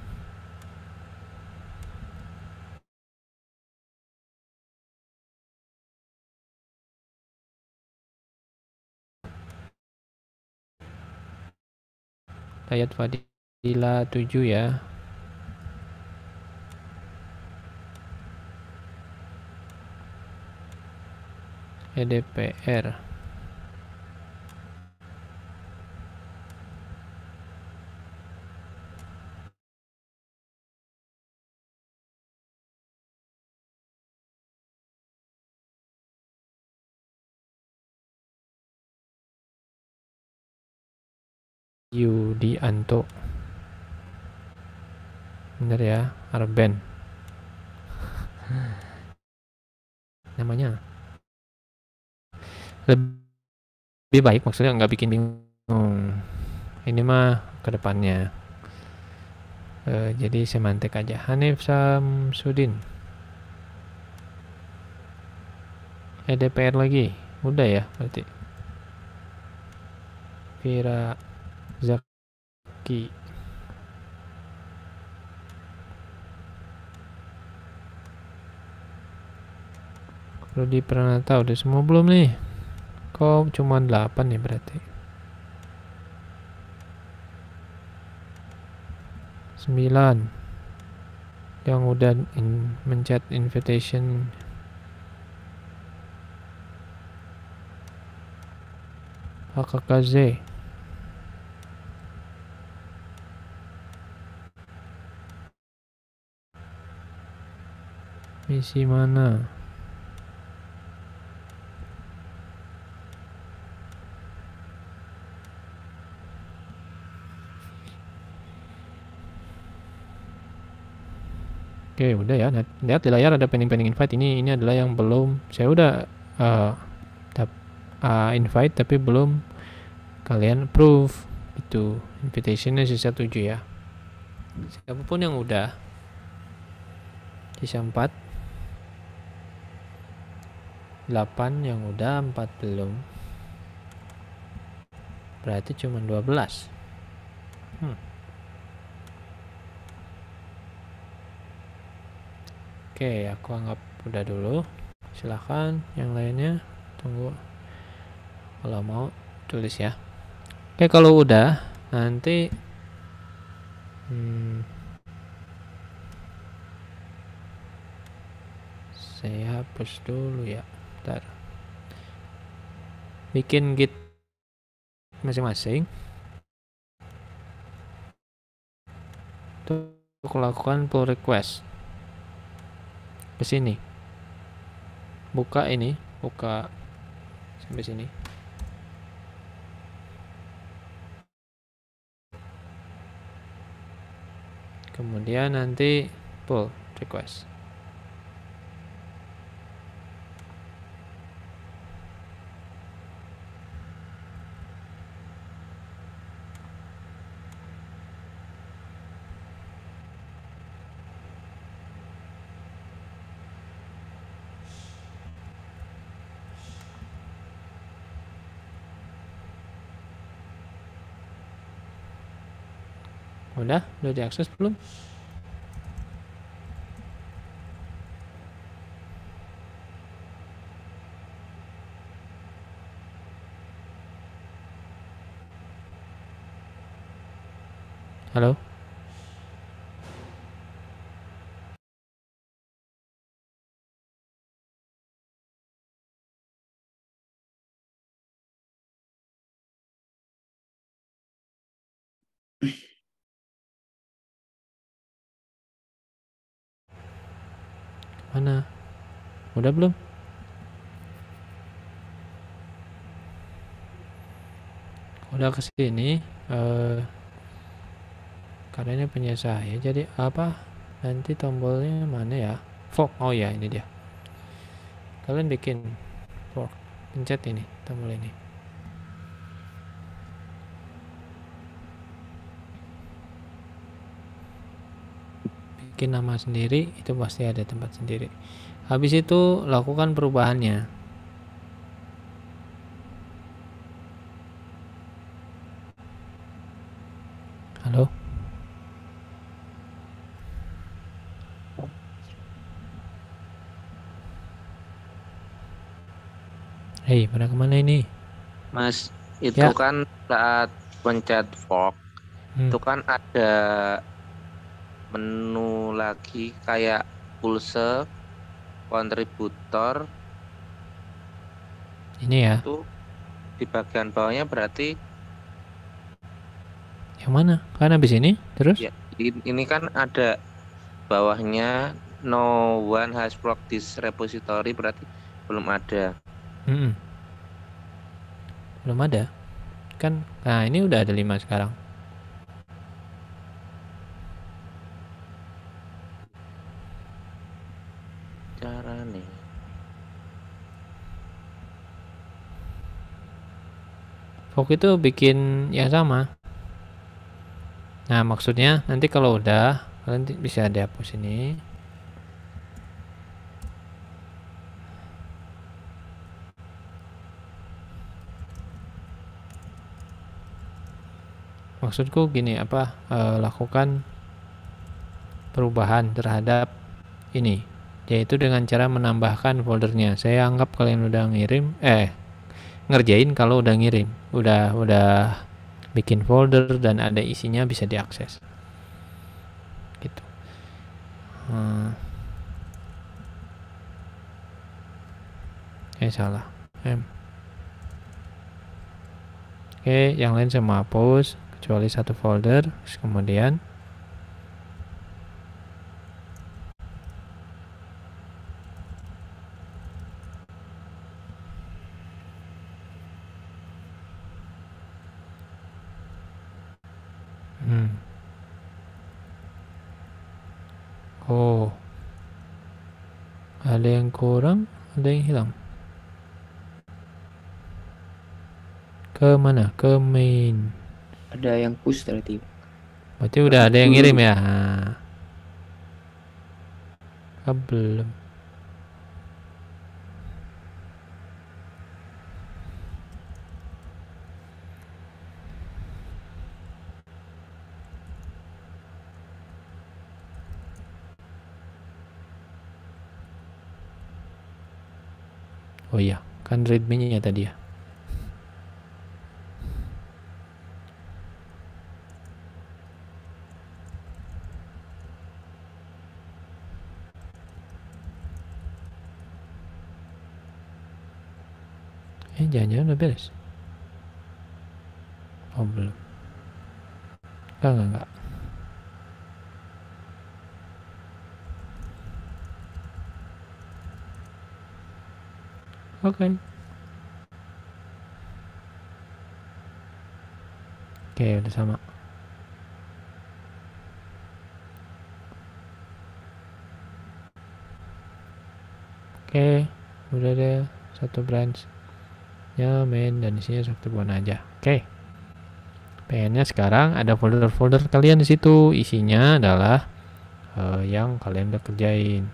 S1: ayat fadila 7 ya EDPR
S5: Yudianto bener ya Arben namanya lebih
S1: baik maksudnya nggak bikin bingung ini mah kedepannya e, eh, jadi semantik aja Hanif Samsudin EDPR eh, lagi udah ya berarti Vira kaki Rudi Pranata udah semua belum nih kok cuma 8 nih ya berarti 9 yang udah in, mencet invitation Hakakaze Misi mana? Oke, udah ya. Lihat di layar ada pending-pending invite. Ini ini adalah yang belum saya udah uh, uh, invite tapi belum kalian approve itu invitationnya sisa 7 ya siapapun yang udah sisa 4 8 yang udah 4 belum berarti cuma 12 hmm. oke aku anggap udah dulu silahkan yang lainnya tunggu kalau mau tulis ya oke kalau udah nanti hmm, saya hapus dulu ya bentar bikin git masing-masing untuk lakukan pull request ke sini buka ini buka sampai sini kemudian nanti pull request Udah diakses belum? Halo? Udah belum? Udah ke sini. Uh, eh, karena ini penyesah ya. Jadi apa? Nanti tombolnya mana ya? Fork. Oh ya, ini dia. Kalian bikin fork. Pencet ini, tombol ini. bikin nama sendiri itu pasti ada tempat sendiri Habis itu lakukan perubahannya. Halo. Hei, pada kemana ini?
S2: Mas, itu ya. kan saat pencet fork, hmm. itu kan ada menu lagi kayak pulse, kontributor ini ya itu di bagian bawahnya berarti
S1: yang mana kan habis ini terus ya,
S2: ini kan ada bawahnya no one has practice this repository berarti belum ada
S1: mm belum ada kan nah ini udah ada lima sekarang waktu itu bikin yang sama. Nah, maksudnya nanti kalau udah kalian bisa dihapus ini. Maksudku gini apa e, lakukan perubahan terhadap ini yaitu dengan cara menambahkan foldernya. Saya anggap kalian udah ngirim eh ngerjain kalau udah ngirim udah udah bikin folder dan ada isinya bisa diakses gitu hmm. eh salah m oke yang lain sama hapus kecuali satu folder kemudian Hmm. Oh. Ada yang kurang, ada yang hilang. Ke mana? Ke main.
S2: Ada yang push berarti.
S1: Berarti udah ada yang ngirim ya. Ah, belum. Kan readme-nya tadi ya. Eh, jangan-jangan udah beres. Oh, belum. Enggak, enggak, enggak. Oke. Oke, udah sama. Oke, okay, udah ada satu branch. Ya, main dan isinya satu buah aja. Oke. Okay. Pengennya sekarang ada folder-folder kalian di situ. Isinya adalah uh, yang kalian udah kerjain.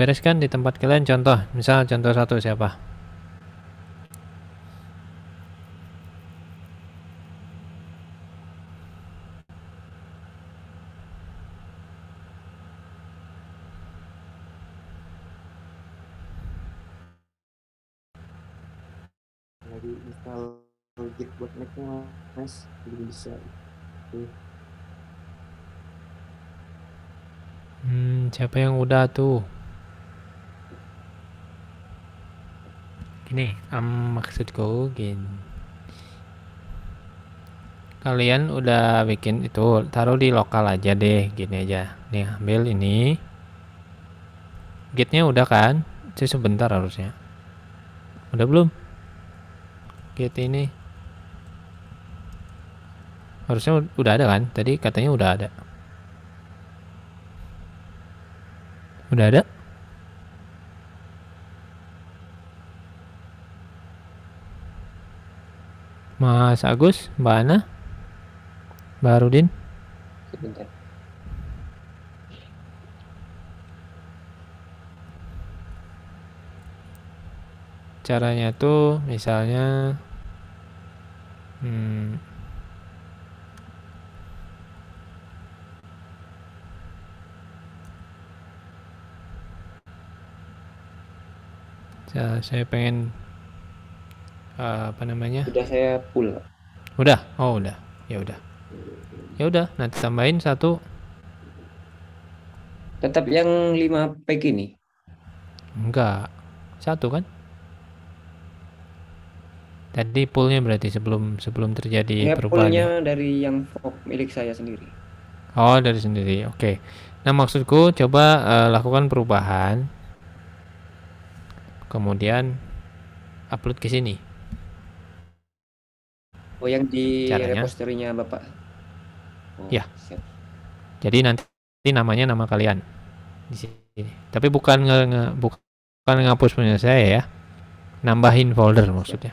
S1: bereskan di tempat kalian contoh misal contoh satu siapa
S3: lagi install
S2: git buat mas bisa
S1: Hmm, siapa yang udah tuh? ini um, maksudku gini kalian udah bikin itu taruh di lokal aja deh gini aja nih ambil ini gitnya udah kan sih sebentar harusnya udah belum git ini harusnya udah ada kan tadi katanya udah ada udah ada Mas Agus, Mbak Ana, Mbak Rudin. Sebentar. Caranya tuh misalnya hmm, ya, saya pengen Eh, apa namanya?
S2: Udah saya pull
S1: Udah. Oh, udah. Ya udah. Ya udah, nanti tambahin satu.
S2: Tetap yang 5 pack ini.
S1: Enggak. Satu kan? Tadi poolnya berarti sebelum sebelum terjadi ya, perubahan.
S2: dari yang milik saya sendiri.
S1: Oh dari sendiri, oke. Okay. Nah maksudku coba uh, lakukan perubahan, kemudian upload ke sini.
S2: Oh yang di caranya. Bapak. Oh, ya. Siap.
S1: Jadi nanti, namanya nama kalian di sini. Tapi bukan nge, nge bukan ngapus punya saya ya. Nambahin folder siap. maksudnya.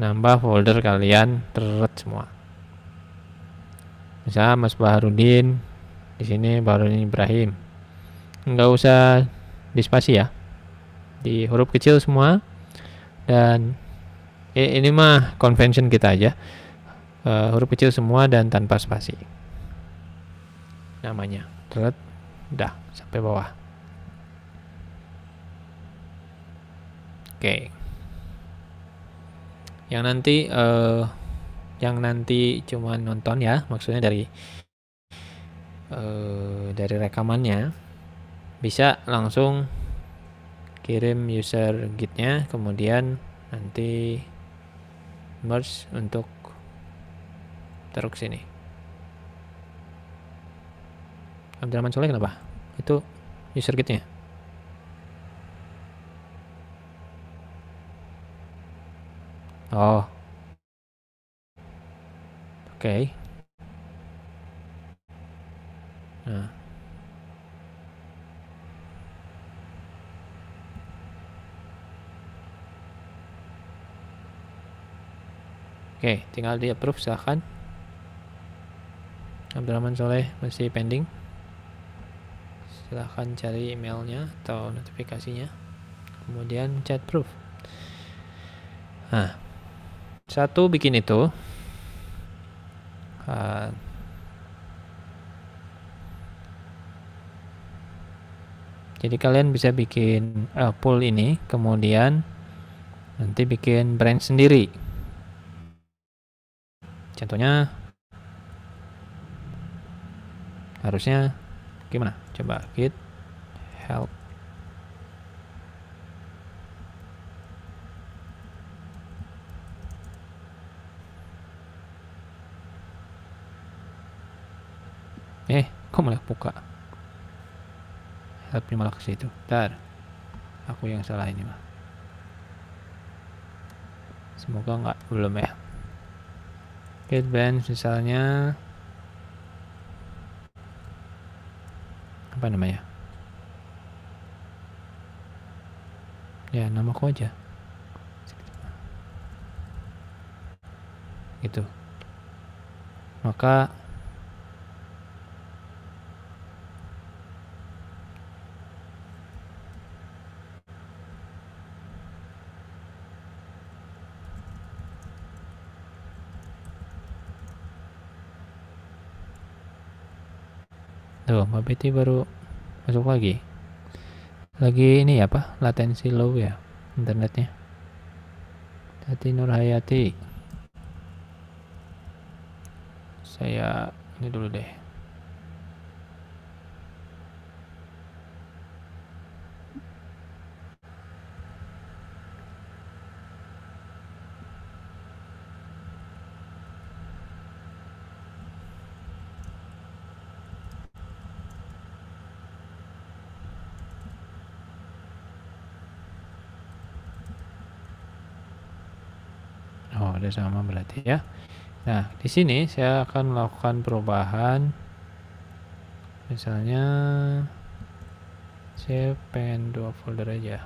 S1: Nambah folder kalian terus semua. Misal Mas Baharudin di sini Baharudin Ibrahim. Enggak usah di spasi ya. Di huruf kecil semua dan ini mah convention kita aja uh, huruf kecil semua dan tanpa spasi namanya terus dah sampai bawah oke okay. yang nanti uh, yang nanti cuma nonton ya maksudnya dari uh, dari rekamannya bisa langsung kirim user gitnya kemudian nanti merge untuk taruh sini Abdurrahman Soleh kenapa? Itu user kitnya. Oh. Oke. Okay. Oke, tinggal di approve silahkan. Abdurrahman Soleh masih pending. Silahkan cari emailnya atau notifikasinya. Kemudian chat proof. Nah, satu bikin itu. Uh, Jadi kalian bisa bikin uh, pool ini, kemudian nanti bikin brand sendiri. Contohnya harusnya gimana? Coba git help Eh, kok malah buka? Helpnya malah ke situ. Bentar. Aku yang salah ini mah. Semoga nggak belum ya. Headband misalnya apa namanya? Ya, nama ku aja. Gitu. Maka loh Betty baru masuk lagi lagi ini ya apa latensi low ya internetnya Hati Nur Hayati saya ini dulu deh sudah sama berarti ya. Nah, di sini saya akan melakukan perubahan. Misalnya saya pengen dua folder aja.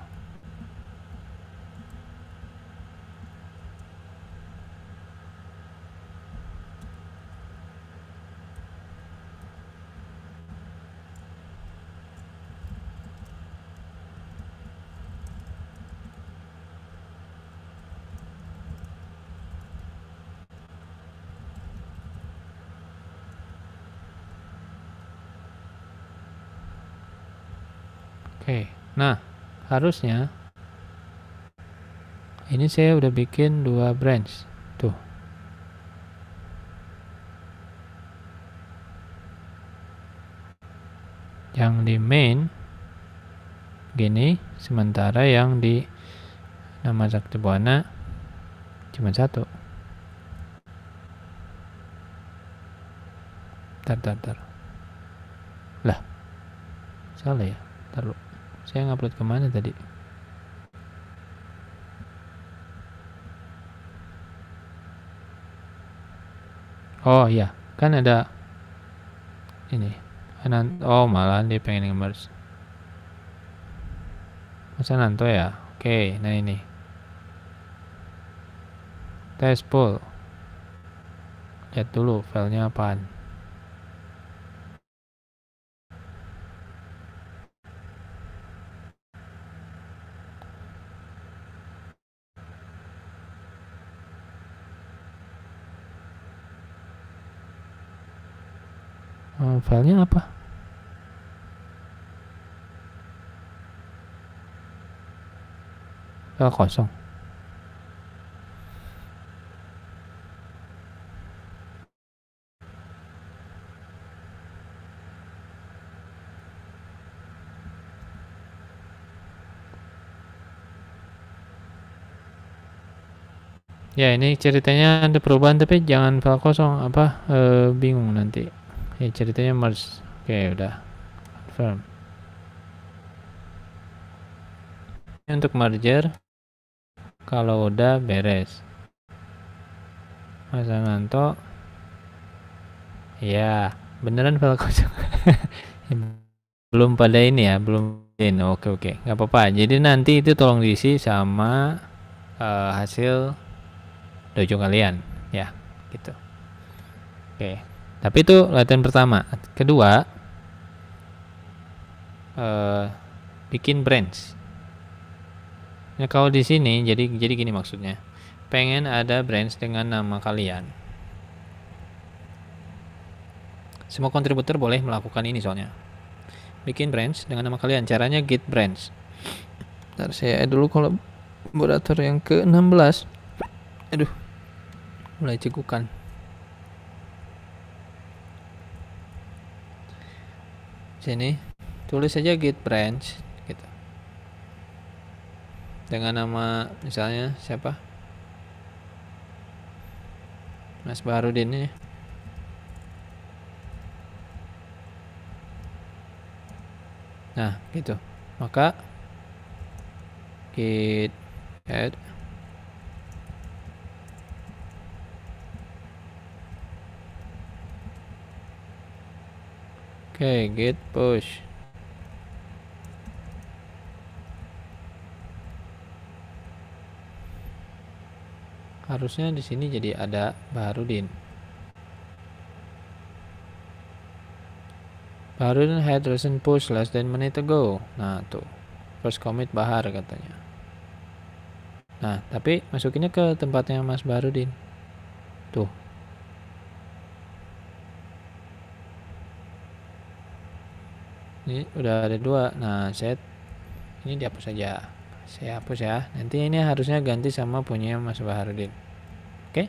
S1: harusnya ini saya udah bikin dua branch tuh yang di main gini sementara yang di nama Sakti Buana cuma satu tar tar tar lah salah ya taruh saya ngupload kemana tadi oh iya kan ada ini oh malah dia pengen nge-merge masa nanto ya oke nah ini test pull. lihat dulu filenya apaan filenya apa? Ah, kosong. ya ini ceritanya ada perubahan tapi jangan file kosong apa e, bingung nanti ya ceritanya Mars. oke okay, udah confirm ini untuk merger kalau udah beres Mas Ananto ya beneran file kosong belum pada ini ya belum ini oke oke nggak apa-apa jadi nanti itu tolong diisi sama uh, hasil dojo kalian ya gitu oke okay. Tapi itu latihan pertama. Kedua, uh, bikin branch. Nah, kalau di sini jadi jadi gini maksudnya. Pengen ada branch dengan nama kalian. Semua kontributor boleh melakukan ini soalnya. Bikin branch dengan nama kalian. Caranya git branch. Ntar saya dulu kalau moderator yang ke-16. Aduh. Mulai cekukan. sini tulis saja git branch gitu dengan nama misalnya siapa Mas Baharudin ini nah gitu maka git add okay, get push harusnya di sini jadi ada Baharudin Baharudin had recent push less than minute ago nah tuh first commit Bahar katanya nah tapi masukinnya ke tempatnya Mas Barudin. tuh ini udah ada dua nah set ini dihapus saja saya hapus ya nanti ini harusnya ganti sama punya Mas Baharudin oke okay?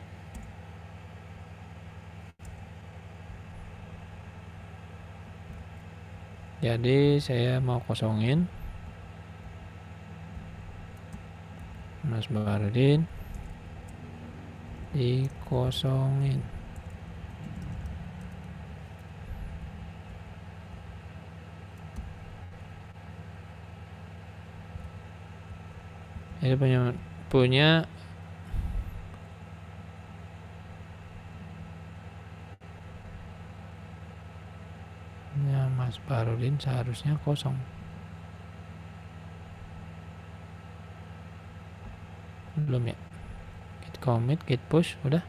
S1: jadi saya mau kosongin Mas Baharudin dikosongin ini punya punya ya Mas Barudin seharusnya kosong belum ya git commit git push udah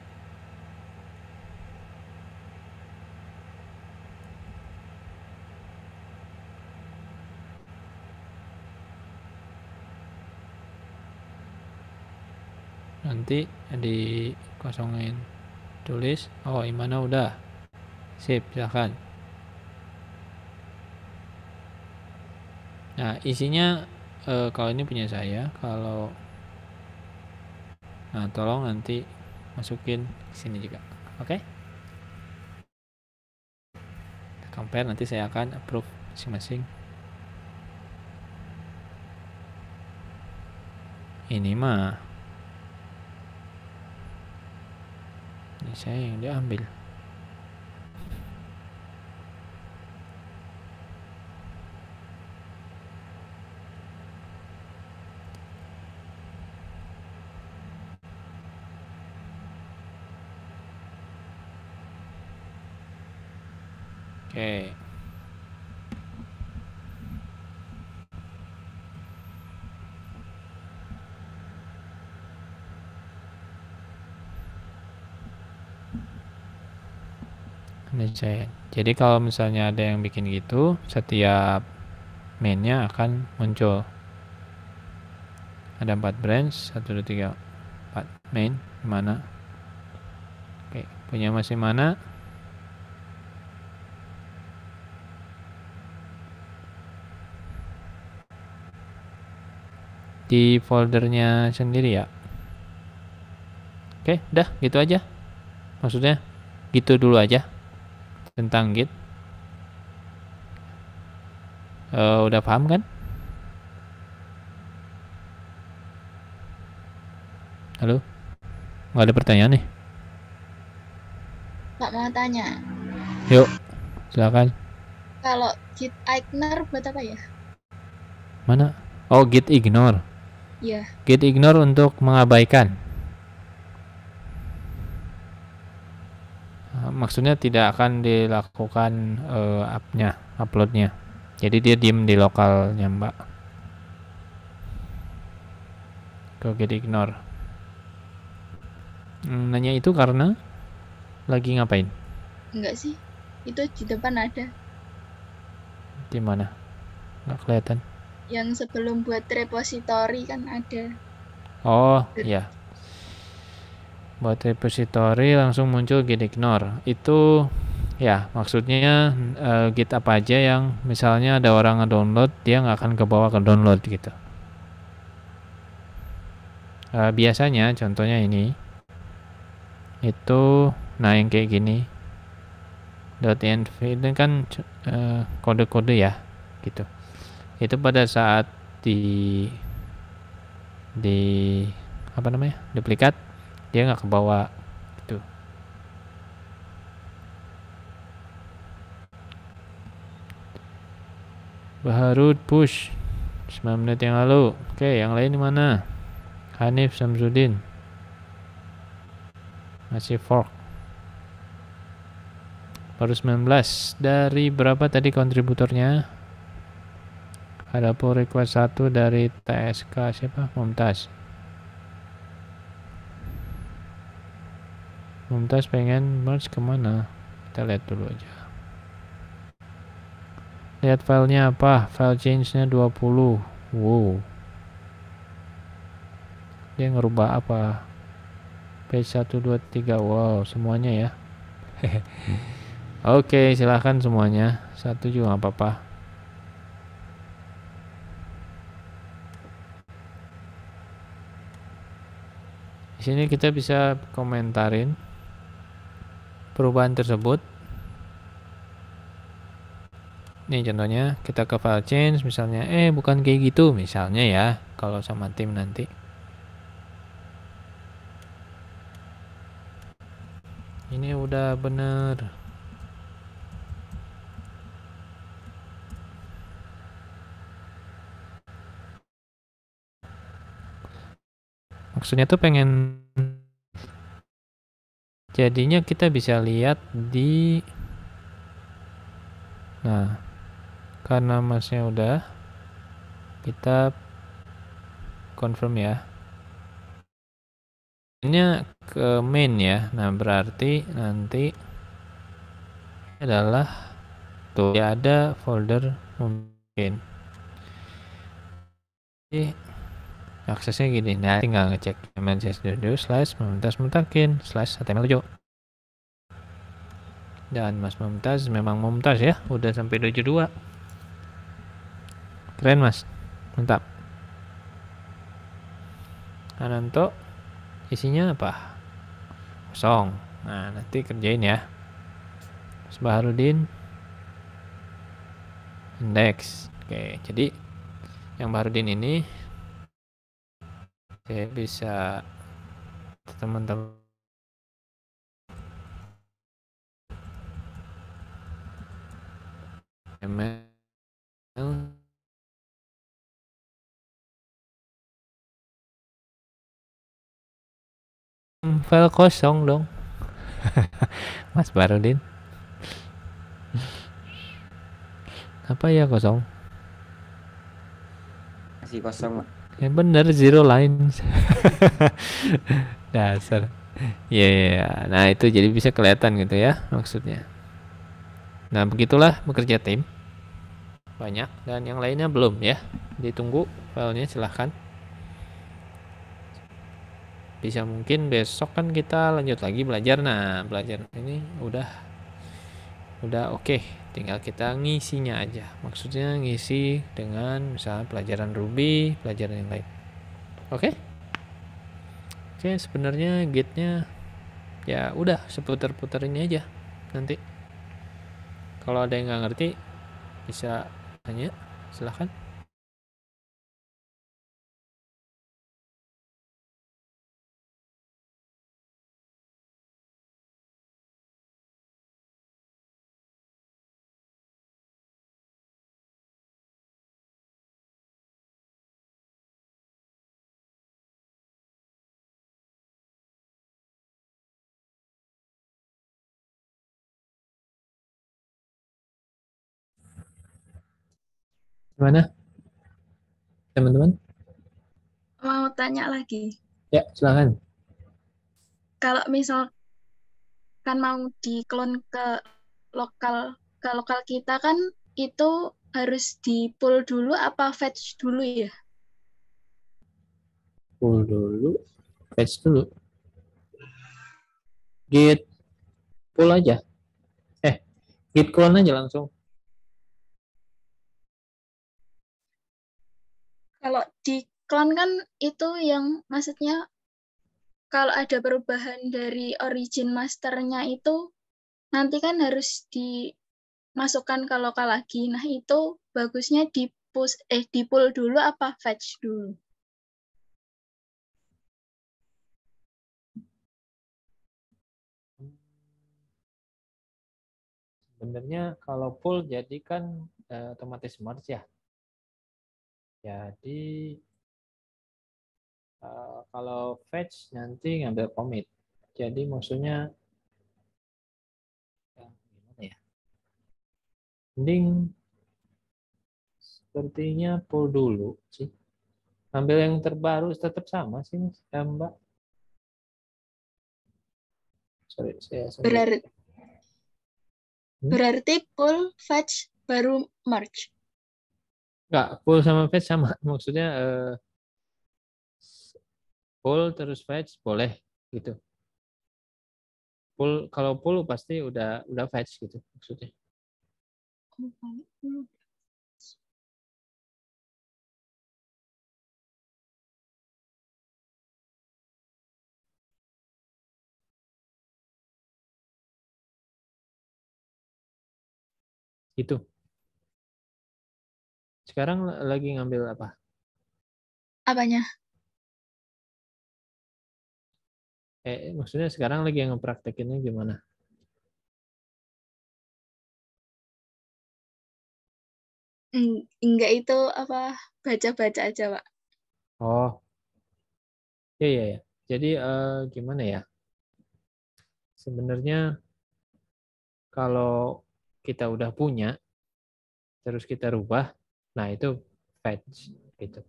S1: nanti dikosongin tulis oh Imana udah sip silahkan nah isinya e, kalau ini punya saya kalau nah tolong nanti masukin sini juga oke okay? compare nanti saya akan approve masing-masing ini mah saya yang diambil saya. Jadi kalau misalnya ada yang bikin gitu, setiap mainnya akan muncul. Ada empat branch, satu, dua, tiga, empat main, mana? Oke, punya masih mana? Di foldernya sendiri ya. Oke, udah gitu aja. Maksudnya gitu dulu aja tentang git uh, udah paham kan halo nggak ada pertanyaan nih
S4: nggak mau tanya yuk silakan kalau git ignore buat apa ya
S1: mana oh git ignore Yeah. Git ignore untuk mengabaikan maksudnya tidak akan dilakukan uh, upnya uploadnya jadi dia diem di lokalnya mbak kok jadi ignore hmm, nanya itu karena lagi ngapain
S4: enggak sih itu di depan ada
S1: di mana nggak kelihatan
S4: yang sebelum buat repository kan ada
S1: oh iya buat repository langsung muncul git ignore itu ya maksudnya uh, git apa aja yang misalnya ada orang ngedownload dia nggak akan kebawa ke download gitu uh, biasanya contohnya ini itu nah yang kayak gini dot .env itu kan eh, kode-kode uh, ya gitu itu pada saat di di apa namanya duplikat dia nggak kebawa itu. Baharud push 9 menit yang lalu oke yang lain di mana Hanif Samsudin masih fork baru 19 dari berapa tadi kontributornya ada pull request satu dari TSK siapa Mumtaz Mumtaz pengen merge kemana kita lihat dulu aja lihat filenya apa file change nya 20 wow dia ngerubah apa page 1 2 3 wow semuanya ya oke okay, silahkan semuanya satu juga nggak apa-apa di sini kita bisa komentarin perubahan tersebut. Nih contohnya kita ke file change misalnya eh bukan kayak gitu misalnya ya kalau sama tim nanti. Ini udah bener. Maksudnya tuh pengen jadinya kita bisa lihat di nah karena masnya udah kita confirm ya ini ke main ya nah berarti nanti adalah tuh ya ada folder mungkin Oke aksesnya gini nah tinggal ngecek mncss.edu slash memintas mutakin slash html7 dan Mas Mumtaz memang Mumtaz ya udah sampai 72 keren Mas mantap Ananto isinya apa kosong nah nanti kerjain ya Mas Baharudin index oke jadi yang Baharudin ini saya bisa teman-teman
S6: email
S5: file kosong dong
S1: Mas Barudin apa ya kosong
S2: masih kosong Mas.
S1: Ya bener zero lines. Dasar. Ya, yeah, yeah. nah itu jadi bisa kelihatan gitu ya maksudnya. Nah begitulah bekerja tim banyak dan yang lainnya belum ya ditunggu filenya silahkan bisa mungkin besok kan kita lanjut lagi belajar nah belajar ini udah udah oke okay. tinggal kita ngisinya aja maksudnya ngisi dengan misalnya pelajaran Ruby pelajaran yang lain oke okay? oke okay, sebenarnya gate-nya ya udah seputar-putar ini aja nanti kalau ada yang nggak ngerti
S5: bisa tanya silahkan Gimana? Teman-teman?
S4: Mau tanya lagi.
S5: Ya, silahkan
S4: Kalau misal kan mau di clone ke lokal ke lokal kita kan itu harus di pull dulu apa fetch dulu ya?
S5: Pull dulu, fetch dulu. Git pull aja. Eh, git clone aja langsung.
S6: Kalau di klon
S4: kan itu yang maksudnya kalau ada perubahan dari origin masternya itu nanti kan harus dimasukkan ke lokal lagi. Nah, itu bagusnya di push eh di pull dulu apa fetch dulu?
S5: Sebenarnya kalau pull jadi kan eh, otomatis merge ya. Jadi uh, kalau fetch nanti ngambil commit. Jadi maksudnya yang gimana ya? Mending sepertinya pull dulu sih. Ambil yang terbaru tetap sama sih Mas, ya, Mbak. Sorry, saya Berarti,
S6: hmm? berarti pull, fetch, baru merge.
S5: Enggak, pull sama fetch sama. Maksudnya eh, pull terus fetch boleh gitu. Pull kalau pull pasti udah udah fetch gitu maksudnya.
S6: Itu sekarang lagi ngambil apa? Apanya? Eh, maksudnya sekarang lagi yang ngepraktekinnya gimana? Enggak itu apa baca-baca aja, Pak.
S5: Oh. Iya, iya, ya. Jadi eh, gimana ya? Sebenarnya kalau kita udah punya
S1: terus kita rubah Nah, itu fetch gitu.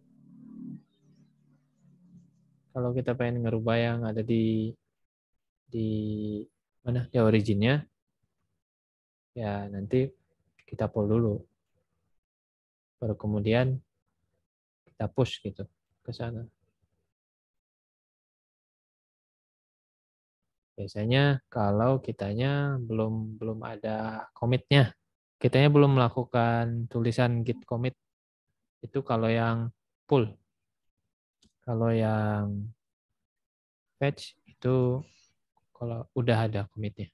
S1: Kalau kita pengen ngerubah yang ada di di mana ya originnya ya nanti kita pull
S5: dulu. Baru kemudian kita push gitu ke sana. Biasanya
S1: kalau kitanya belum belum ada komitnya kitanya belum melakukan tulisan git commit itu kalau yang pull kalau yang patch itu kalau
S5: udah ada commitnya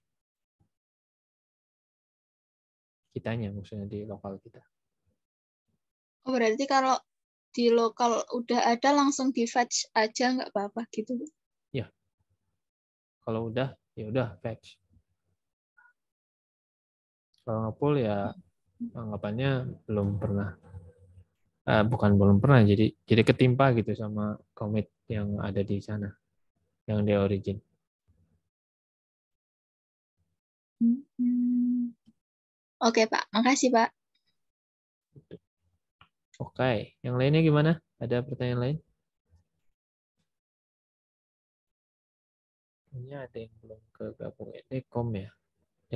S5: kitanya maksudnya di lokal kita
S6: oh berarti kalau di lokal udah ada langsung di fetch aja nggak apa-apa gitu
S5: ya kalau udah ya udah fetch Ronopol ya hmm.
S1: anggapannya belum pernah uh, bukan belum pernah jadi jadi ketimpa gitu sama komit yang ada di sana yang di origin
S6: hmm. oke okay, pak makasih pak
S5: oke okay. yang lainnya gimana ada pertanyaan lain
S6: ini ada yang belum ke
S1: gabung Edekom ya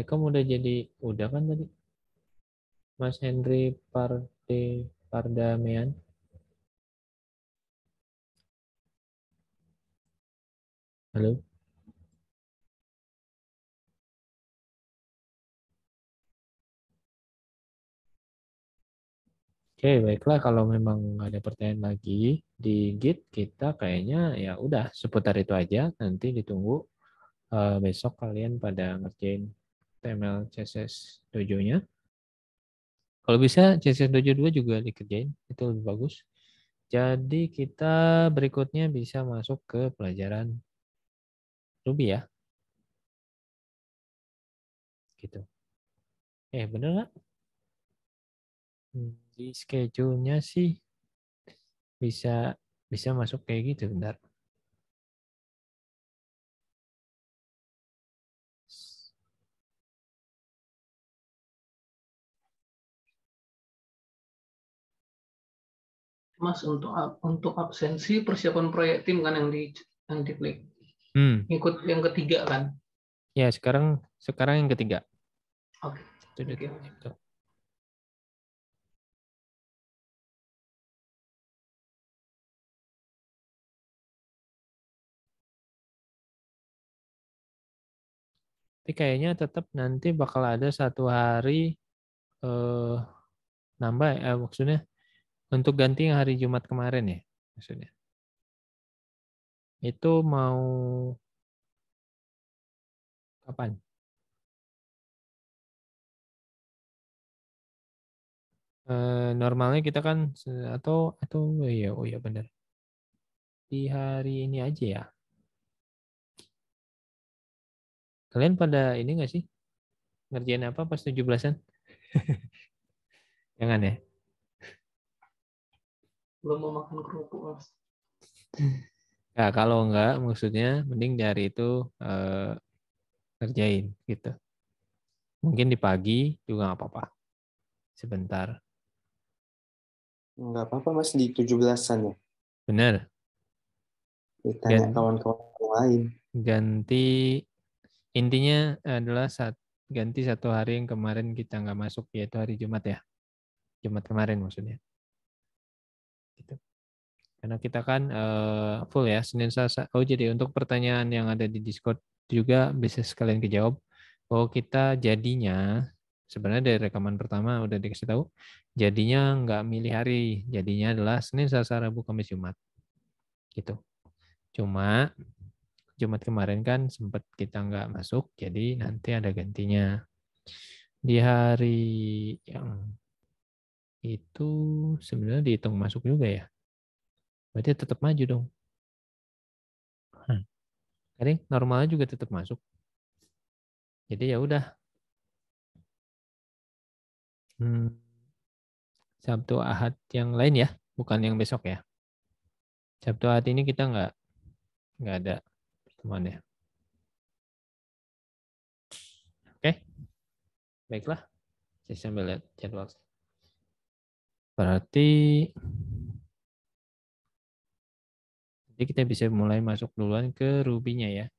S1: Ya kamu udah jadi udah kan tadi? Mas Henry Parde Pardamean. Halo. Oke, baiklah kalau memang ada pertanyaan lagi di Git kita kayaknya ya udah seputar itu aja. Nanti ditunggu uh, besok kalian pada ngerjain HTML CSS dojo-nya. Kalau bisa CSS dojo 2 juga dikerjain, itu lebih bagus. Jadi kita berikutnya bisa masuk ke pelajaran Ruby ya.
S5: Gitu. Eh, bener nggak? Hmm, di schedule-nya sih bisa bisa
S6: masuk kayak gitu, bentar.
S5: Mas untuk untuk absensi
S4: persiapan proyek tim kan yang di yang diklik. Hmm. Ikut yang ketiga kan?
S1: Ya sekarang sekarang yang ketiga.
S5: Oke.
S6: Okay.
S1: okay. Tapi kayaknya tetap nanti bakal ada satu hari eh, nambah, ya, eh, maksudnya untuk ganti yang hari Jumat kemarin ya, maksudnya.
S5: Itu mau kapan? Eh, normalnya kita kan atau atau oh ya oh ya benar di hari ini aja ya
S1: kalian pada ini nggak sih ngerjain apa pas 17-an jangan ya
S4: belum mau makan kerupuk mas
S1: nah kalau enggak maksudnya mending dari itu eh, kerjain gitu mungkin di pagi juga nggak apa-apa sebentar
S5: nggak apa-apa mas di 17-an ya
S1: bener ditanya kawan-kawan lain ganti intinya adalah saat ganti satu hari yang kemarin kita nggak masuk yaitu hari Jumat ya Jumat kemarin maksudnya gitu. Karena kita kan uh, full ya Senin Selasa. Oh jadi untuk pertanyaan yang ada di Discord juga bisa sekalian kejawab. Oh kita jadinya sebenarnya dari rekaman pertama udah dikasih tahu jadinya nggak milih hari jadinya adalah Senin Selasa Rabu Kamis Jumat gitu cuma Jumat kemarin kan sempat kita nggak masuk jadi nanti ada gantinya di hari yang itu sebenarnya dihitung masuk juga ya. Berarti tetap
S5: maju dong. Hmm. normalnya juga tetap masuk. Jadi ya udah. Hmm. Sabtu Ahad yang lain ya, bukan yang besok ya. Sabtu Ahad ini kita nggak nggak ada ya. Oke, okay. baiklah. Saya sambil lihat jadwal saya. Berarti jadi kita bisa mulai masuk duluan ke rubinya ya.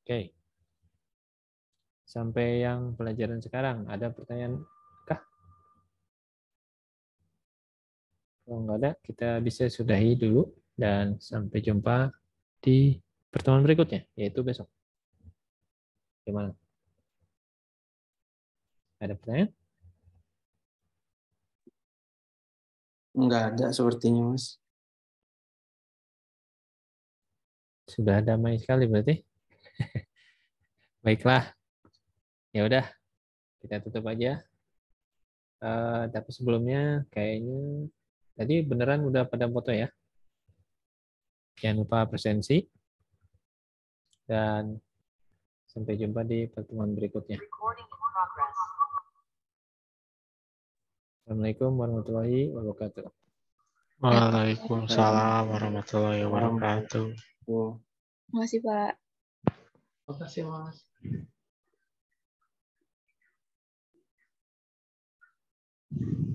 S5: Oke. Sampai yang
S1: pelajaran sekarang ada pertanyaan kah?
S5: Kalau nggak ada, kita bisa sudahi dulu dan sampai jumpa di pertemuan berikutnya, yaitu besok. Gimana? Ada pertanyaan?
S6: Enggak ada sepertinya, Mas.
S5: Sudah damai sekali berarti. Baiklah. Ya udah,
S1: kita tutup aja. Uh, tapi sebelumnya kayaknya tadi beneran udah pada foto ya. Jangan lupa presensi.
S5: Dan sampai jumpa di pertemuan berikutnya. Assalamualaikum
S1: warahmatullahi
S5: wabarakatuh. Waalaikumsalam warahmatullahi wabarakatuh. Terima
S4: kasih, Pak. Terima kasih, Mas. Thank you.